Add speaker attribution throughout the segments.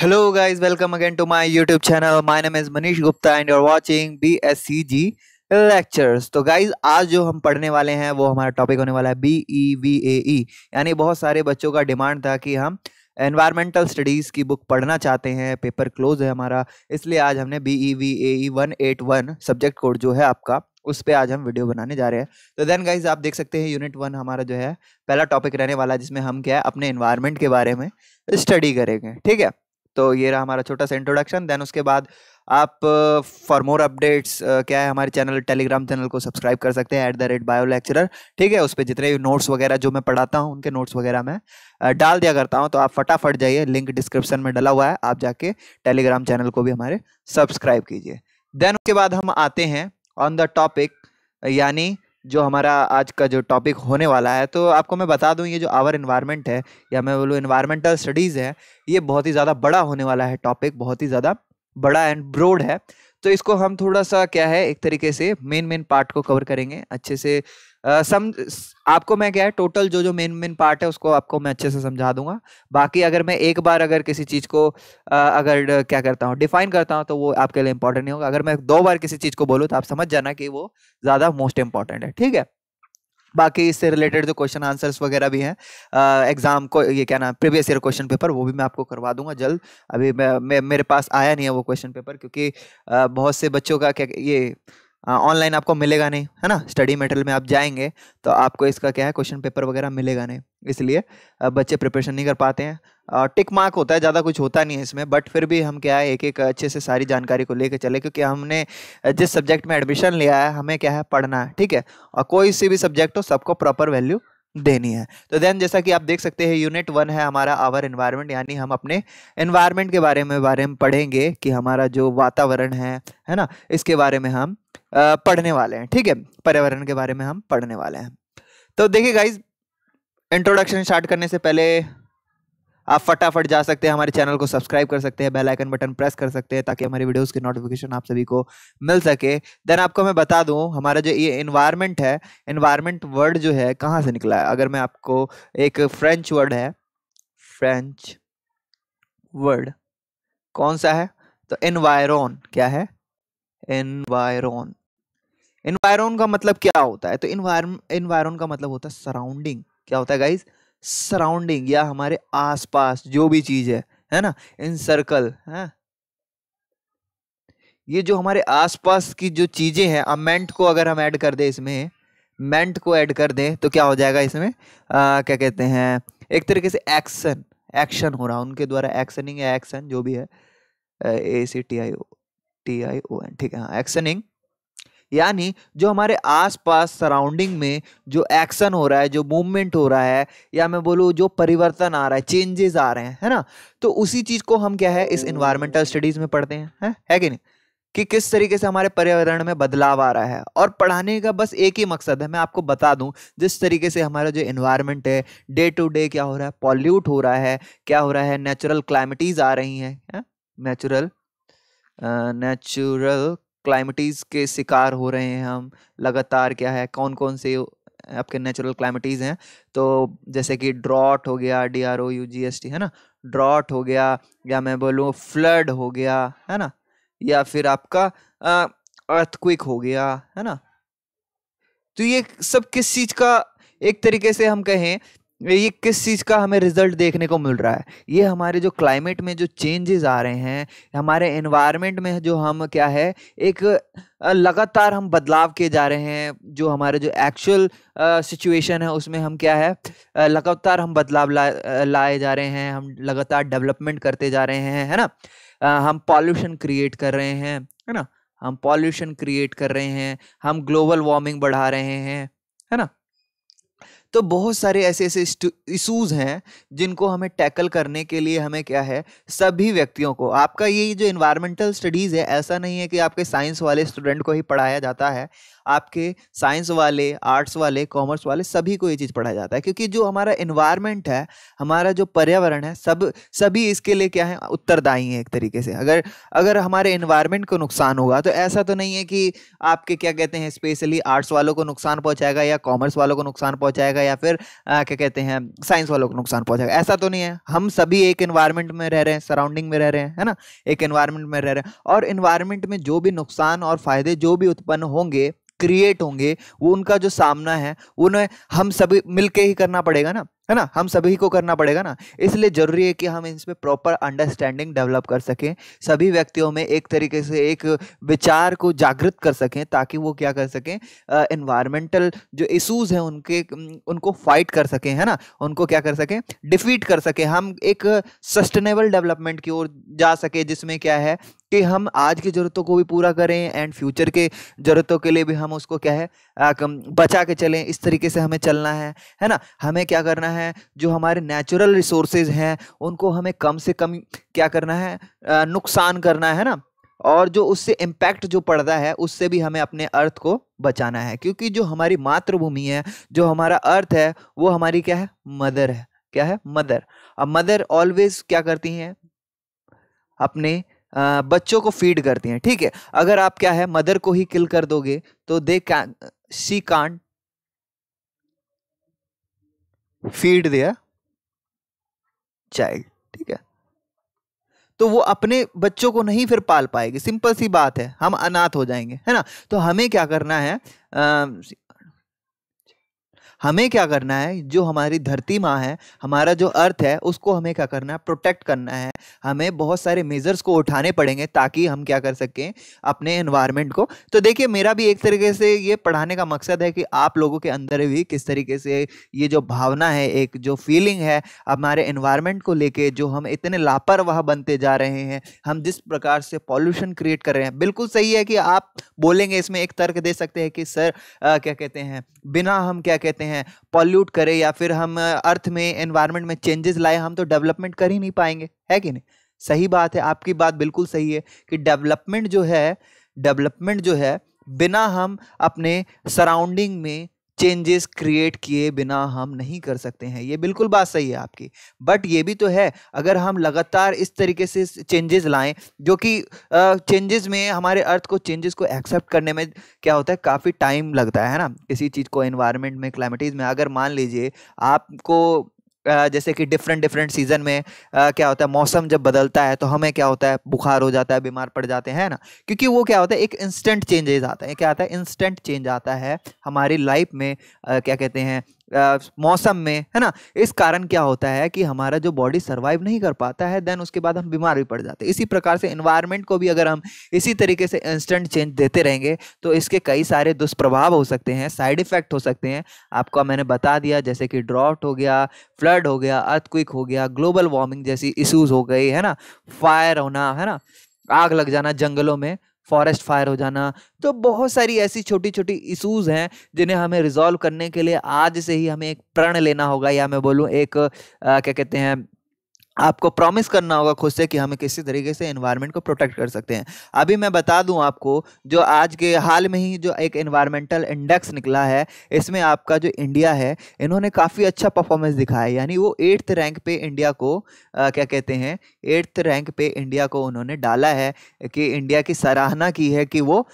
Speaker 1: Hello guys welcome again to my YouTube channel my name is Manish Gupta and you are watching BSCG lectures तो guys आज जो हम पढ़ने वाले हैं वो हमारा टॉपिक होने वाला है बी ई वी ए ई यानी बहुत सारे बच्चों का डिमांड था कि हम एनवायरमेंटल स्टडीज़ की बुक पढ़ना चाहते हैं पेपर क्लोज है हमारा इसलिए आज हमने B E V A E one eight one subject code जो है आपका उस पर आज हम वीडियो बनाने जा रहे हैं तो देन गाइज आप देख सकते हैं यूनिट वन हमारा जो है पहला टॉपिक रहने वाला है जिसमें हम क्या है अपने इन्वायरमेंट के बारे में स्टडी करेंगे ठीक है तो ये रहा हमारा छोटा सा इंट्रोडक्शन देन उसके बाद आप फॉर मोर अपडेट्स क्या है हमारे चैनल टेलीग्राम चैनल को सब्सक्राइब कर सकते हैं at the rate bio lecturer ठीक है उस पर जितने भी नोट्स वगैरह जो मैं पढ़ाता हूँ उनके नोट्स वगैरह मैं डाल दिया करता हूँ तो आप फटाफट जाइए लिंक डिस्क्रिप्शन में डला हुआ है आप जाके टेलीग्राम चैनल को भी हमारे सब्सक्राइब कीजिए देन उसके बाद हम आते हैं ऑन द टॉपिक यानी जो हमारा आज का जो टॉपिक होने वाला है तो आपको मैं बता दूं ये जो आवर इन्वायरमेंट है या मैं बोलूँ इन्वायरमेंटल स्टडीज़ है ये बहुत ही ज़्यादा बड़ा होने वाला है टॉपिक बहुत ही ज़्यादा बड़ा एंड ब्रोड है तो इसको हम थोड़ा सा क्या है एक तरीके से मेन मेन पार्ट को कवर करेंगे अच्छे से सम आपको मैं क्या है टोटल जो जो मेन मेन पार्ट है उसको आपको मैं अच्छे से समझा दूंगा बाकी अगर मैं एक बार अगर किसी चीज़ को अगर क्या करता हूँ डिफाइन करता हूँ तो वो आपके लिए इंपॉर्टेंट नहीं होगा अगर मैं दो बार किसी चीज़ को बोलूँ तो आप समझ जाना कि वो ज़्यादा मोस्ट इंपॉर्टेंट है ठीक है बाकी इससे रिलेटेड जो क्वेश्चन आंसर्स वगैरह भी हैं एग्जाम को ये क्या नाम प्रीवियस ईयर क्वेश्चन पेपर वो भी मैं आपको करवा दूंगा जल्द अभी मैं, मैं मेरे पास आया नहीं है वो क्वेश्चन पेपर क्योंकि आ, बहुत से बच्चों का क्या ये ऑनलाइन आपको मिलेगा नहीं है ना स्टडी मटेरियल में आप जाएंगे तो आपको इसका क्या है क्वेश्चन पेपर वगैरह मिलेगा नहीं इसलिए बच्चे प्रिपरेशन नहीं कर पाते हैं टिक मार्क होता है ज़्यादा कुछ होता नहीं है इसमें बट फिर भी हम क्या है एक एक अच्छे से सारी जानकारी को लेकर चले क्योंकि हमने जिस सब्जेक्ट में एडमिशन लिया है हमें क्या है पढ़ना है ठीक है और कोई सी भी सब्जेक्ट हो सबको प्रॉपर वैल्यू देनी है तो देन जैसा कि आप देख सकते हैं यूनिट वन है हमारा आवर इन्वायरमेंट यानी हम अपने इन्वायरमेंट के बारे में बारे में पढ़ेंगे कि हमारा जो वातावरण है है ना इसके बारे में हम पढ़ने वाले हैं ठीक है पर्यावरण के बारे में हम पढ़ने वाले हैं तो देखिए गाइज इंट्रोडक्शन स्टार्ट करने से पहले आप फटाफट जा सकते हैं हमारे चैनल को सब्सक्राइब कर सकते हैं बेल आइकन बटन प्रेस कर सकते हैं ताकि हमारी वीडियोस की नोटिफिकेशन आप सभी को मिल सके देन आपको मैं बता दूं हमारा जो ये इन्वायरमेंट है इन्वायरमेंट वर्ड जो है कहाँ से निकला है अगर मैं आपको एक फ्रेंच वर्ड है फ्रेंच वर्ड कौन सा है तो इन्वायरोन क्या है इन्वायरोन इन्वायरॉन का मतलब क्या होता है तो इन्वायरॉन का मतलब होता है सराउंडिंग क्या होता है गाइज सराउंडिंग या हमारे आसपास जो भी चीज है है ना इन सर्कल है ये जो हमारे आसपास की जो चीजें हैं अब मेंट को अगर हम ऐड कर दें इसमें मेंट को ऐड कर दें तो क्या हो जाएगा इसमें आ, क्या कहते हैं एक तरीके से एक्शन एक्शन हो रहा उनके द्वारा एक्शनिंग या एक्शन जो भी है A C T I O T I O N ठीक है हाँ एक्शनिंग यानी जो हमारे आसपास सराउंडिंग में जो एक्शन हो रहा है जो मूवमेंट हो रहा है या मैं बोलूँ जो परिवर्तन आ रहा है चेंजेस आ रहे हैं है ना तो उसी चीज़ को हम क्या है इस इन्वायरमेंटल स्टडीज़ में पढ़ते हैं है, है कि नहीं कि किस तरीके से हमारे पर्यावरण में बदलाव आ रहा है और पढ़ाने का बस एक ही मकसद है मैं आपको बता दूं जिस तरीके से हमारा जो इन्वायरमेंट है डे टू डे क्या हो रहा है पॉल्यूट हो रहा है क्या हो रहा है नेचुरल क्लाइमेटीज आ रही हैं नेचुरल नेचुरल क्लाइमेटीज़ के शिकार हो रहे हैं हम लगातार क्या है कौन कौन से आपके नेचुरल क्लाइमेटीज़ हैं तो जैसे कि ड्रॉट हो गया D R O U G S T है ना ड्रॉट हो गया या मैं बोलूँ फ्लड हो गया है ना या फिर आपका अर्थक्विक हो गया है ना तो ये सब किस चीज़ का एक तरीके से हम कहें ये किस चीज़ का हमें रिजल्ट देखने को मिल रहा है ये हमारे जो क्लाइमेट में जो चेंजेस आ रहे हैं हमारे एनवायरनमेंट में जो हम क्या है एक लगातार हम बदलाव किए जा रहे हैं जो हमारे जो एक्चुअल सिचुएशन है उसमें हम क्या है लगातार हम बदलाव ला लाए जा रहे हैं हम लगातार डेवलपमेंट करते जा रहे हैं है ना हम पॉल्यूशन क्रिएट कर रहे हैं है ना हम पॉल्यूशन क्रिएट कर रहे हैं हम ग्लोबल वार्मिंग बढ़ा रहे हैं है ना तो बहुत सारे ऐसे ऐसे इशूज़ हैं जिनको हमें टैकल करने के लिए हमें क्या है सभी व्यक्तियों को आपका ये जो इन्वायरमेंटल स्टडीज़ है ऐसा नहीं है कि आपके साइंस वाले स्टूडेंट को ही पढ़ाया जाता है आपके साइंस वाले आर्ट्स वाले कॉमर्स वाले सभी को ये चीज़ पढ़ाया जाता है क्योंकि जो हमारा इन्वायरमेंट है हमारा जो पर्यावरण है सब सभी इसके लिए क्या है उत्तरदायी है एक तरीके से अगर अगर हमारे इन्वायरमेंट को नुकसान होगा तो ऐसा तो नहीं है कि आपके क्या कहते हैं स्पेशली आर्ट्स वालों को नुकसान पहुँचाएगा या कॉमर्स वालों को नुकसान पहुँचाएगा या फिर आ, क्या कहते हैं साइंस वालों को नुकसान पहुँचाएगा ऐसा तो नहीं है हम सभी एक इन्वायरमेंट में रह रहे हैं सराउंडिंग में रह रहे हैं है ना एक इन्वायरमेंट में रह रहे हैं और इन्वायरमेंट में जो भी नुकसान और फ़ायदे जो भी उत्पन्न होंगे क्रिएट होंगे वो उनका जो सामना है उन्हें हम सभी मिलके ही करना पड़ेगा ना है ना हम सभी को करना पड़ेगा ना इसलिए जरूरी है कि हम इसमें प्रॉपर अंडरस्टैंडिंग डेवलप कर सकें सभी व्यक्तियों में एक तरीके से एक विचार को जागृत कर सकें ताकि वो क्या कर सकें इन्वायरमेंटल जो इशूज़ हैं उनके उनको फाइट कर सकें है ना उनको क्या कर सकें डिफीट कर सकें हम एक सस्टेनेबल डेवलपमेंट की ओर जा सके जिसमें क्या है कि हम आज की ज़रूरतों को भी पूरा करें एंड फ्यूचर के ज़रूरतों के लिए भी हम उसको क्या है बचा के चलें इस तरीके से हमें चलना है है ना हमें क्या करना है है जो हमारे नेचुरल रिसोर्सेज हैं उनको हमें कम से कम क्या करना है नुकसान करना है ना और जो उससे इम्पैक्ट जो पड़ता है उससे भी हमें अपने अर्थ को बचाना है क्योंकि जो हमारी मातृभूमि है जो हमारा अर्थ है वो हमारी क्या है मदर है क्या है मदर अब मदर ऑलवेज क्या करती हैं अपने बच्चों को फीड करती हैं ठीक है अगर आप क्या है मदर को ही किल कर दोगे तो they she can't feed their child ठीक है तो वो अपने बच्चों को नहीं फिर पाल पाएगी सिंपल सी बात है हम अनाथ हो जाएंगे है ना तो हमें क्या करना है आ, हमें क्या करना है जो हमारी धरती माँ है हमारा जो अर्थ है उसको हमें क्या करना है प्रोटेक्ट करना है हमें बहुत सारे मेजर्स को उठाने पड़ेंगे ताकि हम क्या कर सकें अपने इन्वायरमेंट को तो देखिए मेरा भी एक तरीके से ये पढ़ाने का मकसद है कि आप लोगों के अंदर भी किस तरीके से ये जो भावना है एक जो फीलिंग है हमारे इन्वायरमेंट को लेके जो हम इतने लापरवाह बनते जा रहे हैं हम जिस प्रकार से पॉल्यूशन क्रिएट कर रहे हैं बिल्कुल सही है कि आप बोलेंगे इसमें एक तर्क दे सकते हैं कि सर आ, क्या कहते हैं बिना हम क्या कहते हैं हैं पॉल्यूट करें या फिर हम अर्थ में एनवायरनमेंट में चेंजेस लाए हम तो डेवलपमेंट कर ही नहीं पाएंगे है कि नहीं सही बात है आपकी बात बिल्कुल सही है कि डेवलपमेंट जो है डेवलपमेंट जो है बिना हम अपने सराउंडिंग में चेंजेस क्रिएट किए बिना हम नहीं कर सकते हैं ये बिल्कुल बात सही है आपकी बट ये भी तो है अगर हम लगातार इस तरीके से चेंजेस लाएं जो कि चेंजेस में हमारे अर्थ को चेंजेस को एक्सेप्ट करने में क्या होता है काफ़ी टाइम लगता है ना किसी चीज़ को एनवायरनमेंट में क्लाइमेटीज़ में अगर मान लीजिए आपको जैसे कि डिफरेंट डिफरेंट सीज़न में क्या होता है मौसम जब बदलता है तो हमें क्या होता है बुखार हो जाता है बीमार पड़ जाते हैं ना क्योंकि वो क्या होता है एक इंस्टेंट चेंजेस आता है क्या आता है इंस्टेंट चेंज आता है हमारी लाइफ में क्या कहते हैं मौसम में है ना इस कारण क्या होता है कि हमारा जो बॉडी सर्वाइव नहीं कर पाता है देन उसके बाद हम बीमार भी पड़ जाते हैं इसी प्रकार से इन्वायरमेंट को भी अगर हम इसी तरीके से इंस्टेंट चेंज देते रहेंगे तो इसके कई सारे दुष्प्रभाव हो सकते हैं साइड इफेक्ट हो सकते हैं आपको मैंने बता दिया जैसे कि ड्रॉट हो गया फ्लड हो गया अर्थक्विक हो गया ग्लोबल वार्मिंग जैसी इशूज़ हो गई है ना फायर होना है ना आग लग जाना जंगलों में फॉरेस्ट फायर हो जाना तो बहुत सारी ऐसी छोटी छोटी इशूज़ हैं जिन्हें हमें रिजॉल्व करने के लिए आज से ही हमें एक प्रण लेना होगा या मैं बोलूँ एक आ, क्या कहते हैं आपको प्रॉमिस करना होगा खुद से कि हम किसी तरीके से इन्वायरमेंट को प्रोटेक्ट कर सकते हैं अभी मैं बता दूं आपको जो आज के हाल में ही जो एक इन्वायरमेंटल इंडेक्स निकला है इसमें आपका जो इंडिया है इन्होंने काफ़ी अच्छा परफॉर्मेंस दिखाया है यानी वो एट्थ रैंक पे इंडिया को आ, क्या कहते हैं एट्थ रैंक पे इंडिया को उन्होंने डाला है कि इंडिया की सराहना की है कि वो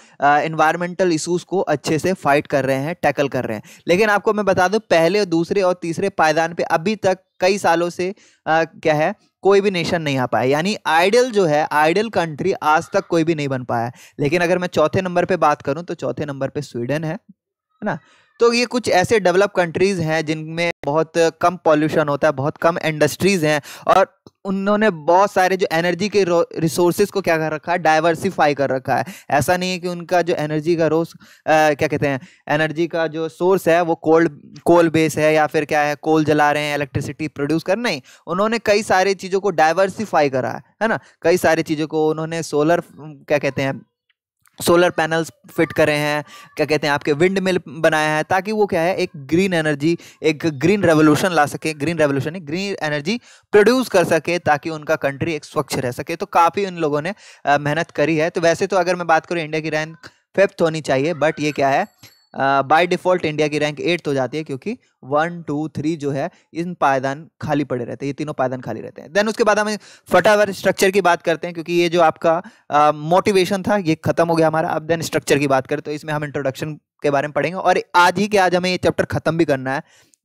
Speaker 1: इन्वायरमेंटल इशूज़ को अच्छे से फाइट कर रहे हैं टैकल कर रहे हैं लेकिन आपको मैं बता दूँ पहले दूसरे और तीसरे पायदान पर अभी तक कई सालों से आ, क्या है कोई भी नेशन नहीं आ पाया यानी आइडल जो है आइडल कंट्री आज तक कोई भी नहीं बन पाया लेकिन अगर मैं चौथे नंबर पे बात करूं तो चौथे नंबर पे स्वीडन है है ना तो ये कुछ ऐसे डेवलप कंट्रीज़ हैं जिनमें बहुत कम पॉल्यूशन होता है बहुत कम इंडस्ट्रीज़ हैं और उन्होंने बहुत सारे जो एनर्जी के रिसोर्सेज को क्या कर रखा है डाइवर्सिफाई कर रखा है ऐसा नहीं है कि उनका जो एनर्जी का रोस क्या कहते हैं एनर्जी का जो सोर्स है वो कोल्ड कोल बेस है या फिर क्या है कोल जला रहे हैं इलेक्ट्रिसिटी प्रोड्यूस कर नहीं उन्होंने कई सारी चीज़ों को डाइवर्सिफाई करा है है ना कई सारी चीज़ों को उन्होंने सोलर क्या कहते हैं सोलर पैनल्स फिट करे हैं क्या कहते हैं आपके विंड मिल बनाया है ताकि वो क्या है एक ग्रीन एनर्जी एक ग्रीन रेवोल्यूशन ला सके green revolution green energy produce कर सके ताकि उनका कंट्री एक स्वच्छ रह सके तो काफ़ी उन लोगों ने मेहनत करी है तो वैसे तो अगर मैं बात करूँ इंडिया की रैंक फिफ्थ होनी चाहिए बट ये क्या है बाय डिफॉल्ट इंडिया की रैंक एट्थ हो जाती है क्योंकि वन टू थ्री जो है इन पायदान खाली पड़े रहते हैं ये तीनों पायदान खाली रहते हैं देन उसके बाद हमें फटाफट स्ट्रक्चर की बात करते हैं क्योंकि ये जो आपका मोटिवेशन uh, था ये खत्म हो गया हमारा अब देन स्ट्रक्चर की बात करें तो इसमें हम इंट्रोडक्शन के बारे में पढ़ेंगे और आज ही के आज हमें ये चैप्टर खत्म भी करना है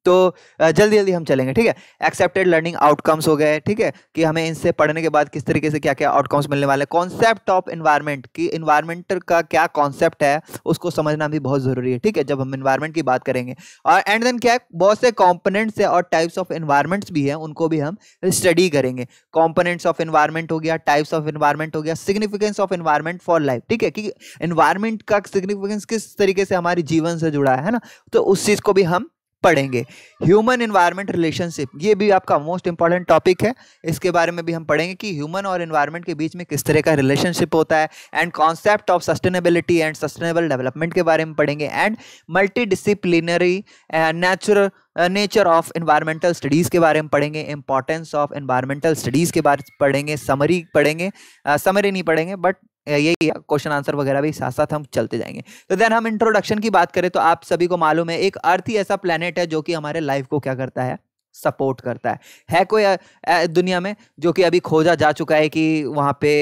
Speaker 1: तो जल्दी जल्दी हम चलेंगे ठीक है एक्सेप्टेड लर्निंग आउटकम्स हो गए ठीक है कि हमें इनसे पढ़ने के बाद किस तरीके से क्या क्या आउटकम्स मिलने वाले हैं कॉन्सेप्ट ऑफ इन्वायरमेंट कि इन्वायरमेंट का क्या कॉन्सेप्ट है उसको समझना भी बहुत ज़रूरी है ठीक है जब हम इन्वायरमेंट की बात करेंगे और एंड देन क्या है बहुत से कॉम्पोनेंट्स है और टाइप्स ऑफ इन्वायरमेंट्स भी हैं उनको भी हम स्टडी करेंगे कॉम्पोनेंट्स ऑफ इन्वायरमेंट हो गया टाइप्स ऑफ इन्वायरमेंट हो गया significance of environment for life ठीक है कि इन्वायरमेंट का सिग्निफिकेंस किस तरीके से हमारे जीवन से जुड़ा है ना तो उस चीज़ को भी हम पढ़ेंगे ह्यूमन इन्वायरमेंट रिलेशनशिप ये भी आपका मोस्ट इंपॉर्टेंट टॉपिक है इसके बारे में भी हम पढ़ेंगे कि ह्यूमन और इन्वायरमेंट के बीच में किस तरह का रिलेशनशिप होता है and concept of sustainability and sustainable development के बारे में पढ़ेंगे and multi disciplinary natural nature of environmental studies के बारे में पढ़ेंगे इंपॉर्टेंस ऑफ इन्वायरमेंटल स्टडीज़ के बारे में पढ़ेंगे समरी पढ़ेंगे समरी uh, नहीं पढ़ेंगे बट यही क्वेश्चन आंसर वगैरह भी साथ साथ हम चलते जाएंगे तो देन हम इंट्रोडक्शन की बात करें तो आप सभी को मालूम है एक अर्थ ही ऐसा प्लानट है जो कि हमारे लाइफ को क्या करता है सपोर्ट करता है है कोई दुनिया में जो कि अभी खोजा जा चुका है कि वहाँ पे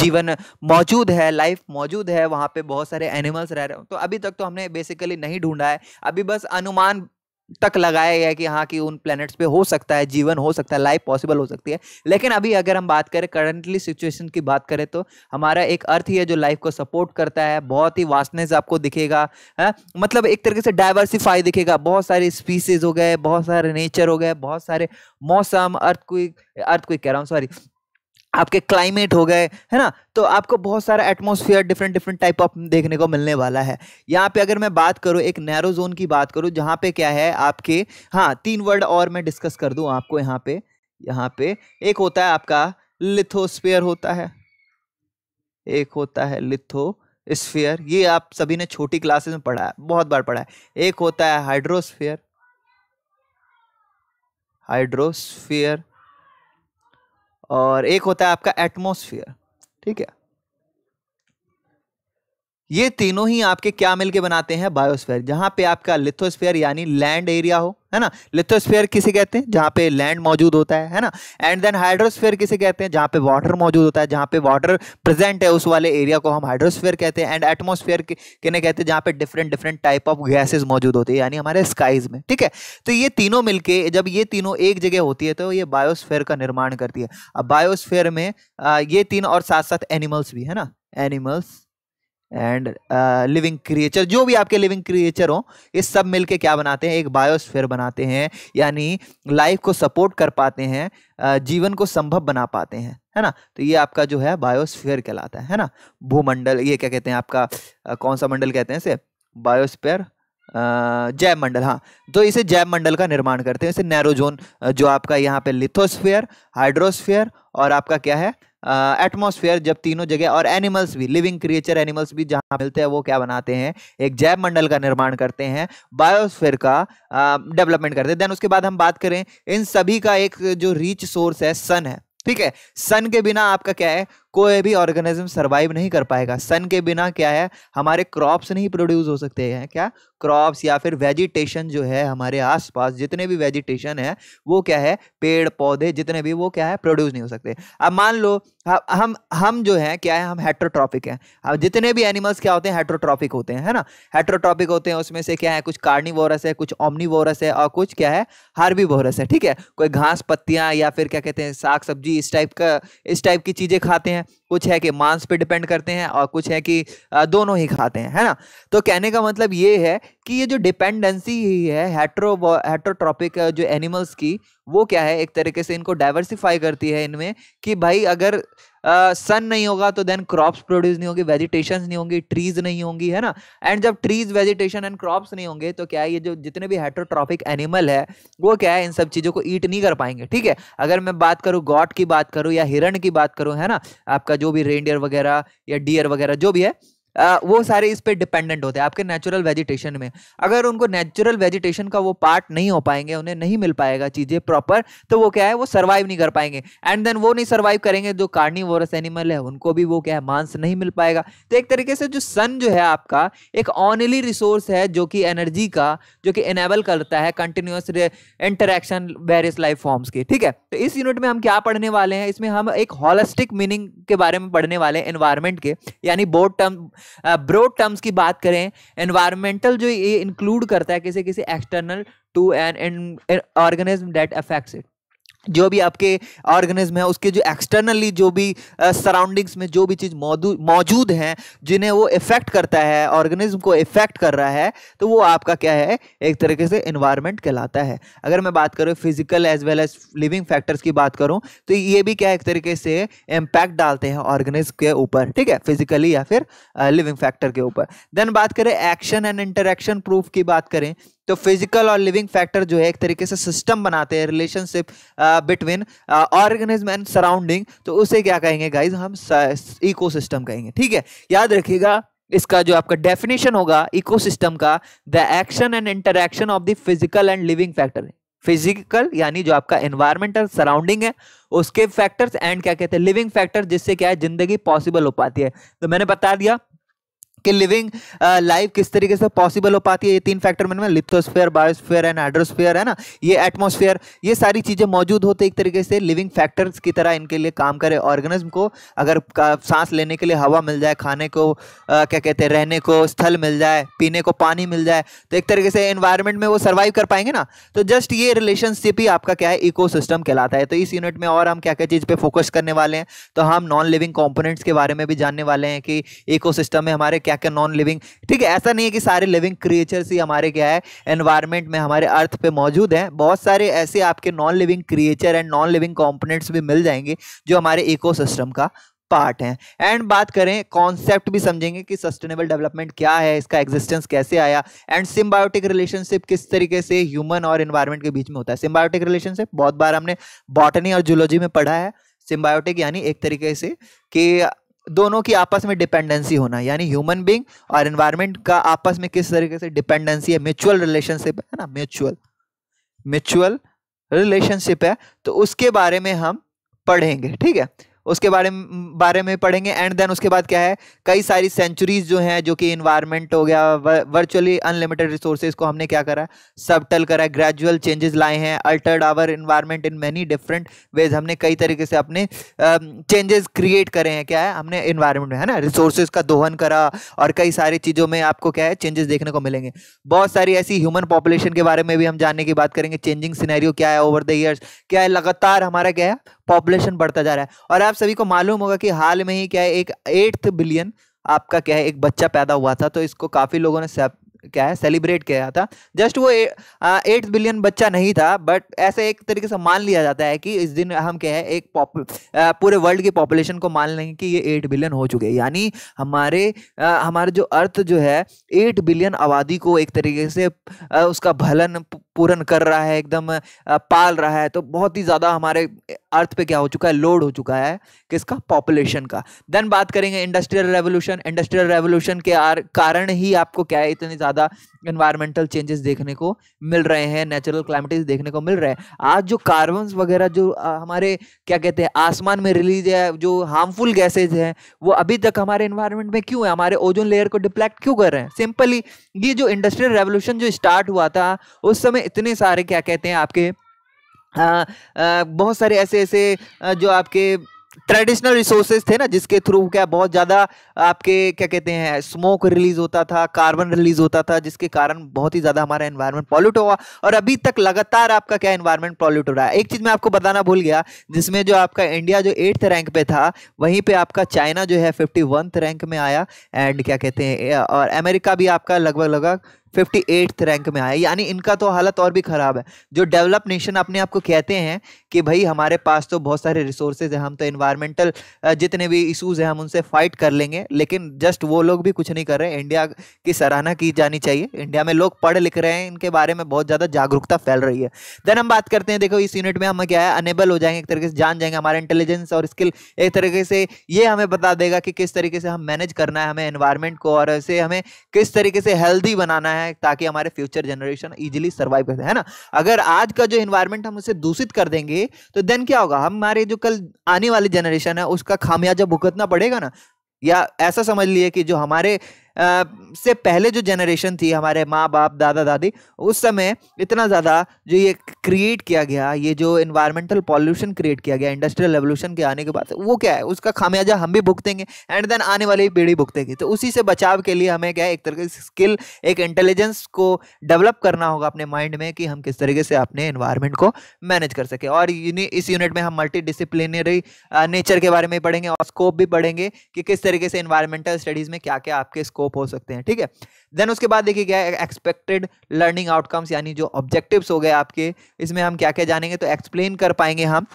Speaker 1: जीवन मौजूद है लाइफ मौजूद है वहाँ पे बहुत सारे एनिमल्स रह रहे हो तो अभी तक तो हमने बेसिकली नहीं ढूंढा है अभी बस अनुमान तक लगाया गया कि हाँ कि उन प्लैनेट्स पे हो सकता है जीवन हो सकता है लाइफ पॉसिबल हो सकती है लेकिन अभी अगर हम बात करें करंटली सिचुएशन की बात करें तो हमारा एक अर्थ ही है जो लाइफ को सपोर्ट करता है बहुत ही वास्टनेस आपको दिखेगा है हाँ? मतलब एक तरीके से डाइवर्सिफाई दिखेगा बहुत सारी स्पीसीज हो गए बहुत सारे नेचर हो गए बहुत सारे मौसम अर्थ कोई अर्थ कोई कह रहा हूँ सॉरी आपके क्लाइमेट हो गए है ना तो आपको बहुत सारा atmosphere different different type of देखने को मिलने वाला है यहाँ पे अगर मैं बात करूँ एक नैरो जोन की बात करूँ जहाँ पे क्या है आपके हाँ तीन वर्ड और मैं डिस्कस कर दूँ आपको यहाँ पे यहाँ पे एक होता है आपका लिथोस्फियर होता है एक होता है लिथो स्फियर ये आप सभी ने छोटी क्लासेस में पढ़ा है बहुत बार पढ़ा है एक होता है हाइड्रोस्फियर हाइड्रोस्फियर और एक होता है आपका एटमोसफियर ठीक है ये तीनों ही आपके क्या मिलके बनाते हैं बायोस्फेयर जहां पे आपका लिथोस्फेयर यानी लैंड एरिया हो है ना लिथोस्फेयर किसे कहते हैं जहाँ पे लैंड मौजूद होता है है ना एंड देन हाइड्रोस्फेयर किसे कहते हैं जहाँ पे वाटर मौजूद होता है जहाँ पे वाटर प्रेजेंट है उस वाले एरिया को हम हाइड्रोस्फेयर कहते हैं एंड एटमोस्फेयर किन्हें कहते हैं जहाँ पे different different type of gases मौजूद होती है यानी हमारे स्काईज में ठीक है तो ये तीनों मिलकर जब ये तीनों एक जगह होती है तो ये बायोस्फेयर का निर्माण करती है अब बायोस्फेयर में ये तीन और साथ साथ एनिमल्स भी है ना एनिमल्स एंड लिविंग क्रिएचर जो भी आपके लिविंग क्रिएचर हो ये सब मिलके क्या बनाते हैं एक बायोस्फेयर बनाते हैं यानी लाइफ को सपोर्ट कर पाते हैं uh, जीवन को संभव बना पाते हैं है ना तो ये आपका जो है बायोस्फेयर कहलाता है है ना भूमंडल ये क्या कहते हैं आपका uh, कौन सा मंडल कहते हैं इसे बायोस्फेयर uh, जैव मंडल हाँ तो इसे जैव मंडल का निर्माण करते हैं इसे नैरोजोन uh, जो आपका यहाँ पे लिथोस्फेयर हाइड्रोस्फेयर और आपका क्या है एटमॉस्फेयर जब तीनों जगह और एनिमल्स भी लिविंग क्रिएचर एनिमल्स भी जहाँ मिलते हैं वो क्या बनाते हैं एक जैव मंडल का निर्माण करते हैं बायोस्फेयर का डेवलपमेंट करते हैं देन उसके बाद हम बात करें इन सभी का एक जो रीच सोर्स है सन है ठीक है सन के बिना आपका क्या है कोई भी ऑर्गेनिज्म सर्वाइव नहीं कर पाएगा सन के बिना क्या है हमारे क्रॉप्स नहीं प्रोड्यूस हो सकते हैं क्या क्रॉप्स या फिर वेजिटेशन जो है हमारे आसपास जितने भी वेजिटेशन है वो क्या है पेड़ पौधे जितने भी वो क्या है प्रोड्यूस नहीं हो सकते अब मान लो हम हम जो है क्या है हम हेट्रोट्रॉपिक हैं अब जितने भी एनिमल्स क्या होते हैं हेट्रोट्रॉपिक होते हैं है ना हेट्रोट्रॉपिक होते हैं उसमें से क्या है कुछ कार्निवोरस है कुछ ओमनीवोरस है और कुछ क्या है हार्बीवोरस है ठीक है कोई घास पत्तियाँ या फिर क्या कहते हैं साग सब्जी इस टाइप का इस टाइप की चीज़ें खाते हैं कुछ है कि मांस पे डिपेंड करते हैं और कुछ है कि दोनों ही खाते हैं है ना तो कहने का मतलब ये है कि ये जो डिपेंडेंसी ही है हेट्रो हेट्रोट्रॉपिक जो एनिमल्स की वो क्या है एक तरीके से इनको डाइवर्सिफाई करती है इनमें कि भाई अगर सन uh, नहीं होगा तो देन क्रॉप्स प्रोड्यूस नहीं होगी वेजिटेशन नहीं होंगी ट्रीज नहीं होंगी है ना एंड जब ट्रीज वेजिटेशन एंड क्रॉप्स नहीं होंगे तो क्या है ये जो जितने भी हेट्रोट्रॉफिक एनिमल है वो क्या है इन सब चीज़ों को ईट नहीं कर पाएंगे ठीक है अगर मैं बात करूँ गॉड की बात करूँ या हिरण की बात करूँ है ना आपका जो भी रेंडियर वगैरह या डियर वगैरह जो भी है वो सारे इस पर डिपेंडेंट होते हैं आपके नेचुरल वेजिटेशन में अगर उनको नेचुरल वेजिटेशन का वो पार्ट नहीं हो पाएंगे उन्हें नहीं मिल पाएगा चीज़ें प्रॉपर तो वो क्या है वो सर्वाइव नहीं कर पाएंगे एंड देन वो नहीं सर्वाइव करेंगे जो कार्निवोरस एनिमल है उनको भी वो क्या है मांस नहीं मिल पाएगा तो एक तरीके से जो सन जो है आपका एक ऑनली रिसोर्स है जो कि एनर्जी का जो कि इनेबल करता है continuous interaction various life forms की ठीक है तो इस यूनिट में हम क्या पढ़ने वाले हैं इसमें हम एक हॉलिस्टिक मीनिंग के बारे में पढ़ने वाले हैं एनवायरमेंट के यानी बोर्ड टर्म ब्रोड टर्म्स की बात करें एनवायरमेंटल जो ये इंक्लूड करता है किसी किसी external to an organism that affects it जो भी आपके ऑर्गेनिज्म है उसके जो एक्सटर्नली जो भी सराउंडिंग्स uh, में जो भी चीज़ मौजूद हैं जिन्हें वो इफेक्ट करता है ऑर्गेनिज्म को इफेक्ट कर रहा है तो वो आपका क्या है एक तरीके से इन्वायरमेंट कहलाता है अगर मैं बात करूँ physical as well as living factors की बात करूँ तो ये भी क्या एक तरीके से इम्पैक्ट डालते हैं ऑर्गेनिज्म के ऊपर ठीक है फिजिकली या फिर लिविंग uh, फैक्टर के ऊपर देन बात करें एक्शन एंड इंटरेक्शन प्रूफ की बात करें तो फिजिकल और लिविंग फैक्टर जो है एक तरीके से सिस्टम बनाते हैं relationship between organism and surrounding तो उसे क्या कहेंगे गाइज हम इको कहेंगे ठीक है याद रखिएगा इसका जो आपका डेफिनेशन होगा इकोसिस्टम का the action and interaction of the physical and living factor physical यानी जो आपका एनवायरमेंटल सराउंडिंग है उसके फैक्टर्स एंड क्या कहते हैं लिविंग फैक्टर जिससे क्या है जिंदगी पॉसिबल हो पाती है तो मैंने बता दिया कि लिविंग लाइफ uh, किस तरीके से पॉसिबल हो पाती है ये तीन फैक्टर मैंने लिथोस्फेयर बायोस्फेयर एंड हाइड्रोस्फेयर है ना ये एटमोस्फेयर ये सारी चीज़ें मौजूद होते एक तरीके से लिविंग फैक्टर्स की तरह इनके लिए काम करे ऑर्गेनिज्म को अगर uh, सांस लेने के लिए हवा मिल जाए खाने को आ, uh, क्या कहते हैं रहने को स्थल मिल जाए पीने को पानी मिल जाए तो एक तरीके से इन्वायरमेंट में वो सर्वाइव कर पाएंगे ना तो जस्ट ये रिलेशनशिप ही आपका क्या है इको कहलाता है तो इस यूनिट में और हम क्या क्या चीज़ पर फोकस करने वाले हैं तो हम नॉन लिविंग कॉम्पोनेंट्स के बारे में भी जानने वाले हैं कि इको में हमारे क्या क्या क्या नॉन लिविंग ठीक है ऐसा नहीं है कि सारे लिविंग क्रिएचर्स ही हमारे क्या है एनवायरमेंट में हमारे अर्थ पे मौजूद हैं बहुत सारे ऐसे आपके non living creature and non living components भी मिल जाएंगे जो हमारे इको का पार्ट हैं एंड बात करें कॉन्सेप्ट भी समझेंगे कि सस्टेनेबल डेवलपमेंट क्या है इसका एग्जिस्टेंस कैसे आया एंड सिम्बायोटिक रिलेशनशिप किस तरीके से ह्यूमन और इन्वायरमेंट के बीच में होता है सिम्बायोटिक रिलेशनशिप बहुत बार हमने बॉटनी और जूलॉजी में पढ़ा है सिम्बायोटिक यानी एक तरीके से कि दोनों की आपस में डिपेंडेंसी होना यानी ह्यूमन बींग और एनवायरमेंट का आपस में किस तरीके से डिपेंडेंसी है म्यूचुअल रिलेशनशिप है ना म्यूचुअल म्यूचुअल रिलेशनशिप है तो उसके बारे में हम पढ़ेंगे ठीक है उसके बारे में बारे में पढ़ेंगे एंड देन उसके बाद क्या है कई सारी सेंचुरीज जो हैं जो कि इन्वायरमेंट हो गया वर्चुअली अनलिमिटेड रिसोर्सेज को हमने क्या करा सबटल करा ग्रेजुअल चेंजेस लाए हैं altered our environment in many different ways हमने कई तरीके से अपने चेंजेस क्रिएट करे हैं क्या है हमने इन्वायरमेंट में है ना रिसोर्सेज का दोहन करा और कई सारी चीज़ों में आपको क्या है चेंजेस देखने को मिलेंगे बहुत सारी ऐसी ह्यूमन पॉपुलेशन के बारे में भी हम जानने की बात करेंगे चेंजिंग सीनैरियो क्या है ओवर द ईयर्स क्या है लगातार हमारा क्या है पॉपुलेशन बढ़ता जा रहा है और आप सभी को मालूम होगा कि हाल में ही क्या है एक एट्थ बिलियन आपका क्या है एक बच्चा पैदा हुआ था तो इसको काफ़ी लोगों ने क्या है सेलिब्रेट किया था जस्ट वो एट बिलियन बच्चा नहीं था बट ऐसे एक तरीके से मान लिया जाता है कि इस दिन हम क्या है एक आ, पूरे वर्ल्ड की पॉपुलेशन को मान लेंगे कि ये एट बिलियन हो चुके हैं यानी हमारे आ, हमारे जो अर्थ जो है एट बिलियन आबादी को एक तरीके से आ, उसका भलन पूर्ण कर रहा है एकदम पाल रहा है तो बहुत ही ज़्यादा हमारे अर्थ पे क्या हो चुका है लोड हो चुका है किसका पॉपुलेशन का देन बात करेंगे इंडस्ट्रियल रेवोल्यूशन इंडस्ट्रियल रेवोल्यूशन के आर, कारण ही आपको क्या है इतने ज़्यादा इन्वायरमेंटल चेंजेस देखने को मिल रहे हैं नेचुरल क्लाइमेटिस देखने को मिल रहे हैं आज जो कार्बन वगैरह जो हमारे क्या कहते हैं आसमान में रिलीज है जो हार्मफुल गैसेज हैं वो अभी तक हमारे इन्वायरमेंट में क्यों है हमारे ओजोन लेयर को डिप्लेक्ट क्यों कर रहे हैं सिंपली ये जो इंडस्ट्रियल रेवोल्यूशन जो स्टार्ट हुआ था उस समय इतने सारे क्या कहते हैं आपके आ, आ, बहुत सारे ऐसे ऐसे जो आपके ट्रेडिशनल रिसोर्सेज थे ना जिसके थ्रू क्या बहुत ज़्यादा आपके क्या कहते हैं स्मोक रिलीज होता था कार्बन रिलीज होता था जिसके कारण बहुत ही ज़्यादा हमारा एनवायरनमेंट पॉल्यूट हुआ और अभी तक लगातार आपका क्या एनवायरनमेंट पॉल्यूट हो रहा है एक चीज़ मैं आपको बताना भूल गया जिसमें जो आपका इंडिया जो एट्थ रैंक पे था वहीं पर आपका चाइना जो है फिफ्टी रैंक में आया एंड क्या कहते हैं और अमेरिका भी आपका लगभग लगभग फिफ्टी एट्थ रैंक में आए यानी इनका तो हालत और भी ख़राब है जो डेवलप नेशन अपने आप को कहते हैं कि भाई हमारे पास तो बहुत सारे रिसोर्सेज हैं हम तो इन्वायरमेंटल जितने भी इशूज़ हैं हम उनसे फ़ाइट कर लेंगे लेकिन जस्ट वो लोग भी कुछ नहीं कर रहे इंडिया की सराहना की जानी चाहिए इंडिया में लोग पढ़ लिख रहे हैं इनके बारे में बहुत ज़्यादा जागरूकता फैल रही है देन हम बात करते हैं देखो इस यूनिट में हम क्या है अनेबल हो जाएंगे एक तरीके से जान जाएंगे हमारा इंटेलिजेंस और स्किल एक तरीके से ये हमें बता देगा कि किस तरीके से हम मैनेज करना है हमें एनवायरमेंट को और ऐसे हमें किस तरीके से हेल्दी बनाना है है ताकि हमारे फ्यूचर जनरेशन इजिली सर्वाइव करते है ना अगर आज का जो इन्वायरमेंट हम उसे दूषित कर देंगे तो देन क्या होगा हमारे जो कल आने वाली जनरेशन है उसका खामियाजा भुगतना पड़ेगा ना या ऐसा समझ लिए कि जो हमारे से पहले जो जनरेशन थी हमारे माँ बाप दादा दादी उस समय इतना ज़्यादा जो ये क्रिएट किया गया ये जो इन्वायरमेंटल पॉल्यूशन क्रिएट किया गया इंडस्ट्रियल रेवोल्यूशन के आने के बाद वो क्या है उसका खामियाजा हम भी भुगतेंगे एंड देन आने वाली पीढ़ी भुगतेगी तो उसी से बचाव के लिए हमें क्या है एक तरह से स्किल एक इंटेलिजेंस को डेवलप करना होगा अपने माइंड में कि हम किस तरीके से अपने इन्वायरमेंट को मैनेज कर सकें और इस यूनिट में हम मल्टी डिसिप्लिनरी नेचर के बारे में पढ़ेंगे और स्कोप भी पढ़ेंगे कि किस तरीके से इन्वायरमेंटल स्टडीज़ में क्या क्या आपके स्कोप स्कोप हो सकते हैं ठीक है देन उसके बाद देखिए क्या एक्सपेक्टेड लर्निंग आउटकम्स यानी जो ऑब्जेक्टिव्स हो गए आपके इसमें हम क्या क्या जानेंगे तो एक्सप्लेन कर पाएंगे हम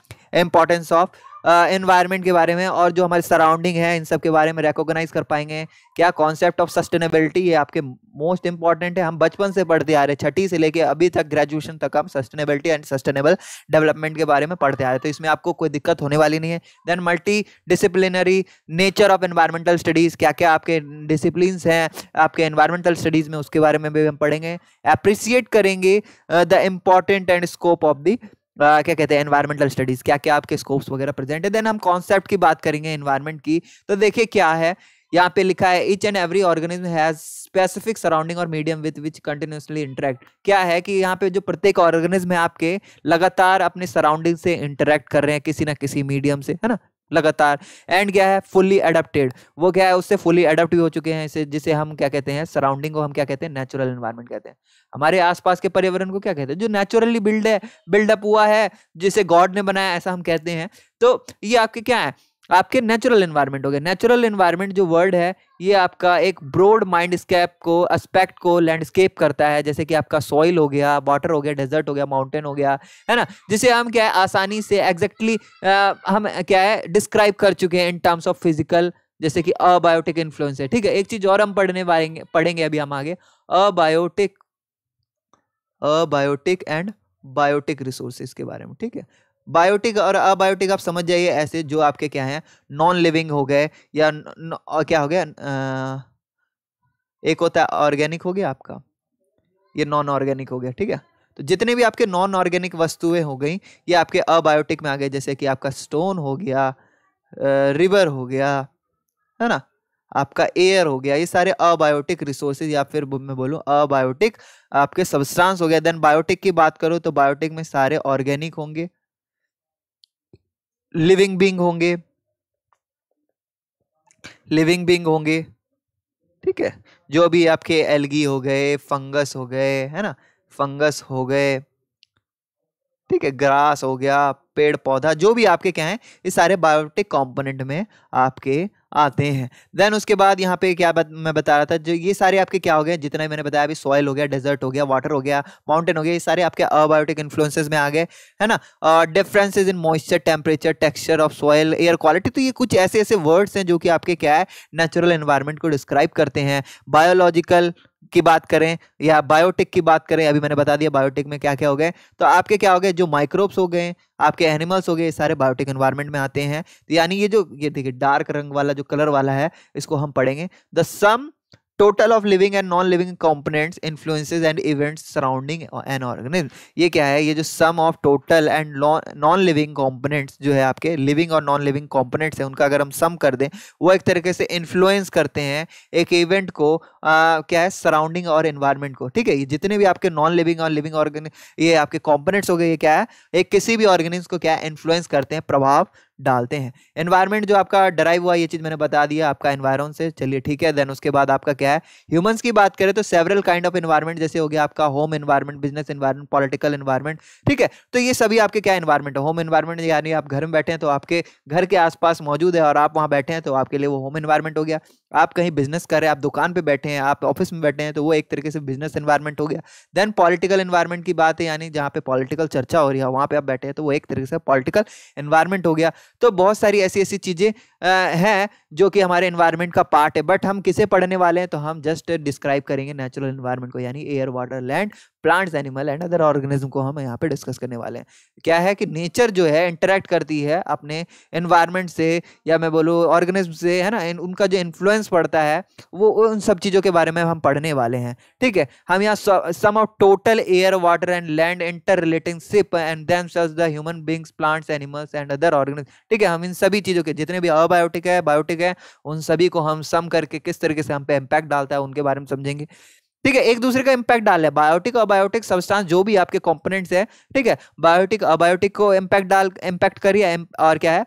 Speaker 1: इंपॉर्टेंस ऑफ इन्वायरमेंट के बारे में और जो हमारे सराउंडिंग है इन सब के बारे में रिकोगनाइज कर पाएंगे क्या कॉन्सेप्ट ऑफ सस्टेनेबिलिटी है आपके मोस्ट इंपॉर्टेंट है हम बचपन से पढ़ते आ रहे हैं छठी से लेके अभी तक ग्रेजुएशन तक हम सस्टेनेबिलिटी एंड सस्टेनेबल डेवलपमेंट के बारे में पढ़ते आ रहे तो इसमें आपको कोई दिक्कत होने वाली नहीं है then multi disciplinary nature of environmental studies क्या क्या आपके डिसिप्लिन हैं आपके एन्वायरमेंटल स्टडीज़ में उसके बारे में भी हम पढ़ेंगे अप्रिसिएट करेंगे the important and scope of the uh, क्या कहते हैं एनवायरमेंटल स्टडीज क्या क्या आपके स्कोप्स वगैरह प्रेजेंट है देन हम कॉन्सेप्ट की बात करेंगे एनवायरमेंट की तो देखिए क्या है यहाँ पे लिखा है each and every organism has specific surrounding और medium with which continuously interact क्या है कि यहाँ पे जो प्रत्येक ऑर्गेनिज्म है आपके लगातार अपने सराउंडिंग से इंटरेक्ट कर रहे हैं किसी ना किसी मीडियम से है ना लगातार एंड क्या है फुली अडेप्टेड वो क्या है उससे फुली अडेप्ट हो चुके हैं इसे जिसे हम क्या कहते हैं सराउंडिंग को हम क्या कहते हैं नेचुरल एनवायरमेंट कहते हैं हमारे आसपास के पर्यावरण को क्या कहते हैं जो नेचुरली बिल्ड है बिल्डअप हुआ है जिसे गॉड ने बनाया ऐसा हम कहते हैं तो ये आपके क्या है आपके नेचुरल इन्वायरमेंट हो गया नेचुरल इन्वायरमेंट जो वर्ड है ये आपका एक ब्रॉड माइंडस्केप को एस्पेक्ट को लैंडस्केप करता है जैसे कि आपका सॉइल हो गया वाटर हो गया डेजर्ट हो गया माउंटेन हो गया है ना जिसे हम क्या है आसानी से एग्जैक्टली exactly, हम क्या है डिस्क्राइब कर चुके हैं इन टर्म्स ऑफ फिजिकल जैसे कि अबायोटिक इन्फ्लुएंस है ठीक है एक चीज और हम पढ़ने वाले पढ़ेंगे अभी हम आगे abiotic abiotic and biotic resources के बारे में ठीक है बायोटिक और अबायोटिक आप समझ जाइए ऐसे जो आपके क्या हैं नॉन लिविंग हो गए या न, न, क्या हो गया एक होता है ऑर्गेनिक हो गया आपका ये नॉन ऑर्गेनिक हो गया ठीक है तो जितने भी आपके नॉन ऑर्गेनिक वस्तुएं हो गई ये आपके अबायोटिक में आ गए जैसे कि आपका स्टोन हो गया रिवर हो गया है ना आपका एयर हो गया ये सारे अबायोटिक रिसोर्सेज या फिर मैं बोलूँ अबायोटिक आपके सबस्टांस हो गया देन बायोटिक की बात करो तो बायोटिक में सारे ऑर्गेनिक होंगे लिविंग बींग होंगे लिविंग बींग होंगे ठीक है जो भी आपके एलगी हो गए फंगस हो गए है ना फंगस हो गए ठीक है ग्रास हो गया पेड़ पौधा जो भी आपके क्या है ये सारे बायोटिक कंपोनेंट में आपके आते हैं देन उसके बाद यहाँ पे क्या बत, मैं बता रहा था जो ये सारे आपके क्या हो गए जितना मैंने बताया अभी सॉयल हो गया डेजर्ट हो गया वाटर हो गया माउंटेन हो गया ये सारे आपके अबायोटिक इन्फ्लुएंसेस में आ गए है ना differences in moisture temperature texture of soil air quality तो ये कुछ ऐसे ऐसे वर्ड्स हैं जो कि आपके क्या है नेचुरल इन्वायरमेंट को डिस्क्राइब करते हैं बायोलॉजिकल की बात करें या बायोटिक की बात करें अभी मैंने बता दिया बायोटिक में क्या क्या हो गए तो आपके क्या हो गए जो माइक्रोब्स हो गए आपके एनिमल्स हो गए ये सारे बायोटिक इन्वायरमेंट में आते हैं तो यानी ये जो ये देखिए डार्क रंग वाला जो कलर वाला है इसको हम पढ़ेंगे the sum total of living and non living components influences and events surrounding an organism ये क्या है ये जो sum of total and non living components जो है आपके लिविंग और नॉन लिविंग कॉम्पोनेंट्स है उनका अगर हम सम कर दें वो एक तरीके से इन्फ्लुएंस करते हैं एक इवेंट को आ, क्या है सराउंडिंग और इन्वायरमेंट को ठीक है ये जितने भी आपके नॉन लिविंग और लिविंग ऑर्गेनिक ये आपके कॉम्पोनेंट्स हो गए ये क्या है एक किसी भी ऑर्गेनिज्म को क्या है इन्फ्लुएंस करते हैं प्रभाव डालते हैं एनवायरमेंट जो आपका डराइव हुआ ये चीज़ मैंने बता दिया आपका एनवायरमेंट से चलिए ठीक है देन उसके बाद आपका क्या है ह्यूमंस की बात करें तो सेवरल काइंड ऑफ एनवायरमेंट जैसे हो गया आपका home environment business environment political environment ठीक है तो ये सभी आपके क्या एनवायरमेंट है होम एनवायरमेंट यानी आप घर में बैठे हैं तो आपके घर के आसपास मौजूद है और आप वहाँ बैठे हैं तो आपके लिए वो होम एनवायरमेंट हो गया आप कहीं बिजनेस कर रहे हैं आप दुकान पे बैठे हैं आप ऑफिस में बैठे हैं तो वो एक तरीके से बिजनेस इन्वायरमेंट हो गया देन पॉलिटिकल इन्वायरमेंट की बात है यानी जहाँ पे पॉलिटिकल चर्चा हो रही है वहाँ पे आप बैठे हैं तो वो एक तरीके से पॉलिटिकल इन्वायरमेंट हो गया तो बहुत सारी ऐसी ऐसी चीज़ें हैं जो कि हमारे इन्वायरमेंट का पार्ट है बट हम किसे पढ़ने वाले हैं तो हम जस्ट डिस्क्राइब करेंगे नेचुरल इन्वायरमेंट को यानी air water land plants animal and other organism को हम यहाँ पे डिस्कस करने वाले हैं क्या है कि नेचर जो है इंटरेक्ट करती है अपने एनवायरनमेंट से या मैं बोलूँ ऑर्गेनिज्म से है ना इन, उनका जो इन्फ्लुएंस पड़ता है वो उन सब चीज़ों के बारे में हम पढ़ने वाले हैं ठीक है हम यहाँ sum of total air water and land interrelationship and them the human beings plants animals and other organism ठीक है हम इन सभी चीज़ों के जितने भी अबायोटिक है बायोटिक है उन सभी को हम सम करके किस तरीके से हम पे इम्पैक्ट डालता है उनके बारे में समझेंगे ठीक है एक दूसरे का इम्पैक्ट डाल है बायोटिक और बायोटिक सब्सटेंस जो भी आपके कंपोनेंट्स है ठीक है बायोटिक अबायोटिक को इम्पैक्ट डाल इम्पैक्ट करिए और क्या है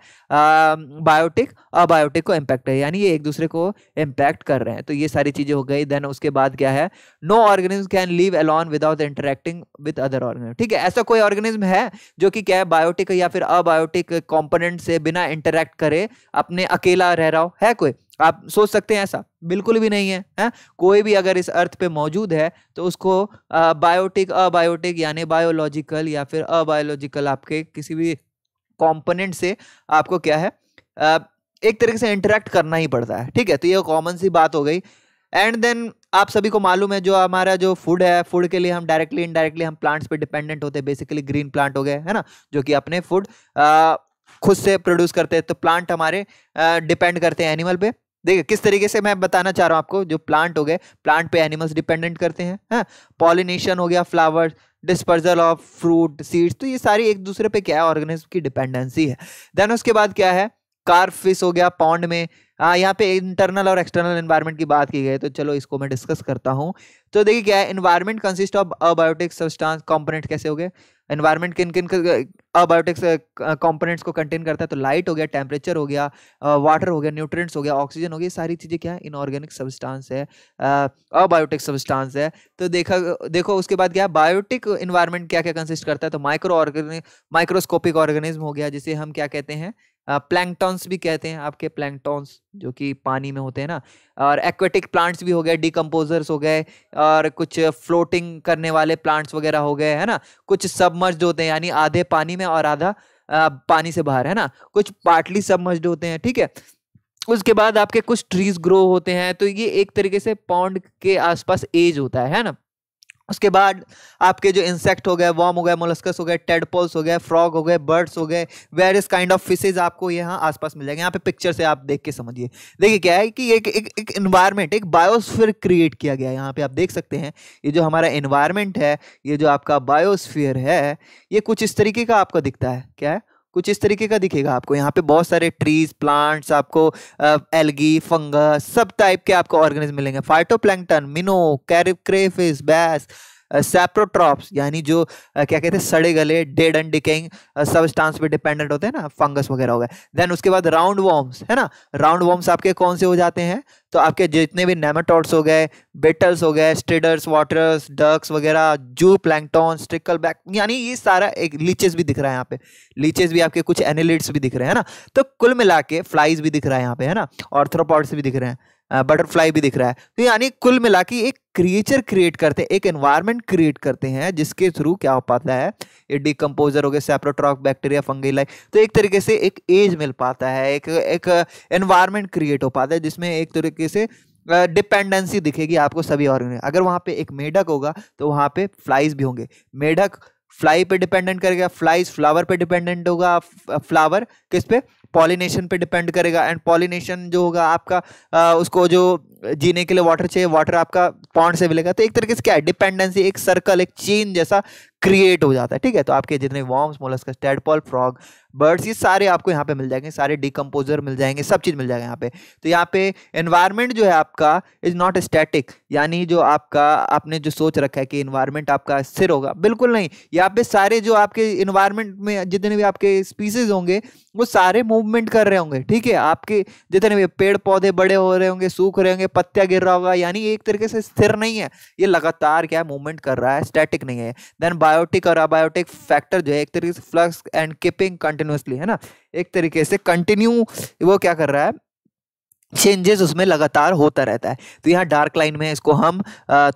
Speaker 1: बायोटिक अबायोटिक को इम्पैक्ट है यानी ये एक दूसरे को इम्पैक्ट कर रहे हैं तो ये सारी चीज़ें हो गई देन उसके बाद क्या है no organism can live alone without interacting with other organism ठीक है ऐसा कोई ऑर्गेनिज्म है जो कि क्या है बायोटिक या फिर अबायोटिक कॉम्पोनेंट से बिना इंटरेक्ट करे अपने अकेला रह रहा हो है कोई आप सोच सकते हैं ऐसा बिल्कुल भी नहीं है, है? कोई भी अगर इस अर्थ पे मौजूद है तो उसको आ, बायोटिक अबायोटिक यानी बायोलॉजिकल या फिर अबायोलॉजिकल आपके किसी भी कंपोनेंट से आपको क्या है आ, एक तरीके से इंटरेक्ट करना ही पड़ता है ठीक है तो ये कॉमन सी बात हो गई एंड देन आप सभी को मालूम है जो हमारा जो फूड है फूड के लिए हम डायरेक्टली इनडायरेक्टली हम प्लांट्स पे डिपेंडेंट होते हैं बेसिकली ग्रीन प्लांट हो गए है ना जो कि अपने फूड खुद से प्रोड्यूस करते हैं तो प्लांट हमारे डिपेंड करते हैं एनिमल पे देखिए किस तरीके से मैं बताना चाह रहा हूँ आपको जो प्लांट हो गए प्लांट पे एनिमल्स डिपेंडेंट करते हैं हाँ पॉलिनेशन हो गया flower dispersal of fruit seeds तो ये सारी एक दूसरे पे क्या है ऑर्गेनिज्म की डिपेंडेंसी है देन उसके बाद क्या है कार फिश हो गया पॉन्ड में हाँ यहाँ पे इंटरनल और एक्सटर्नल इन्वायरमेंट की बात की गई तो चलो इसको मैं डिस्कस करता हूँ तो देखिए क्या है environment consist of abiotic substance component कैसे हो गए एनवायरनमेंट किन किन अबायोटिक्स कंपोनेंट्स को कंटेन करता है तो लाइट हो गया टेम्परेचर हो गया वाटर हो गया न्यूट्रिएंट्स हो गया ऑक्सीजन हो गया सारी चीज़ें क्या है इनऑर्गेनिक सब्सटेंस है अबायोटिक सब्सटेंस है तो देखा देखो उसके बाद क्या बायोटिक इन्वायरमेंट क्या क्या कंसिस्ट करता है तो माइक्रो ऑर्गेनिक माइक्रोस्कोपिक ऑर्गेनिज्म हो गया जिसे हम क्या कहते हैं प्लैंकटॉन्स भी कहते हैं आपके प्लैंकटॉन्स जो कि पानी में होते हैं ना और एक्वेटिक प्लांट्स भी हो गए डिकम्पोजर्स हो गए और कुछ फ्लोटिंग करने वाले प्लांट्स वगैरह हो गए है ना कुछ सबमर्ज होते हैं यानी आधे पानी में और आधा पानी से बाहर है ना कुछ पार्टली सबमर्ज होते हैं ठीक है उसके बाद आपके कुछ ट्रीज ग्रो होते हैं तो ये एक तरीके से पौंड के आसपास एज होता है, है ना उसके बाद आपके जो इंसेक्ट हो गए वॉम हो गए मोलस्कस हो गए टेडपोल्स हो गए फ्रॉग हो गए बर्ड्स हो गए वेरियस काइंड ऑफ फिशेज आपको यहाँ आसपास मिल जाएंगे यहाँ पे पिक्चर से आप देख के समझिए देखिए क्या है कि एक एक एक इन्वायरमेंट एक बायोस्फीयर क्रिएट किया गया है यहाँ पे आप देख सकते हैं ये जो हमारा इन्वायरमेंट है ये जो आपका बायोस्फीयर है ये कुछ इस तरीके का आपको दिखता है क्या है कुछ इस तरीके का दिखेगा आपको यहाँ पे बहुत सारे ट्रीज प्लांट्स आपको एलगी फंगस सब टाइप के आपको ऑर्गेनिज्म मिलेंगे फाइटोप्लैंक्टन मिनो कैरिक्रेफिस क्रेफिस बैस सेप्रोट्रॉप्स यानी जो क्या कहते हैं सड़े गले डेड एंड डिकेइंग सबस्टांस पे डिपेंडेंट होते हैं ना फंगस वगैरह हो गए देन उसके बाद राउंड वॉर्म्स है ना राउंड वॉर्म्स आपके कौन से हो जाते हैं तो आपके जितने भी नेमाटोड्स हो गए बेटल्स हो गए स्ट्रेडर्स वाटर्स डक्स वगैरह जू प्लैंकटॉन स्ट्रिकल बैक यानी ये सारा एक लीचेस भी दिख रहा है यहाँ पे लीचेस भी आपके कुछ एनिलिट्स भी दिख रहे हैं ना तो कुल मिला के फ्लाइज भी दिख रहा है यहाँ पे है ना ऑर्थ्रोपॉड्स भी दिख रहे हैं बटरफ्लाई भी दिख रहा है तो यानी कुल मिला के एक क्रिएचर क्रिएट करते हैं एक एनवायरनमेंट क्रिएट करते हैं जिसके थ्रू क्या हो पाता है ये डिकम्पोजर हो गए सेप्रोट्रॉक बैक्टीरिया फंगी लाइक तो एक तरीके से एक एज मिल पाता है एक एक एनवायरनमेंट क्रिएट हो पाता है जिसमें एक तरीके से डिपेंडेंसी दिखेगी आपको सभी ऑर्गेनिक अगर वहाँ पर एक मेढक होगा तो वहाँ पर फ्लाइज भी होंगे मेढक फ्लाई पे डिपेंडेंट करेगा फ्लाइज फ्लावर पे डिपेंडेंट होगा फ्लावर किस पे पॉलिनेशन पे डिपेंड करेगा एंड पॉलिनेशन जो होगा आपका आ, उसको जो जीने के लिए वाटर चाहिए वाटर आपका पॉन्ड से मिलेगा तो एक तरीके से क्या है डिपेंडेंसी एक सर्कल एक चेन जैसा क्रिएट हो जाता है ठीक है तो आपके जितने worms mollusc tadpole frog birds ये सारे आपको यहाँ पे मिल जाएंगे सारे डिकम्पोजर मिल जाएंगे सब चीज़ मिल जाएगा यहाँ पे तो यहाँ पे इन्वायरमेंट जो है आपका इज़ नॉट स्टैटिक यानी जो आपका आपने जो सोच रखा है कि इन्वायरमेंट आपका स्थिर होगा बिल्कुल नहीं यहाँ पे सारे जो आपके इन्वायरमेंट में जितने भी आपके स्पीसीज होंगे वो सारे मूवमेंट कर रहे होंगे ठीक है आपके जितने भी पेड़ पौधे बड़े हो रहे होंगे सूख रहे होंगे पत्तिया गिर रहा होगा यानी एक तरीके से स्थिर नहीं है ये लगातार क्या है मूवमेंट कर रहा है स्टैटिक नहीं है देन बायोटिक और अबायोटिक फैक्टर जो है एक तरीके से फ्लक्स एंड कीपिंग कंटिन्यूसली है ना एक तरीके से कंटिन्यू वो क्या कर रहा है चेंजेस उसमें लगातार होता रहता है तो यहाँ डार्क लाइन में इसको हम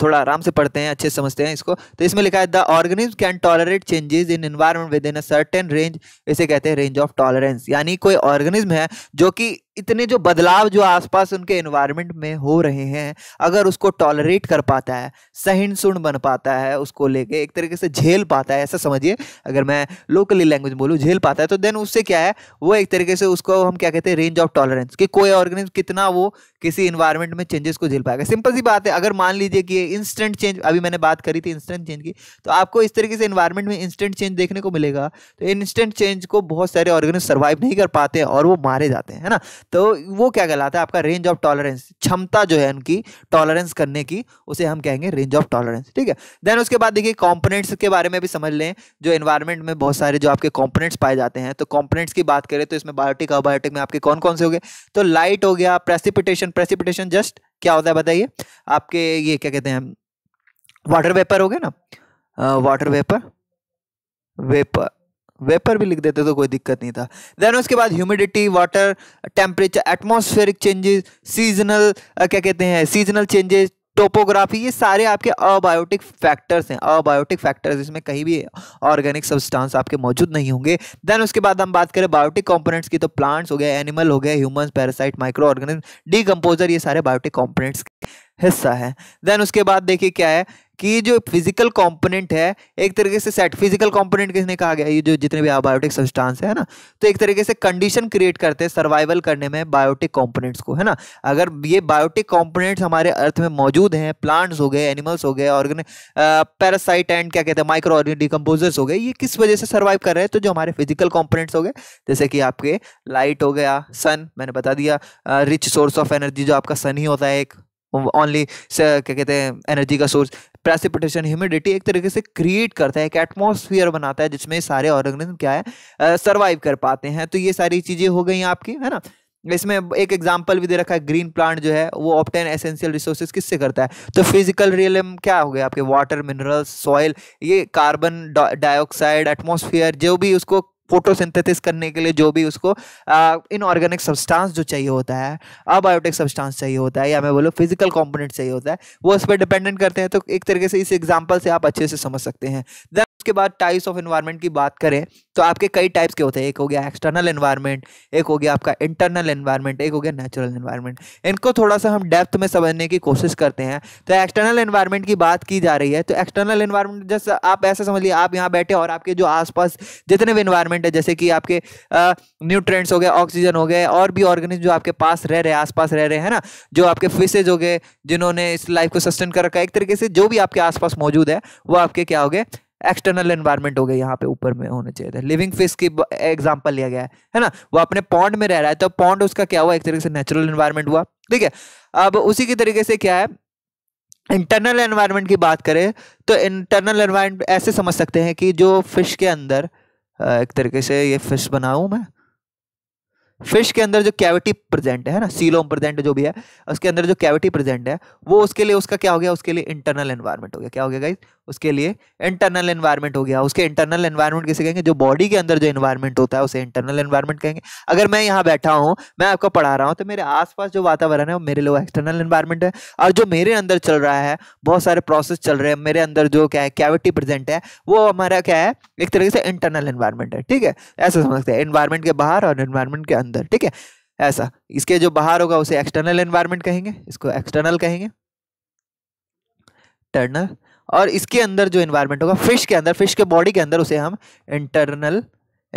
Speaker 1: थोड़ा आराम से पढ़ते हैं अच्छे समझते हैं इसको तो इसमें लिखा है the organism can tolerate changes in environment within a certain range इसे कहते हैं रेंज ऑफ टॉलरेंस यानी कोई ऑर्गेनिज्म है जो कि इतने जो बदलाव जो आसपास उनके एनवायरनमेंट में हो रहे हैं अगर उसको टॉलरेट कर पाता है सहन सुन बन पाता है उसको लेके एक तरीके से झेल पाता है ऐसा समझिए अगर मैं लोकली लैंग्वेज बोलूँ झेल पाता है तो देन उससे क्या है वो एक तरीके से उसको हम क्या कहते हैं रेंज ऑफ टॉलरेंस कि कोई ऑर्गेनिज्म कितना वो किसी इन्वायरमेंट में चेंजेस को झेल पाएगा सिंपल सी बात है अगर मान लीजिए कि इंस्टेंट चेंज अभी मैंने बात करी थी इंस्टेंट चेंज की तो आपको इस तरीके से इन्वायरमेंट में इंस्टेंट चेंज देखने को मिलेगा तो इंस्टेंट चेंज को बहुत सारे ऑर्गेनिज सर्वाइव नहीं कर पाते हैं और वो मारे जाते हैं ना तो वो क्या कहलाता है आपका रेंज ऑफ टॉलरेंस क्षमता जो है उनकी टॉलरेंस करने की उसे हम कहेंगे रेंज ऑफ टॉलरेंस ठीक है देन उसके बाद देखिए कॉम्पोनेंट्स के बारे में भी समझ लें जो इन्वायरमेंट में बहुत सारे जो आपके कॉम्पोनेंट्स पाए जाते हैं तो कॉम्पोनेंट्स की बात करें तो इसमें बायोटिक अबायोटिक में आपके कौन कौन से हो गए तो लाइट हो गया प्रेसिपिटेशन प्रेसिपिटेशन प्रेसिपिटेशन जस्ट क्या होता है बताइए आपके ये क्या कहते हैं वाटर वेपर हो गया ना वाटर वेपर वेपर वेपर भी लिख देते तो कोई दिक्कत नहीं था देन उसके बाद humidity water temperature atmospheric changes seasonal क्या कहते हैं सीजनल चेंजेस टोपोग्राफी ये सारे आपके अबायोटिक फैक्टर्स हैं अबायोटिक फैक्टर्स इसमें कहीं भी ऑर्गेनिक सब्सटेंस आपके मौजूद नहीं होंगे देन उसके बाद हम बात करें बायोटिक कंपोनेंट्स की तो प्लांट्स हो गए एनिमल हो गए human parasite micro organism decomposer ये सारे बायोटिक कंपोनेंट्स हिस्सा है देन उसके बाद देखिए क्या है कि जो फिजिकल कंपोनेंट है एक तरीके से सेट फिजिकल कंपोनेंट किसने कहा गया ये जो जितने भी बायोटिक सब्सटेंस है ना तो एक तरीके से कंडीशन क्रिएट करते हैं सर्वाइवल करने में बायोटिक कंपोनेंट्स को है ना अगर ये बायोटिक कंपोनेंट्स हमारे अर्थ में मौजूद हैं प्लांट्स हो गए एनिमल्स हो गए ऑर्गेनिक पैरासाइट एंड क्या कहते हैं माइक्रो ऑर्गेनिक डिकम्पोजर्स हो गए ये किस वजह से सर्वाइव कर रहे हैं तो जो हमारे फिजिकल कॉम्पोनेंट्स हो गए जैसे कि आपके लाइट हो गया सन मैंने बता दिया रिच सोर्स ऑफ एनर्जी जो आपका सन ही होता है एक ओनली क्या कहते हैं एनर्जी का सोर्स प्रेसिपिटेशन ह्यूमिडिटी एक तरीके से क्रिएट करता है एक एटमोसफियर बनाता है जिसमें सारे ऑर्गेनिज्म क्या है सर्वाइव कर पाते हैं तो ये सारी चीज़ें हो गई आपकी है ना इसमें एक एग्जाम्पल भी दे रखा है ग्रीन प्लांट जो है वो ऑप्टेन एसेंशियल रिसोर्सेज किससे करता है तो फिजिकल रियलम क्या हो गया आपके वाटर मिनरल्स सॉइल ये कार्बन डाइऑक्साइड एटमोसफियर जो भी उसको फोटोसिंथेसिस करने के लिए जो भी उसको इनऑर्गेनिक सब्सटेंस जो चाहिए होता है अबायोटिक सब्सटेंस चाहिए होता है या मैं बोलूँ फिजिकल कॉम्पोनेंट चाहिए होता है वो उस पर डिपेंडेंट करते हैं तो एक तरीके से इस एग्जाम्पल से आप अच्छे से समझ सकते हैं उसके बाद टाइप्स ऑफ इन्वायरमेंट की बात करें तो आपके कई टाइप्स के होते हैं एक हो गया एक्सटर्नल इन्वायरमेंट एक हो गया आपका इंटरनल इन्वायरमेंट एक हो गया नेचुरल इन्वायरमेंट इनको थोड़ा सा हम डेप्थ में समझने की कोशिश करते हैं तो एक्सटर्नल इन्वायरमेंट की बात की जा रही है तो एक्सटर्नल इन्वायरमेंट जैसे आप ऐसा समझिए आप यहाँ बैठे और आपके जो आसपास जितने भी इन्वायरमेंट है जैसे कि आपके न्यूट्रेंट्स हो गए ऑक्सीजन हो गए और भी ऑर्गेनिज्म जो आपके पास रह रहे हैं आस रह रहे हैं ना जो आपके फिशेज हो गए जिन्होंने इस लाइफ को सस्टेन कर रखा है एक तरीके से जो भी आपके आसपास मौजूद है वो आपके क्या हो गए एक्सटर्नल एनवायरमेंट हो गया यहाँ पे ऊपर में होने चाहिए था लिविंग फिश की एग्जाम्पल लिया गया है है ना वो अपने पॉन्ड में रह रहा है तो पॉन्ड उसका क्या हुआ एक तरीके से नेचुरल एनवायरनमेंट हुआ ठीक है अब उसी के तरीके से क्या है इंटरनल एनवायरमेंट की बात करें तो इंटरनल एनवायरमेंट ऐसे समझ सकते हैं कि जो फिश के अंदर एक तरीके से ये फिश बनाऊँ मैं फिश के अंदर जो कैविटी प्रेजेंट है ना सीलोम प्रेजेंट जो भी है उसके अंदर जो कैविटी प्रेजेंट है वो उसके लिए उसका क्या हो गया उसके लिए इंटरनल एनवायरनमेंट हो गया क्या हो गया गाइज उसके लिए इंटरनल एनवायरनमेंट हो गया उसके इंटरनल एनवायरनमेंट किसे कहेंगे जो बॉडी के अंदर जो एनवायरनमेंट होता है उसे इंटरनल एनवायरनमेंट कहेंगे अगर मैं यहाँ बैठा हूँ मैं आपको पढ़ा रहा हूँ तो मेरे आसपास जो वातावरण है वो मेरे लिए एक्सटर्नल एनवायरनमेंट है और जो मेरे अंदर चल रहा है बहुत सारे प्रोसेस चल रहे हैं मेरे अंदर जो क्या है कैविटी प्रेजेंट है वो हमारा क्या है एक तरीके से इंटरनल एनवायरनमेंट है ठीक है ऐसा समझते हैं एनवायरनमेंट के बाहर और एनवायरनमेंट के अंदर अंदर ठीक है ऐसा इसके जो बाहर होगा उसे एक्सटर्नल एनवायरमेंट कहेंगे इसको एक्सटर्नल कहेंगे टर्नल और इसके अंदर जो एनवायरमेंट होगा फिश के अंदर फिश के बॉडी के अंदर उसे हम इंटरनल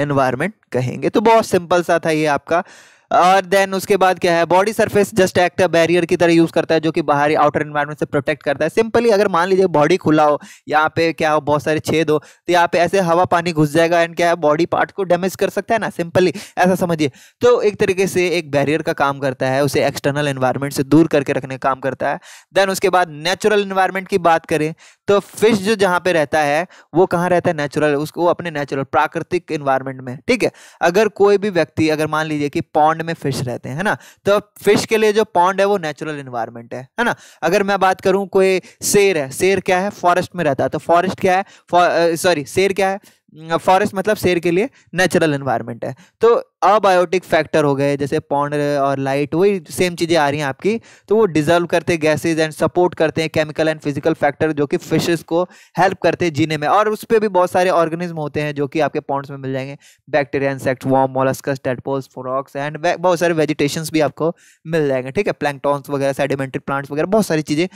Speaker 1: एनवायरमेंट कहेंगे तो बहुत सिंपल सा था ये आपका और देन उसके बाद क्या है body surface just act barrier की तरह यूज करता है जो कि बाहरी आउटर इन्वायरमेंट से प्रोटेक्ट करता है सिंपली अगर मान लीजिए बॉडी खुला हो यहाँ पे क्या हो बहुत सारे छेद हो तो यहाँ पे ऐसे हवा पानी घुस जाएगा एंड क्या है बॉडी पार्ट को डैमेज कर सकता है ना सिंपली ऐसा समझिए तो एक तरीके से एक बैरियर का काम करता है उसे एक्सटर्नल इन्वायरमेंट से दूर करके रखने का काम करता है देन उसके बाद नेचुरल इन्वायरमेंट की बात करें तो फिश जो जहाँ पे रहता है वो कहाँ रहता है नेचुरल उसको अपने नेचुरल प्राकृतिक इन्वायरमेंट में ठीक है अगर कोई भी व्यक्ति अगर मान लीजिए कि पॉन्ड में फिश रहते हैं है ना तो फिश के लिए जो पॉन्ड है वो नेचुरल इन्वायरमेंट है है ना अगर मैं बात करूँ कोई शेर है शेर क्या है फॉरेस्ट में रहता है तो फॉरेस्ट क्या है सॉरी शेर क्या है फॉरेस्ट मतलब शेर के लिए नेचुरल इन्वायरमेंट है तो अबायोटिक फैक्टर हो गए जैसे पॉन्ड और लाइट वही सेम चीज़ें आ रही हैं आपकी तो वो डिजर्व करते हैं गैसेज एंड सपोर्ट करते हैं केमिकल एंड फिजिकल फैक्टर जो कि फिशेस को हेल्प करते हैं जीने में और उस पर भी बहुत सारे ऑर्गेनिज्म होते हैं जो कि आपके पॉन्ड्स में मिल जाएंगे bacteria insect worm molluscs tadpoles frogs and बहुत सारे वेजिटेशन भी आपको मिल जाएंगे ठीक है प्लैंगटॉन्स वगैरह सेडिमेंटेड प्लांट्स वगैरह बहुत सारी चीज़ें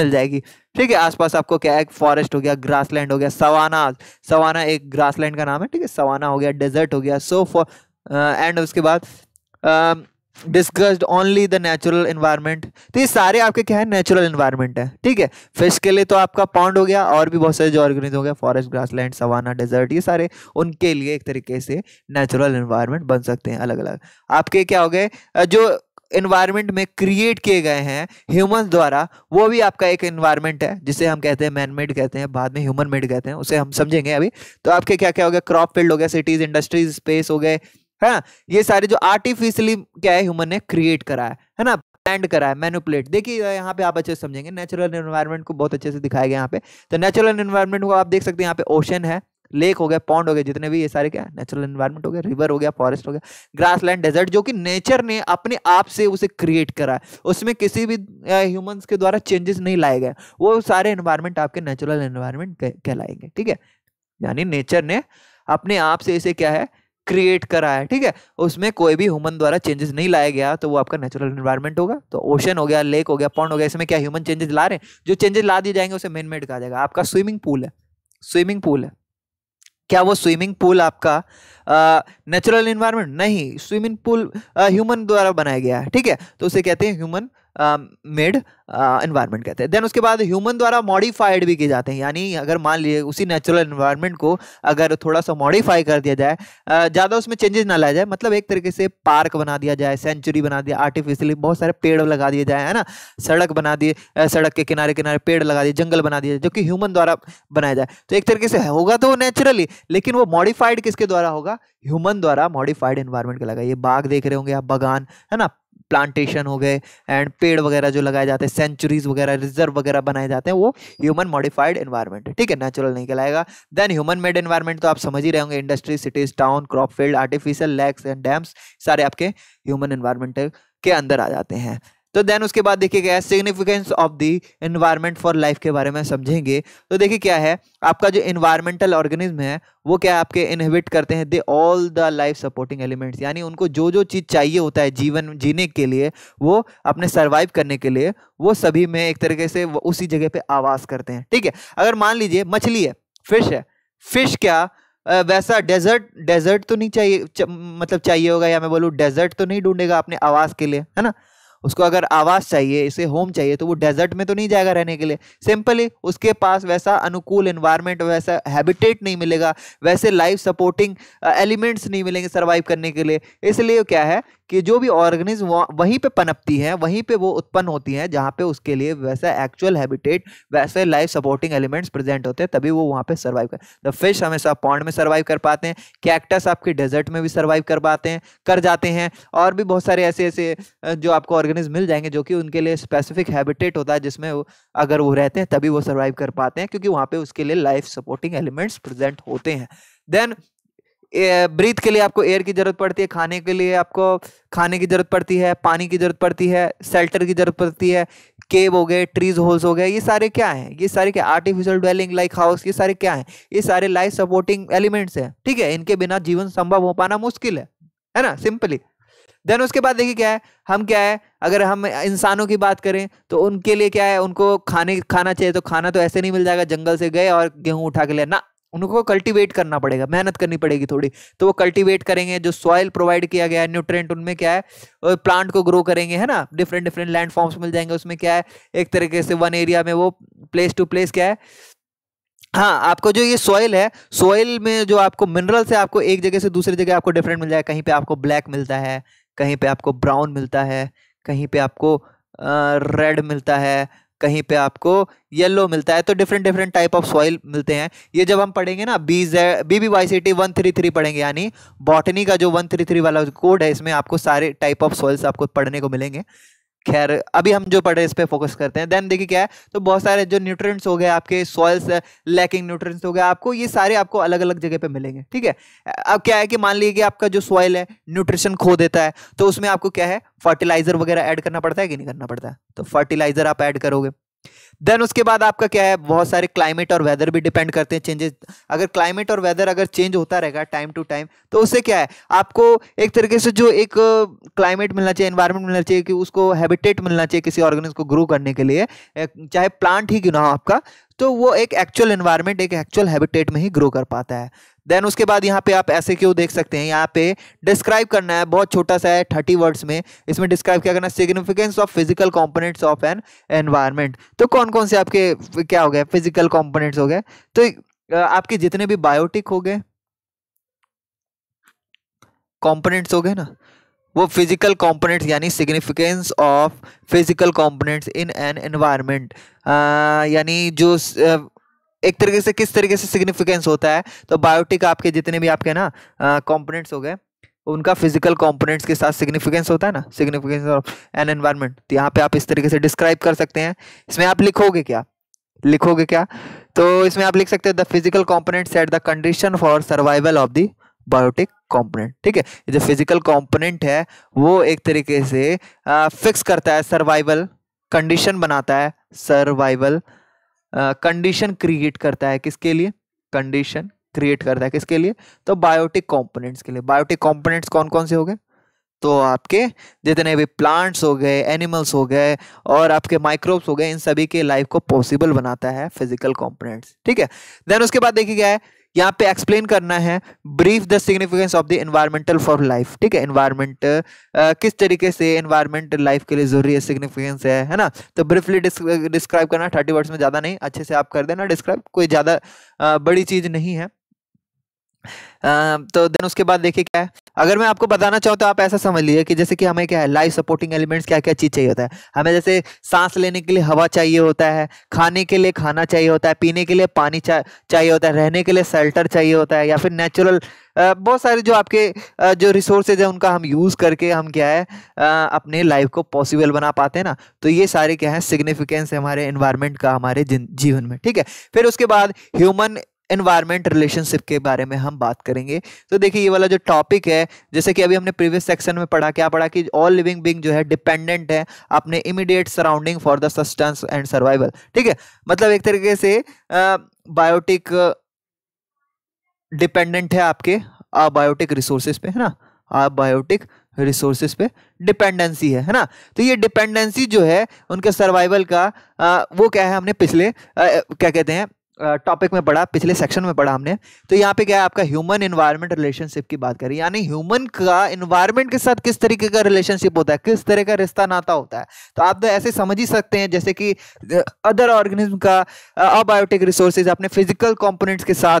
Speaker 1: मिल जाएगी ठीक है आसपास आपको क्या है फॉरेस्ट हो गया ग्रासलैंड हो गया सवाना सवाना एक ग्रासलैंड का नाम है ठीक है सवाना हो गया डेजर्ट हो गया सो फॉर एंड उसके बाद discussed only the natural environment तो ये सारे आपके क्या है नेचुरल इन्वायरमेंट है ठीक है फिश के लिए तो आपका पॉन्ड हो गया और भी बहुत सारे जो ऑर्गेनिज हो गया forest grassland savanna desert ये सारे उनके लिए एक तरीके से नेचुरल इन्वायरमेंट बन सकते हैं अलग अलग आपके क्या हो गए जो एनवायरनमेंट में क्रिएट किए गए हैं ह्यूमन द्वारा वो भी आपका एक एनवायरनमेंट है जिसे हम कहते हैं मैन मेड कहते हैं बाद में ह्यूमन मेड कहते हैं उसे हम समझेंगे अभी तो आपके क्या क्या हो गया क्रॉप फील्ड हो गया सिटीज इंडस्ट्रीज स्पेस हो गए है ना ये सारे जो आर्टिफिशियली क्या है ह्यूमन ने क्रिएट करा है है ना एंड करा है मैनुपलेट देखिए यहाँ पे आप अच्छे से समझेंगे नेचुरल एनवायरमेंट को बहुत अच्छे से दिखाया गया यहाँ पे तो नेचुरल एनवायरमेंट को आप देख सकते हैं यहाँ पे ओशन है लेक हो गया पॉन्ड हो गया जितने भी ये सारे क्या नेचुरल इन्वायरमेंट हो गया रिवर हो गया फॉरेस्ट हो गया ग्रास लैंड डेजर्ट जो कि नेचर ने अपने आप से उसे क्रिएट करा है उसमें किसी भी ह्यूमंस के द्वारा चेंजेस नहीं लाए गए वो सारे इन्वायरमेंट आपके नेचुरल इन्वायरमेंट कहलाएंगे ठीक है यानी नेचर ने अपने आप से इसे क्या है क्रिएट करा है ठीक है उसमें कोई भी ह्यूमन द्वारा चेंजेस नहीं लाया गया तो वो आपका नेचुरल इन्वायरमेंट होगा तो ओशन हो गया लेक हो गया पॉन्ड हो गया इसमें क्या ह्यूमन चेंजेस ला रहे हैं जो चेंजेस ला दिए जाएंगे उसे मेन मेड कहा जाएगा आपका स्विमिंग पूल है स्विमिंग पूल है क्या वो स्विमिंग पूल आपका नेचुरल इन्वायरमेंट नहीं स्विमिंग पूल ह्यूमन द्वारा बनाया गया है ठीक है तो उसे कहते हैं ह्यूमन मेड इन्वायरमेंट कहते हैं देन उसके बाद ह्यूमन द्वारा मॉडिफाइड भी किए जाते हैं यानी अगर मान लीजिए उसी नेचुरल इन्वायरमेंट को अगर थोड़ा सा मॉडिफाई कर दिया जाए ज़्यादा उसमें चेंजेस ना लाया जाए मतलब एक तरीके से पार्क बना दिया जाए सेंचुरी बना दिया आर्टिफिशियली बहुत सारे पेड़ लगा दिए जाए है ना सड़क बना दिए सड़क के किनारे किनारे पेड़ लगा दिए जंगल बना दिया जो कि ह्यूमन द्वारा बनाया जाए तो एक तरीके से होगा तो नेचुरली लेकिन वो मॉडिफाइड किसके द्वारा होगा ह्यूमन द्वारा मॉडिफाइड इन्वायरमेंट का लगा ये बाघ देख रहे होंगे आप बगान है ना प्लांटेशन हो गए एंड पेड़ वगैरह जो लगाए जाते हैं सेंचुरीज वगैरह रिजर्व वगैरह बनाए जाते हैं वो ह्यूमन मॉडिफाइड एनवायरनमेंट ठीक है नेचुरल नहीं कहलाएगा देन ह्यूमन मेड एनवायरनमेंट तो आप समझ ही रहे होंगे industry cities town crop field artificial lakes and dams सारे आपके ह्यूमन एनवायरमेंट के अंदर आ जाते हैं तो देन उसके बाद देखिए क्या है significance of the environment for life के बारे में समझेंगे तो देखिए क्या है आपका जो इन्वायरमेंटल ऑर्गेनिज्म है वो क्या आपके इनहिबिट करते हैं they all the life supporting elements यानी उनको जो जो चीज़ चाहिए होता है जीवन जीने के लिए वो अपने सर्वाइव करने के लिए वो सभी में एक तरीके से उसी जगह पर आवास करते हैं ठीक है अगर मान लीजिए मछली है फिश है फिश क्या वैसा डेजर्ट डेजर्ट तो नहीं चाहिए मतलब चाहिए होगा या मैं बोलूँ डेजर्ट तो नहीं ढूंढेगा अपने आवास के लिए है ना उसको अगर आवास चाहिए इसे होम चाहिए तो वो डेजर्ट में तो नहीं जाएगा रहने के लिए सिंपली उसके पास वैसा अनुकूल इन्वायरमेंट वैसा हैबिटेट नहीं मिलेगा वैसे लाइफ सपोर्टिंग एलिमेंट्स नहीं मिलेंगे सर्वाइव करने के लिए इसलिए क्या है कि जो भी ऑर्गेनिज्म वहीं पे पनपती हैं वहीं पे वो उत्पन्न होती हैं जहाँ पे उसके लिए वैसा एक्चुअल हैबिटेट वैसे लाइफ सपोर्टिंग एलिमेंट्स प्रेजेंट होते हैं तभी वो वहाँ पे सर्वाइव कर द फिश हमेशा पॉन्ड में सर्वाइव कर पाते हैं कैक्टस आपके डेजर्ट में भी सर्वाइव कर पाते हैं कर जाते हैं और भी बहुत सारे ऐसे ऐसे जो आपको ऑर्गेनिज ऑर्गेनिज्म मिल जाएंगे जो कि उनके लिए स्पेसिफिक हैबिटेट होता है जिसमें वो, अगर वो रहते हैं तभी वो सर्वाइव कर पाते हैं क्योंकि वहाँ पे उसके लिए लाइफ सपोर्टिंग एलिमेंट्स प्रेजेंट होते हैं देन ब्रीथ के लिए आपको एयर की जरूरत पड़ती है खाने के लिए आपको खाने की जरूरत पड़ती है पानी की जरूरत पड़ती है सेल्टर की जरूरत पड़ती है केव हो गए ट्रीज होल्स हो गए ये सारे क्या हैं ये सारे क्या आर्टिफिशियल ड्वेलिंग लाइक हाउस ये सारे क्या हैं ये सारे लाइफ सपोर्टिंग एलिमेंट्स हैं ठीक है इनके बिना जीवन संभव हो पाना मुश्किल है है ना सिंपली देन उसके बाद देखिए क्या है हम क्या है अगर हम इंसानों की बात करें तो उनके लिए क्या है उनको खाने खाना चाहिए तो खाना तो ऐसे नहीं मिल जाएगा जंगल से गए और गेहूँ उठा के लिया ना उनको कल्टीवेट करना पड़ेगा मेहनत करनी पड़ेगी थोड़ी तो वो कल्टीवेट करेंगे जो सॉइल प्रोवाइड किया गया है न्यूट्रेंट उनमें क्या है और प्लांट को ग्रो करेंगे है ना डिफरेंट डिफरेंट लैंड फॉर्म्स मिल जाएंगे उसमें क्या है एक तरीके से वन एरिया में वो प्लेस टू प्लेस क्या है हाँ आपको जो ये सॉइल है सॉइल में जो आपको मिनरल्स है आपको एक जगह से दूसरी जगह आपको डिफरेंट मिल जाएगा कहीं पे आपको ब्लैक मिलता है कहीं पे आपको ब्राउन मिलता है कहीं पे आपको रेड मिलता है कहीं पे आपको येलो मिलता है तो different different type of soil मिलते हैं ये जब हम पढ़ेंगे ना B Z B B Y C T one three three पढ़ेंगे यानी बॉटनी का जो वन थ्री थ्री वाला कोड है इसमें आपको सारे टाइप ऑफ सॉइल्स आपको पढ़ने को मिलेंगे खैर अभी हम जो पढ़े इस पर फोकस करते हैं देन देखिए क्या है तो बहुत सारे जो न्यूट्रिएंट्स हो गए आपके सॉइल्स लैकिंग न्यूट्रिएंट्स हो गए आपको ये सारे आपको अलग अलग जगह पे मिलेंगे ठीक है अब क्या है कि मान लीजिए कि आपका जो सॉइल है न्यूट्रिशन खो देता है तो उसमें आपको क्या है फर्टिलाइजर वगैरह ऐड करना पड़ता है कि नहीं करना पड़ता है तो फर्टिलाइजर आप ऐड करोगे देन उसके बाद आपका क्या है बहुत सारे क्लाइमेट और वेदर भी डिपेंड करते हैं चेंजेस अगर क्लाइमेट और वेदर अगर चेंज होता रहेगा टाइम टू टाइम तो उससे क्या है आपको एक तरीके से जो एक क्लाइमेट मिलना चाहिए इन्वायरमेंट मिलना चाहिए कि उसको हैबिटेट मिलना चाहिए किसी ऑर्गेनिज को ग्रो करने के लिए चाहे प्लांट ही क्यों ना हो आपका तो वो एक एक्चुअल इन्वायरमेंट एक एक्चुअल हैबिटेट में ही ग्रो कर पाता है देन उसके बाद यहाँ पे आप ऐसे क्यों देख सकते हैं यहाँ पे डिस्क्राइब करना है बहुत छोटा सा है थर्टी वर्ड्स में इसमें डिस्क्राइब क्या करना है significance of physical components of an environment तो कौन कौन से आपके क्या हो गए फिजिकल कंपोनेंट्स हो गए तो आपके जितने भी बायोटिक हो गए कंपोनेंट्स हो गए ना वो फिजिकल कंपोनेंट्स यानी significance of physical components in an environment यानी जो एक तरीके से किस तरीके से सिग्निफिकेंस होता है तो बायोटिक आपके जितने भी आपके ना कंपोनेंट्स हो गए उनका फिजिकल कंपोनेंट्स के साथ सिग्निफिकेंस होता है ना सिग्निफिकेंस ऑफ एन एनवायरनमेंट तो यहाँ पे आप इस तरीके से डिस्क्राइब कर सकते हैं इसमें आप लिखोगे क्या लिखोगे क्या तो इसमें आप लिख सकते हैं the physical component at the condition for survival of the biotic component ठीक है जो फिजिकल कंपोनेंट है वो एक तरीके से फिक्स करता है सर्वाइवल कंडीशन बनाता है सर्वाइवल कंडीशन क्रिएट करता है किसके लिए कंडीशन क्रिएट करता है किसके लिए तो बायोटिक कंपोनेंट्स के लिए बायोटिक कंपोनेंट्स कौन कौन से हो गए तो आपके जितने भी प्लांट्स हो गए एनिमल्स हो गए और आपके माइक्रोब्स हो गए इन सभी के लाइफ को पॉसिबल बनाता है फिजिकल कंपोनेंट्स ठीक है देन उसके बाद देखिए क्या है यहाँ पे एक्सप्लेन करना है brief the significance of the environmental for life ठीक है इन्वायरमेंट किस तरीके से इन्वायरमेंट लाइफ के लिए जरूरी है सिग्निफिकेंस है है ना तो ब्रीफली डिस्क्राइब करना थर्टी वर्ड्स में ज़्यादा नहीं अच्छे से आप कर देना डिस्क्राइब कोई ज़्यादा बड़ी चीज़ नहीं है तो देन उसके बाद देखिए क्या है अगर मैं आपको बताना चाहूँ तो आप ऐसा समझ लीजिए कि जैसे कि हमें क्या है लाइफ सपोर्टिंग एलिमेंट्स क्या क्या चीज़ चाहिए होता है हमें जैसे सांस लेने के लिए हवा चाहिए होता है खाने के लिए खाना चाहिए होता है पीने के लिए पानी चा, चाहिए होता है रहने के लिए शेल्टर चाहिए होता है या फिर नेचुरल बहुत सारे जो आपके जो रिसोर्सेज हैं उनका हम यूज़ करके हम क्या है अपने लाइफ को पॉसिबल बना पाते हैं ना तो ये सारे क्या है सिग्निफिकेंस है हमारे इन्वायरमेंट का हमारे जीवन में ठीक है फिर उसके बाद ह्यूमन एनवायरमेंट रिलेशनशिप के बारे में हम बात करेंगे तो देखिए ये वाला जो टॉपिक है जैसे कि अभी हमने प्रीवियस सेक्शन में पढ़ा क्या पढ़ा कि ऑल लिविंग बींग जो है डिपेंडेंट है अपने immediate surrounding for the sustenance and survival ठीक है मतलब एक तरीके से बायोटिक डिपेंडेंट है आपके अबायोटिक रिसोर्सेज पे है ना अबायोटिक रिसोर्सेज पे डिपेंडेंसी है है ना तो ये डिपेंडेंसी जो है उनके सर्वाइवल का आ, वो क्या है हमने पिछले आ, क्या कहते हैं टॉपिक में पढ़ा पिछले सेक्शन में पढ़ा हमने तो यहाँ पे क्या है आपका ह्यूमन इन्वायरमेंट रिलेशनशिप की बात करी यानी ह्यूमन का इन्वायरमेंट के साथ किस तरीके का रिलेशनशिप होता है किस तरह का रिश्ता नाता होता है तो आप तो ऐसे समझ ही सकते हैं जैसे कि अदर ऑर्गेनिज्म का अबायोटिक रिसोर्सेज अपने फिजिकल कॉम्पोनेंट्स के साथ